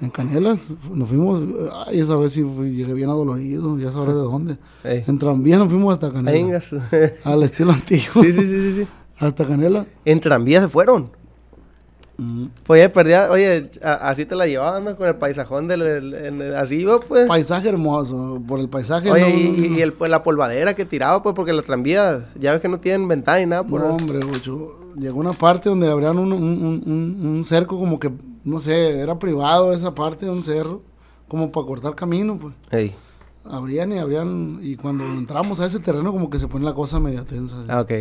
En Canelas nos fuimos, ay, esa vez sí llegué bien adolorido, ya sabré de dónde. En tranvía nos fuimos hasta Canelas. al estilo antiguo. Sí, sí, sí, sí, sí. Hasta Canela. En tranvía se fueron. Oye, pues perdía, oye, así te la llevaban, ¿no? Con el paisajón así pues. Paisaje hermoso, por el paisaje. Oye, y, el, pues, la polvadera que tiraba, pues, porque la tranvía, ya ves que no tienen ventana y nada. Por pues. no, hombre, mucho. Llegó una parte donde habrían un, un, cerco como que, no sé, era privado esa parte de un cerro, como para cortar camino, pues. Abrían y abrían, y cuando entramos a ese terreno como que se pone la cosa media tensa. Ah, ok.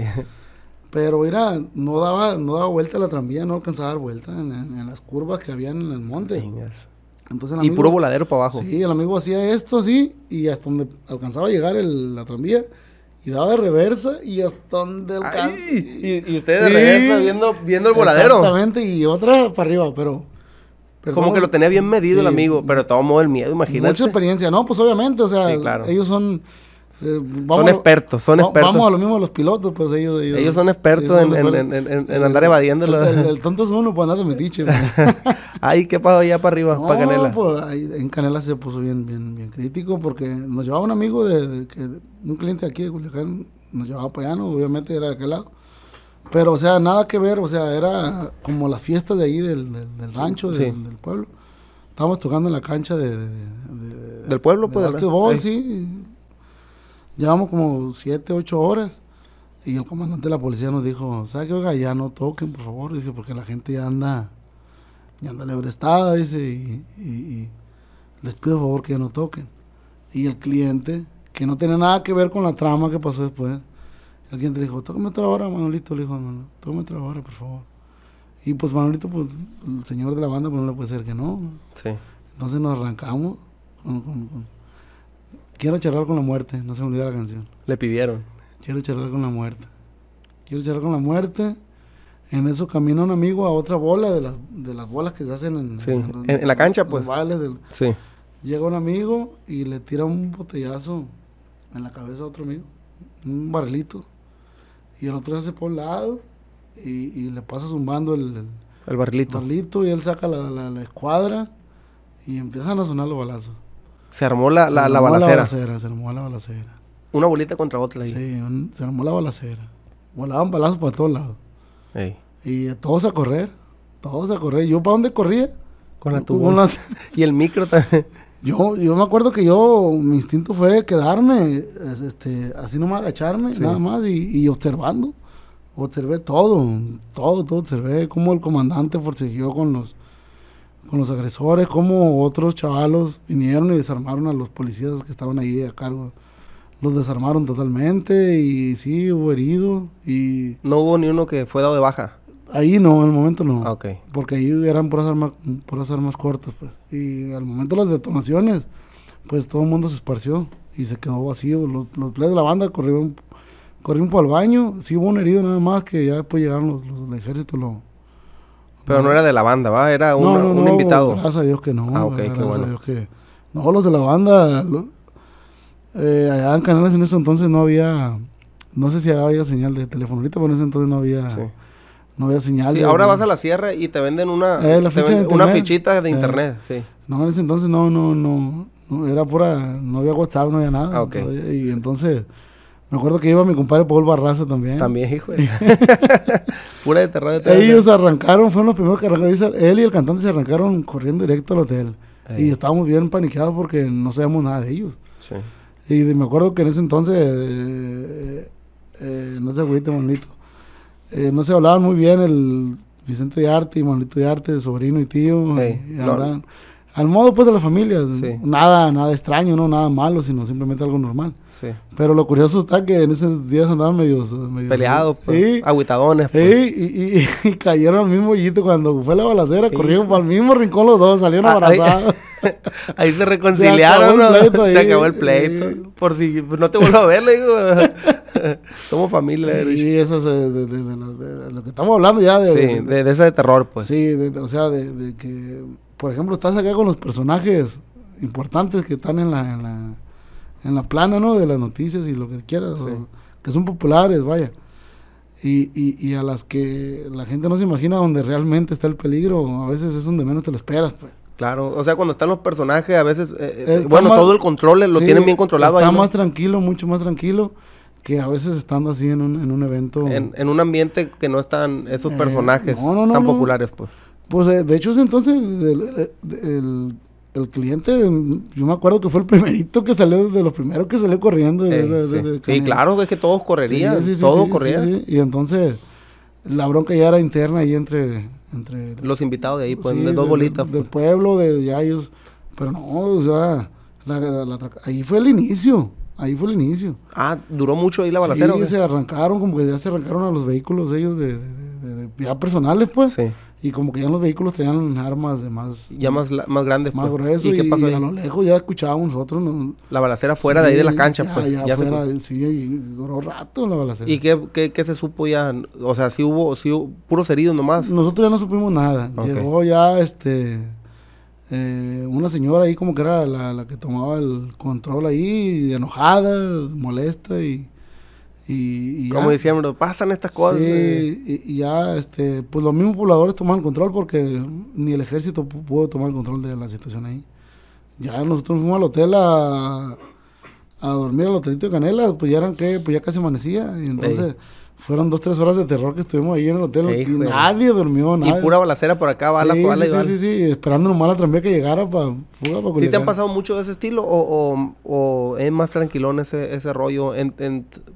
Pero mira, no daba, no daba vuelta la tranvía, no alcanzaba a dar vuelta en, las curvas que habían en el monte. Entonces, y puro voladero para abajo. Sí, el amigo hacía esto así y hasta donde alcanzaba a llegar la tranvía y daba de reversa y hasta donde alcanzaba. Y, y ustedes de reversa viendo, viendo el voladero. Exactamente, y otra para arriba, pero. Como que lo tenía bien medido el amigo, pero tomó el miedo, imagínate. Mucha experiencia, ¿no? Pues obviamente, o sea, ellos son eh, son expertos, son expertos. Vamos a lo mismo los pilotos, pues ellos... Ellos, son expertos en, en, en, en, andar evadiéndolo. El, tonto es uno, pues andar de metiche. Pues. Ay, ¿qué pasó allá para arriba, para Canela? Pues, en Canela se puso bien, bien, bien crítico porque nos llevaba un amigo de, un cliente aquí de Culiacán, nos llevaba para allá, obviamente era de aquel lado. Pero, o sea, nada que ver, o sea, era como las fiestas de ahí del, del, rancho, del, pueblo. Estábamos tocando en la cancha de, del pueblo, pues, sí. Llevamos como siete, ocho horas y el comandante de la policía nos dijo, ¿sabes qué? Oiga, ya no toquen, por favor, dice, porque la gente ya anda, ya anda lebrestada, dice, y, les pido por favor que ya no toquen. Y el cliente, que no tiene nada que ver con la trama que pasó después, el cliente dijo, tócame otra hora, Manolito, le dijo, tócame otra hora, por favor. Y pues Manolito, pues, el señor de la banda, pues no le puede ser que no. Sí. Entonces nos arrancamos con Quiero charlar con la muerte, no se me olvida la canción. Le pidieron. Quiero charlar con la muerte. Quiero charlar con la muerte. En eso camina un amigo a otra bola de las, de las bolas que se hacen en, en, la cancha, pues. del, Llega un amigo y le tira un botellazo en la cabeza a otro amigo, un barrilito. Y el otro se hace por un lado y, le pasa zumbando el, el, barrilito. y él saca la, la escuadra y empiezan a sonar los balazos. Se armó la, balacera. Se armó la balacera. Una bolita contra otra ahí. Sí, se armó la balacera. Volaban balazos para todos lados. Y todos a correr. Todos a correr. ¿Yo para dónde corría? Con la tuba. y el micro también. Yo, yo me acuerdo que yo, mi instinto fue quedarme, este, así nomás agacharme, nada más, y, observando. Observé todo, todo, todo observé, cómo el comandante forcejeó con los, con los agresores, como otros chavalos vinieron y desarmaron a los policías que estaban ahí a cargo. Los desarmaron totalmente y sí, hubo herido, y... ¿No hubo ni uno que fue dado de baja? Ahí no, en el momento no. Ah, Porque ahí eran por armas, armas cortas, pues. Y al momento de las detonaciones, pues todo el mundo se esparció y se quedó vacío. Los, los players de la banda corrieron, corrieron para el baño. Sí hubo un herido nada más que ya después pues, llegaron los, los el ejército lo, pero no era de la banda, ¿va? Era un, no, invitado. Gracias a Dios que no. Ah, ok, No, los de la banda. Eh, allá en Canales en ese entonces no había. No sé si había señal de teléfono ahorita, pero en ese entonces no había. No había señal. Sí, ahora vas a la sierra y te venden una, eh, una fichita de eh, internet. No, en ese entonces no, no, no. Era pura. No había WhatsApp, no había nada. Ah, y entonces me acuerdo que iba mi compadre Paul Barraza también. También, hijo. Pura de terror de Ellos arrancaron, fueron los primeros que arrancaron. Él y el cantante se arrancaron corriendo directo al hotel. Y estábamos bien paniqueados porque no sabíamos nada de ellos. Sí. Y me acuerdo que en ese entonces, eh, eh, eh, no se güey, bonito no se hablaban muy bien el Vicente de Arte y Manolito de Arte, sobrino y tío. y al modo pues de las familias. Sí. Nada, nada extraño, no nada malo, sino simplemente algo normal. Sí. Pero lo curioso está que en esos días andaban medio... Peleados, pues, aguitadones. Pues. Y, y, cayeron al mismo hoyito cuando fue la balacera, corrieron para el mismo rincón los dos, salieron ah, abrazados. Ahí, se reconciliaron, se acabó el pleito. Ahí, se acabó el pleito. por si no te vuelvo a ver, le digo. Somos familia. Y eso es eh, de, lo que estamos hablando ya. De, sí, de, esa de terror, pues. Sí, o sea, de que por ejemplo, estás acá con los personajes importantes que están en la, en la, plana, ¿no? De las noticias y lo que quieras, que son populares, vaya. Y, y, y, a las que la gente no se imagina donde realmente está el peligro, a veces es donde menos te lo esperas, pues. Claro, o sea, cuando están los personajes, a veces, eh, eh, bueno, todo el control eh, lo tienen bien controlado. Está más tranquilo, mucho más tranquilo que a veces estando así en un, en un evento. En, un ambiente que no están esos personajes tan populares, pues. Pues eh, de hecho ese entonces el, cliente, em, yo me acuerdo que fue el primerito que salió, de los primeros que salió corriendo. sí. claro, es que todos correrían, sí, todos corrían. Y entonces la bronca ya era interna ahí entre... entre los invitados de ahí, pues, de dos bolitas. Pues. Del, pueblo, de, ya ellos. Pero no, o sea, ahí fue el inicio. Ahí fue el inicio. Ah, duró mucho ahí la balacera. Sí, se arrancaron, como que ya se arrancaron a los vehículos ellos de, de ya personales, pues. Sí y como que ya los vehículos tenían armas de más... Ya más, grandes. Más pues. ¿Y, a lo lejos ya escuchábamos nosotros. la balacera fuera de ahí de la cancha, pues. Ya, sí, y duró rato la balacera. ¿Y qué, qué, qué, se supo ya? O sea, si hubo, sí hubo puros heridos nomás. Nosotros ya no supimos nada. Llegó ya, este... Eh, una señora ahí como que era la, la que tomaba el control ahí, enojada, molesta y y, y Como decíamos, pasan estas cosas. Eh. y, ya, este, pues los mismos pobladores tomaron control porque ni el ejército pudo tomar control de la situación ahí. Ya nosotros fuimos al hotel a, a dormir al hotelito de Canela, pues ya eran que, pues ya casi amanecía. Y entonces... Fueron dos, tres horas de terror que estuvimos ahí en el hotel. nadie durmió, nadie. Y pura balacera por acá, bala, sí, sí, Sí, sí, sí, esperando nomás la que llegara para fuga, ¿Sí te han pasado mucho de ese estilo o, es más tranquilón ese, ese rollo? En,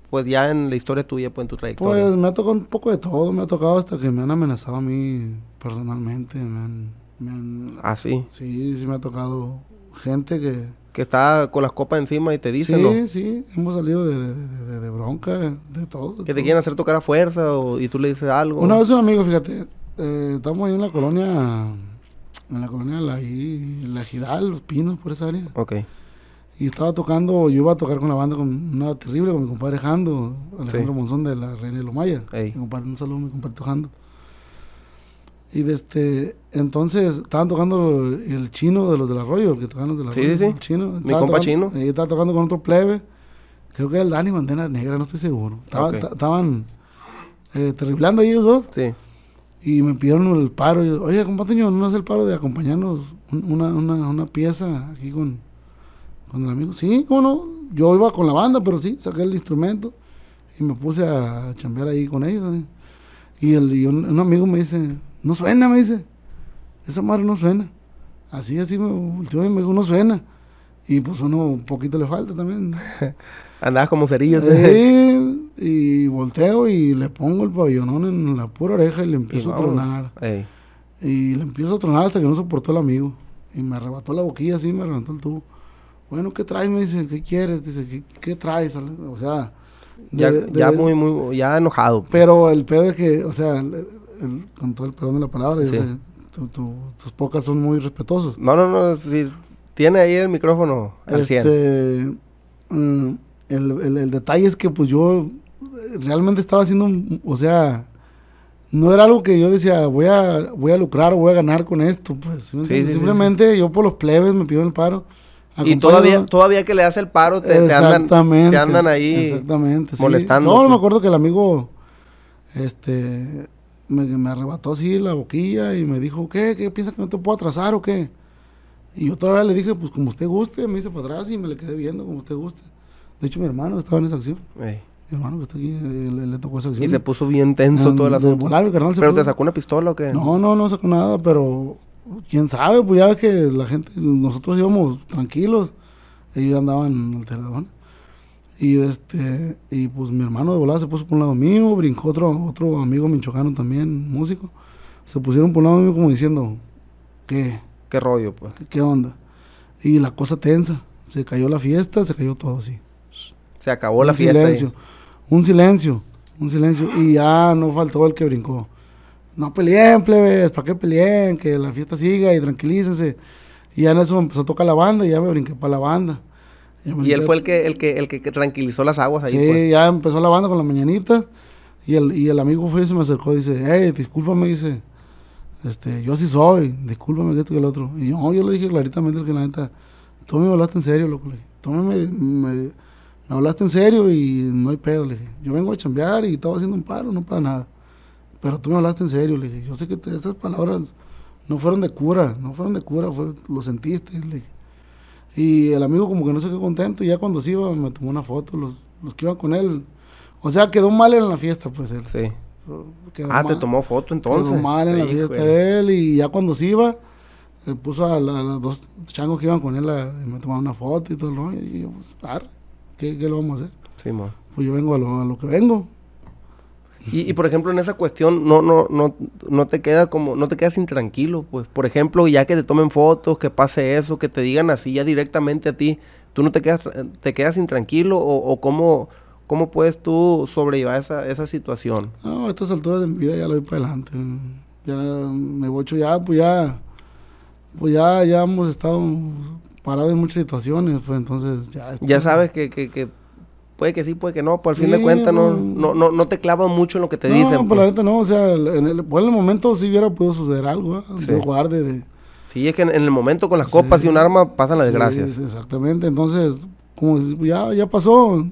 pues ya en la historia tuya, pues en tu trayectoria. Pues me ha tocado un poco de todo. Me ha tocado hasta que me han amenazado a mí personalmente. Me han, me han... ¿Ah, sí? Sí, sí me ha tocado gente que que está con las copas encima y te dice sí, ¿no? Sí, hemos salido de, bronca, de todo. que te quieren hacer tocar a fuerza o, y tú le dices algo. Una vez un amigo, fíjate, eh, estamos ahí en la colonia, en la colonia La, la Gidal, Los Pinos, por esa área. Ok. Y estaba tocando, yo iba a tocar con la banda, con una terrible, con mi compadre Jando, Alejandro Monzón de la Reina de Lomaya. Mi compadre, un saludo mi compadre Jando. Y este, entonces estaban tocando el chino de los del arroyo, el que tocaban los del Sí, sí, sí. Chino, Mi compa chino. Y eh, estaba tocando con otro plebe. Creo que era el Dani Mantena Negra, no estoy seguro. Estaban eh, terriblando ellos dos. Sí. Y me pidieron el paro. Yo, Oye, señor, ¿no es el paro de acompañarnos una, una, una pieza aquí con, con el amigo? Sí, ¿cómo no? Yo iba con la banda, pero sí, saqué el instrumento y me puse a chambear ahí con ellos. Eh. Y, el, un amigo me dice, no suena, me dice, esa madre no suena. Así, así me volteó me suena. Y pues uno un poquito le falta también. Andabas como cerillo. Sí, y volteo y le pongo el pabellonón en la pura oreja y le empiezo a tronar. Y le empiezo a tronar hasta que no soportó el amigo. Y me arrebató la boquilla así, me arrebató el tubo. Bueno, ¿qué traes? Me dice, ¿qué quieres? Dice, ¿qué, traes? O sea... ya, muy, muy, ya enojado. Pues. Pero el pedo es que, o sea, con todo el perdón de la palabra, tus pocas son muy respetuosos. No, no, no, tiene ahí el micrófono al este, mm, el, detalle es que pues yo eh, realmente estaba haciendo, o sea, no era algo que yo decía, voy a, voy a lucrar o voy a ganar con esto, pues. simplemente yo por los plebes me pido el paro. Y todavía, todavía que le hace el paro, te, te andan, te andan ahí molestando. No, no me pues. acuerdo que el amigo, este, me, arrebató así la boquilla y me dijo, ¿qué? ¿Qué piensas que no te puedo atrasar o qué? Y yo todavía le dije, pues como usted guste, me hice para atrás y me le quedé viendo como usted guste. De hecho, mi hermano estaba en esa acción. Mi hermano que está aquí, le, tocó esa acción. Y se puso bien tenso toda la el ¿Pero te sacó una pistola o qué? No, no, no sacó nada, pero quién sabe, pues ya que la gente, nosotros íbamos tranquilos, ellos andaban alterados. Y este, y pues mi hermano de volada se puso por un lado mío, brincó otro, otro amigo michoacano también, músico. Se pusieron por un lado mío como diciendo, ¿qué? ¿Qué rollo, pues? ¿Qué, onda? Y la cosa tensa. Se cayó la fiesta, se cayó todo así. Se acabó la fiesta. Silencio, un silencio, un silencio. Y ya no faltó el que brincó. No peleen, plebes, ¿para qué peleen? Que la fiesta siga y tranquilícense. Y ya en eso me empezó a tocar la banda y ya me brinqué para la banda. Y él fue el que, el que, el que tranquilizó las aguas ahí. Sí, pues. ya empezó la banda con las mañanitas. Y el, y el amigo fue y se me acercó y dice, hey, discúlpame, dice, este, yo así soy, discúlpame que esto que el otro. Y yo, yo le dije claritamente que la neta, tú me hablaste en serio, loco, le tú me, hablaste en serio y no hay pedo, le dije, yo vengo a chambear y estaba haciendo un paro, no para nada. Pero tú me hablaste en serio, le dije, yo sé que esas palabras no fueron de cura, no fueron de cura, fue, lo sentiste, le dije. Y el amigo como que no se quedó contento. Y ya cuando se iba me tomó una foto, los, los que iban con él. O sea, quedó mal en la fiesta, pues él. Sí. ah, te tomó foto entonces. Quedó mal en la fiesta de él. Y ya cuando se iba, eh, puso a, los dos changos que iban con él me tomaron una foto y todo Y yo, pues, ¿qué, ¿qué, lo vamos a hacer? Pues yo vengo a lo, a lo que vengo. Y, por ejemplo, en esa cuestión no, no, no, no te queda como, no te quedas intranquilo, pues. Por ejemplo, ya que te tomen fotos, que pase eso, que te digan así ya directamente a ti, ¿tú no te quedas, te quedas intranquilo o, o cómo, cómo puedes tú sobrellevar esa, esa situación? No, a estas alturas de mi vida ya lo voy para adelante. Ya me bocho ya, pues ya, pues ya, ya hemos estado parados en muchas situaciones, pues entonces ya. ya sabes que, que, que puede que sí, puede que no, por al fin de cuentas no, no, no, te clavan mucho en lo que te dicen. No, por pues. la no, o sea, en el, por el momento sí hubiera podido suceder algo, ¿eh? sí. jugar Sí, es que en, el momento con las copas y un arma pasan las desgracias. exactamente, entonces, como ya, ya pasó,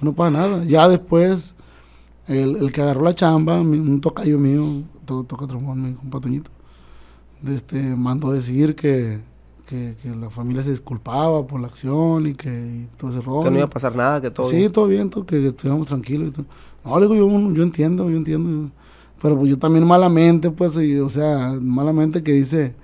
no pasa nada. Ya después, el, el que agarró la chamba, un tocayo mío, toca trombón, mi patuñito este, decir que que, la familia se disculpaba por la acción y que todo ese rollo. Que no iba a pasar nada, que todo. Sí, todo bien, que, estuviéramos tranquilos. Y todo. No, digo, yo, entiendo, yo entiendo. Pero pues yo también malamente, pues, o sea, malamente que dice,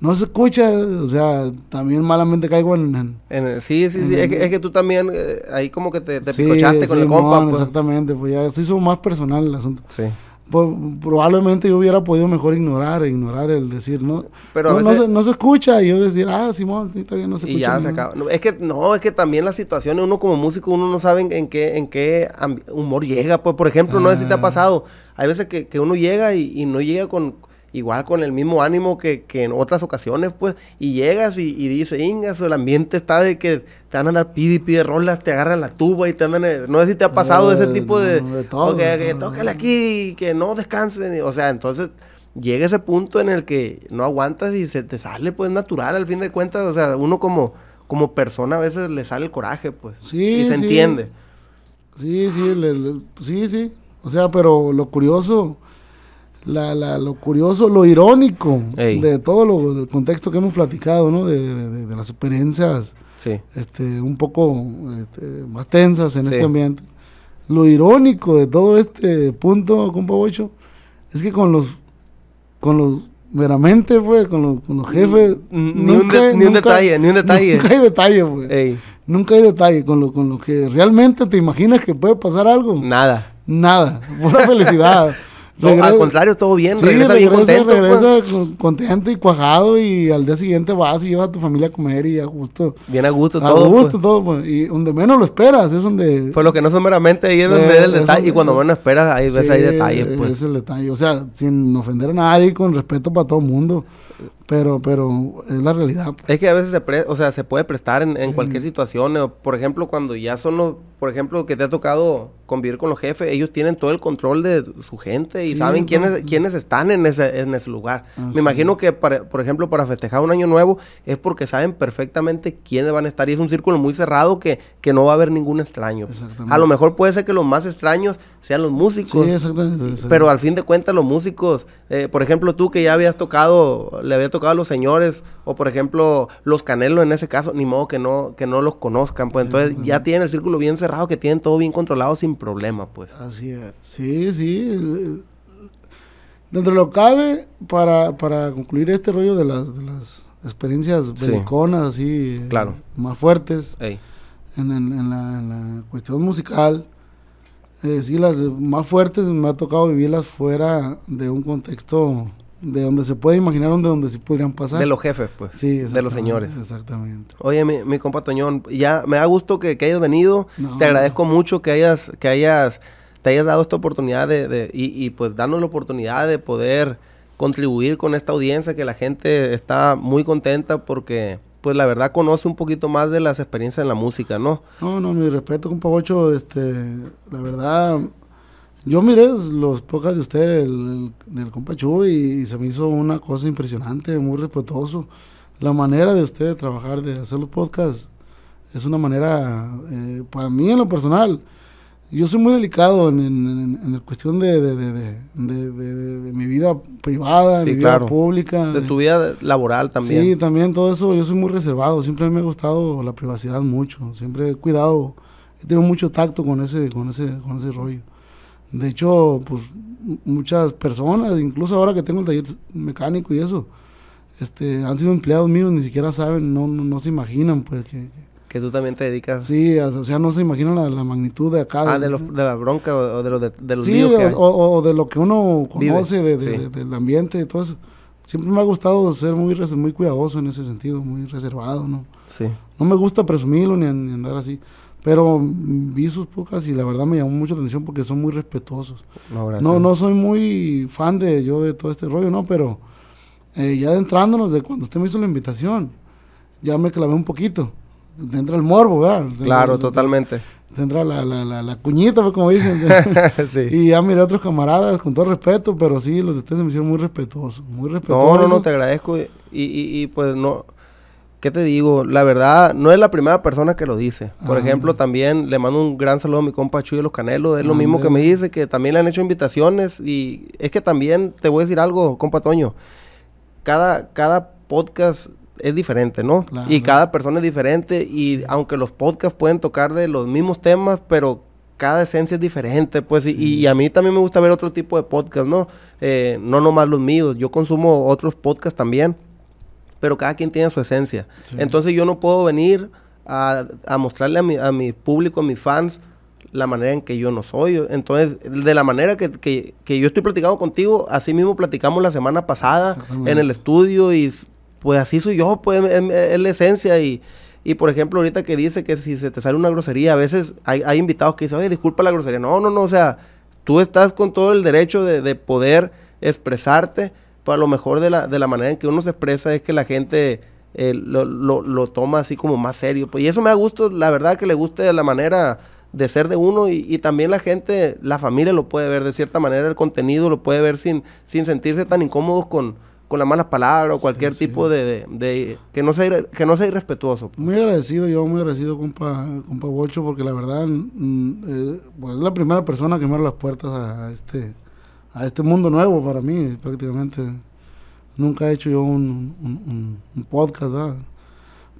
no se escucha, o sea, también malamente caigo en... sí, sí, sí, es que, es tú también eh, ahí como que te, te picochaste con el compa. Pues. Exactamente, pues ya se hizo más personal el asunto. Sí. Pues, probablemente yo hubiera podido mejor ignorar, ignorar el decir, no, pero no, se, escucha, y yo decir, ah, Simón, sí, todavía no se escucha. Y ya se acaba. es que, no, es que también las situaciones, uno como músico, uno no sabe en, qué, en qué humor llega, pues, por ejemplo, no sé si te ha ah. pasado, hay veces que, uno llega y, y no llega con igual con el mismo ánimo que, en otras ocasiones, pues, y llegas y, y dice, ingas, el ambiente está de que te van a andar pide y pide rolas, te agarran la tuba y te andan, eh, no sé si te ha pasado ese eh, tipo de, que tócale aquí, que no descansen, o sea, entonces llega ese punto en el que no aguantas y se te sale, pues, natural, al fin de cuentas, o sea, uno como, como persona a veces le sale el coraje, pues, sí, y se entiende. Sí, sí, sí, sí, o sea, pero lo curioso la, la, lo curioso, lo irónico de todo lo, el contexto que hemos platicado, ¿no? De, las experiencias este, un poco este, más tensas en este ambiente. Lo irónico de todo este punto, compa Bocho, es que con los, con los meramente, pues, con los, jefes... Ni, un detalle, ni un detalle. Nunca hay detalle, pues. Nunca hay detalle con lo, con lo que realmente te imaginas que puede pasar algo. Nada. Nada. Pura felicidad. al contrario, todo bien, sí, regresa, bien contento. Pues. Regresa contento y cuajado y al día siguiente vas y llevas a tu familia a comer y a gusto. Bien a gusto todo. A gusto pues. todo, pues. Y donde menos lo esperas, es donde... Pues lo que no son meramente ahí es pues, donde ves el detalle. y cuando menos esperas, ahí ves ahí detalles, pues. es el detalle. O sea, sin ofender a nadie, con respeto para todo el mundo. Pero, pero es la realidad. Es que a veces se, o sea, se puede prestar en, cualquier situación. Por ejemplo, cuando ya son los, por ejemplo, que te ha tocado convivir con los jefes, ellos tienen todo el control de su gente y saben quiénes, quiénes están en ese, en ese lugar. Me imagino que, por ejemplo, para festejar un año nuevo es porque saben perfectamente quiénes van a estar. Y es un círculo muy cerrado que, que no va a haber ningún extraño. A lo mejor puede ser que los más extraños sean los músicos. Sí, exactamente. Pero al fin de cuentas los músicos, eh, por ejemplo, tú que ya habías tocado le había tocado a los señores, o por ejemplo, los canelos en ese caso, ni modo que no, que no los conozcan, pues entonces ya tienen el círculo bien cerrado, que tienen todo bien controlado sin problema, pues. Así es, sí, sí. Dentro de lo cabe, para, concluir este rollo de las, experiencias beliconas, sí. así, claro. más fuertes, en, la, cuestión musical, eh, sí, las más fuertes me ha tocado vivirlas fuera de un contexto de donde se puede imaginar de donde sí podrían pasar. De los jefes, pues. Sí, De los señores. Exactamente. Oye, mi, compa Toñón, ya me da gusto que, hayas venido. te agradezco mucho que hayas, que hayas, te hayas dado esta oportunidad de, y, pues darnos la oportunidad de poder contribuir con esta audiencia que la gente está muy contenta porque pues la verdad conoce un poquito más de las experiencias en la música, ¿no? No, no, mi respeto, compa Ocho, este, la verdad yo miré los pocas de usted, en el, del compa y, se me hizo una cosa impresionante, muy respetuoso. La manera de usted de trabajar, de hacer los podcasts, es una manera, eh, para mí en lo personal, yo soy muy delicado en, la cuestión de, de, de, de, mi vida privada, sí, mi claro. vida pública. De tu vida laboral también. Sí, también todo eso, yo soy muy reservado, siempre me ha gustado la privacidad mucho, siempre he cuidado, he tenido mucho tacto con ese, con ese, con ese rollo. De hecho, pues muchas personas, incluso ahora que tengo el taller mecánico y eso, este, han sido empleados míos, ni siquiera saben, no, no, se imaginan, pues que, que... tú también te dedicas. Sí, o sea, no se imaginan la, magnitud de acá. Ah, de, de la bronca o, de, los de, los Sí, que O, o, de lo que uno conoce del ambiente y todo eso. Siempre me ha gustado ser muy, muy cuidadoso en ese sentido, muy reservado, ¿no? Sí. No me gusta presumirlo ni andar así. Pero mm, vi sus pocas y la verdad me llamó mucho la atención porque son muy respetuosos. No, no, no soy muy fan de yo de todo este rollo, no, pero eh, ya adentrándonos de cuando usted me hizo la invitación, ya me clavé un poquito. Te entra el morbo, ¿verdad? claro, totalmente. Te la, cuñita, pues, como dicen. Y ya miré a otros camaradas con todo respeto, pero sí, los de ustedes se me hicieron muy respetuosos, muy respetuosos. No, no, no, te agradezco. y, y pues no ¿Qué te digo? La verdad, no es la primera persona que lo dice. Por ah. ejemplo, también le mando un gran saludo a mi compa Chuy de los Canelos. Es lo mismo que me dice, que también le han hecho invitaciones. Y es que también te voy a decir algo, compa Toño. Cada, cada podcast es diferente, ¿no? Y cada persona es diferente. Y aunque los podcasts pueden tocar de los mismos temas, pero cada esencia es diferente, pues, y, a mí también me gusta ver otro tipo de podcast, ¿no? Eh, no nomás los míos, yo consumo otros podcasts también pero cada quien tiene su esencia. Entonces yo no puedo venir a, mostrarle a mi, a mi, público, a mis fans, la manera en que yo no soy. Entonces, de la manera que, yo estoy platicando contigo, así mismo platicamos la semana pasada en el estudio y pues así soy yo, pues, es, la esencia y... por ejemplo, ahorita que dice que si se te sale una grosería, a veces hay, invitados que dicen, oye, disculpa la grosería. No, no, no, o sea, tú estás con todo el derecho de, de poder expresarte, pues a lo mejor de la, manera en que uno se expresa es que la gente eh, lo, toma así como más serio. Pues, y eso me ha gustado, la verdad, que le guste la manera de ser de uno y, también la gente, la familia lo puede ver de cierta manera, el contenido lo puede ver sin, sin sentirse tan incómodos con, las malas palabras o cualquier tipo De, que no sea que no sea irrespetuoso. Pues. Muy agradecido yo, muy agradecido compa, compa Bocho, porque la verdad mm, eh, es la primera persona que me abre las puertas a este a este mundo nuevo para mí, prácticamente. Nunca he hecho yo un, podcast, ¿verdad?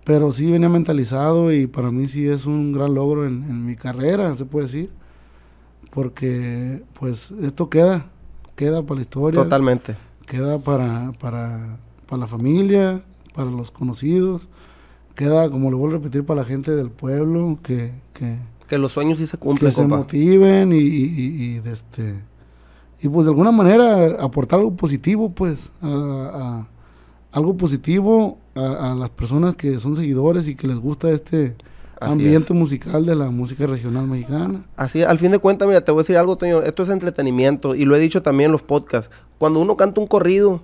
Pero sí venía mentalizado y para mí sí es un gran logro en, mi carrera, se puede decir. Porque, pues, esto queda, queda para la historia. Totalmente. Queda para, para, la familia, para los conocidos. Queda, como lo vuelvo a repetir, para la gente del pueblo que... que, los sueños sí se cumplen, Que se motiven y, y de este y pues de alguna manera aportar algo positivo, pues, a, algo positivo a, las personas que son seguidores y que les gusta este ambiente musical de la música regional mexicana. Así, al fin de cuentas, mira, te voy a decir algo, señor. esto es entretenimiento y lo he dicho también en los podcasts. Cuando uno canta un corrido,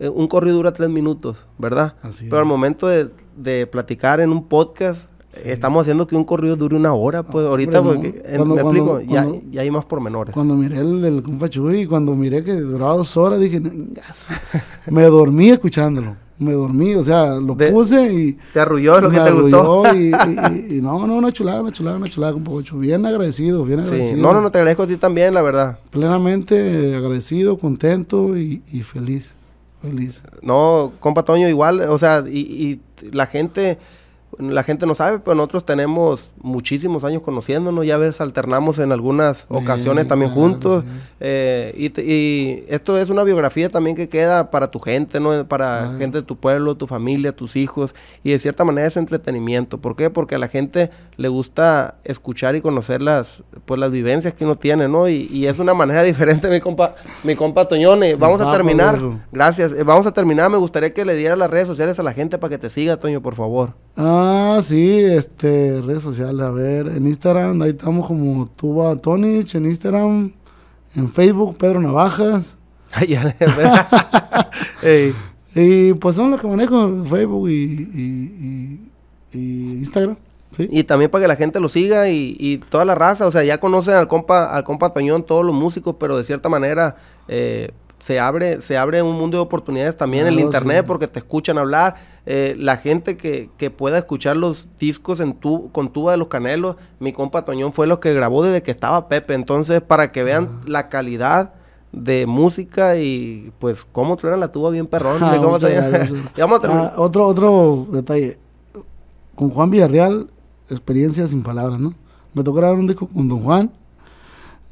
eh, un corrido dura tres minutos, ¿verdad? Así Pero al momento de platicar en un podcast, Estamos haciendo que un corrido dure una hora, pues ah, ahorita, porque, me explico, ya, ya, hay más pormenores. Cuando miré el del compa Chuy, cuando miré que duraba dos horas, dije, me dormí escuchándolo. Me dormí, o sea, lo puse y. Te arrulló lo que te gustó. Y, y, y, y, no, no, una chulada, una chulada, una chulada, compa Chuy. Bien agradecido, bien agradecido. Sí. No, no, no, te agradezco a ti también, la verdad. Plenamente agradecido, contento y feliz. Feliz. No, compa Toño, igual, o sea, y, y la gente, la gente no sabe, pero nosotros tenemos muchísimos años conociéndonos, ya veces alternamos en algunas ocasiones también juntos. Eh, y, esto es una biografía también que queda para tu gente, ¿no? Para gente de tu pueblo, tu familia, tus hijos. Y de cierta manera es entretenimiento. ¿Por qué? Porque a la gente le gusta escuchar y conocer las, pues, las vivencias que uno tiene, ¿no? Y, es una manera diferente, mi compa, mi compa Toñone. vamos a terminar. Gracias. Eh, vamos a terminar. Me gustaría que le diera las redes sociales a la gente para que te siga, Toño, por favor. Ah, Ah, sí, este, redes sociales, a ver, en Instagram, ahí estamos como Tuba Tonich, en Instagram, en Facebook, Pedro Navajas. Y pues son los que manejo, Facebook y, Instagram. Y también para que la gente lo siga y, toda la raza, o sea, ya conocen al compa, al compa Toñón, todos los músicos, pero de cierta manera... Eh, se abre, se abre un mundo de oportunidades también en el internet porque te escuchan hablar. Eh, la gente que, pueda escuchar los discos en tu, con tuba de los canelos, mi compa Toñón fue lo que grabó desde que estaba Pepe. Entonces, para que vean ah. la calidad de música y pues cómo truena la tuba bien perrón. Ah, ah, otro, otro detalle. Con Juan Villarreal, experiencia sin palabras, ¿no? Me tocó grabar un disco con Don Juan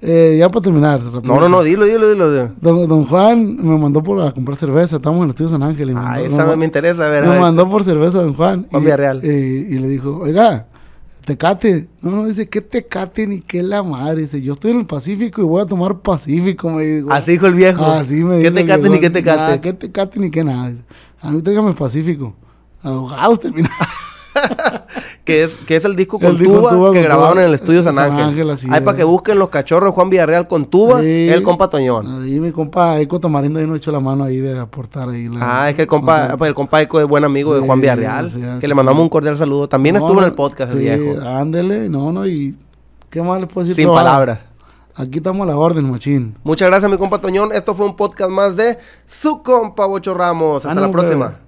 eh, ya para terminar. No, no, no, dilo, dilo, dilo. Don, Juan me mandó por a comprar cerveza. Estamos en el estudio San Ángel. ah, esa no, me interesa, a ver. Me mandó por cerveza don Juan. Juan y, Villarreal. Y, le dijo, oiga, tecate. No, no, dice, ¿qué tecate ni qué la madre? Dice, yo estoy en el Pacífico y voy a tomar Pacífico, me dijo. Así dijo el viejo. Así me dijo. ¿Qué tecate ni qué tecate? Nada, ¿Qué tecate ni qué nada? a mí tráigame Pacífico. Abogados terminados. que es, que es el disco con tuba, que grabaron en el estudio San, Ángel. ahí para que busquen los cachorros Juan Villarreal con tuba, el compa Toñón. Ahí mi compa Eco Tamarindo ahí nos echó la mano ahí de aportar ahí. ah, es que el compa, el compa Eco es buen amigo de Juan Villarreal, que le mandamos un cordial saludo. También estuvo en el podcast el viejo. ándele, no, no, y ¿qué más le puedo decir? Sin ah, palabras. Aquí estamos a la orden, machín. Muchas gracias, mi compa Toñón. Esto fue un podcast más de su compa Bocho Ramos. Hasta ah, la próxima.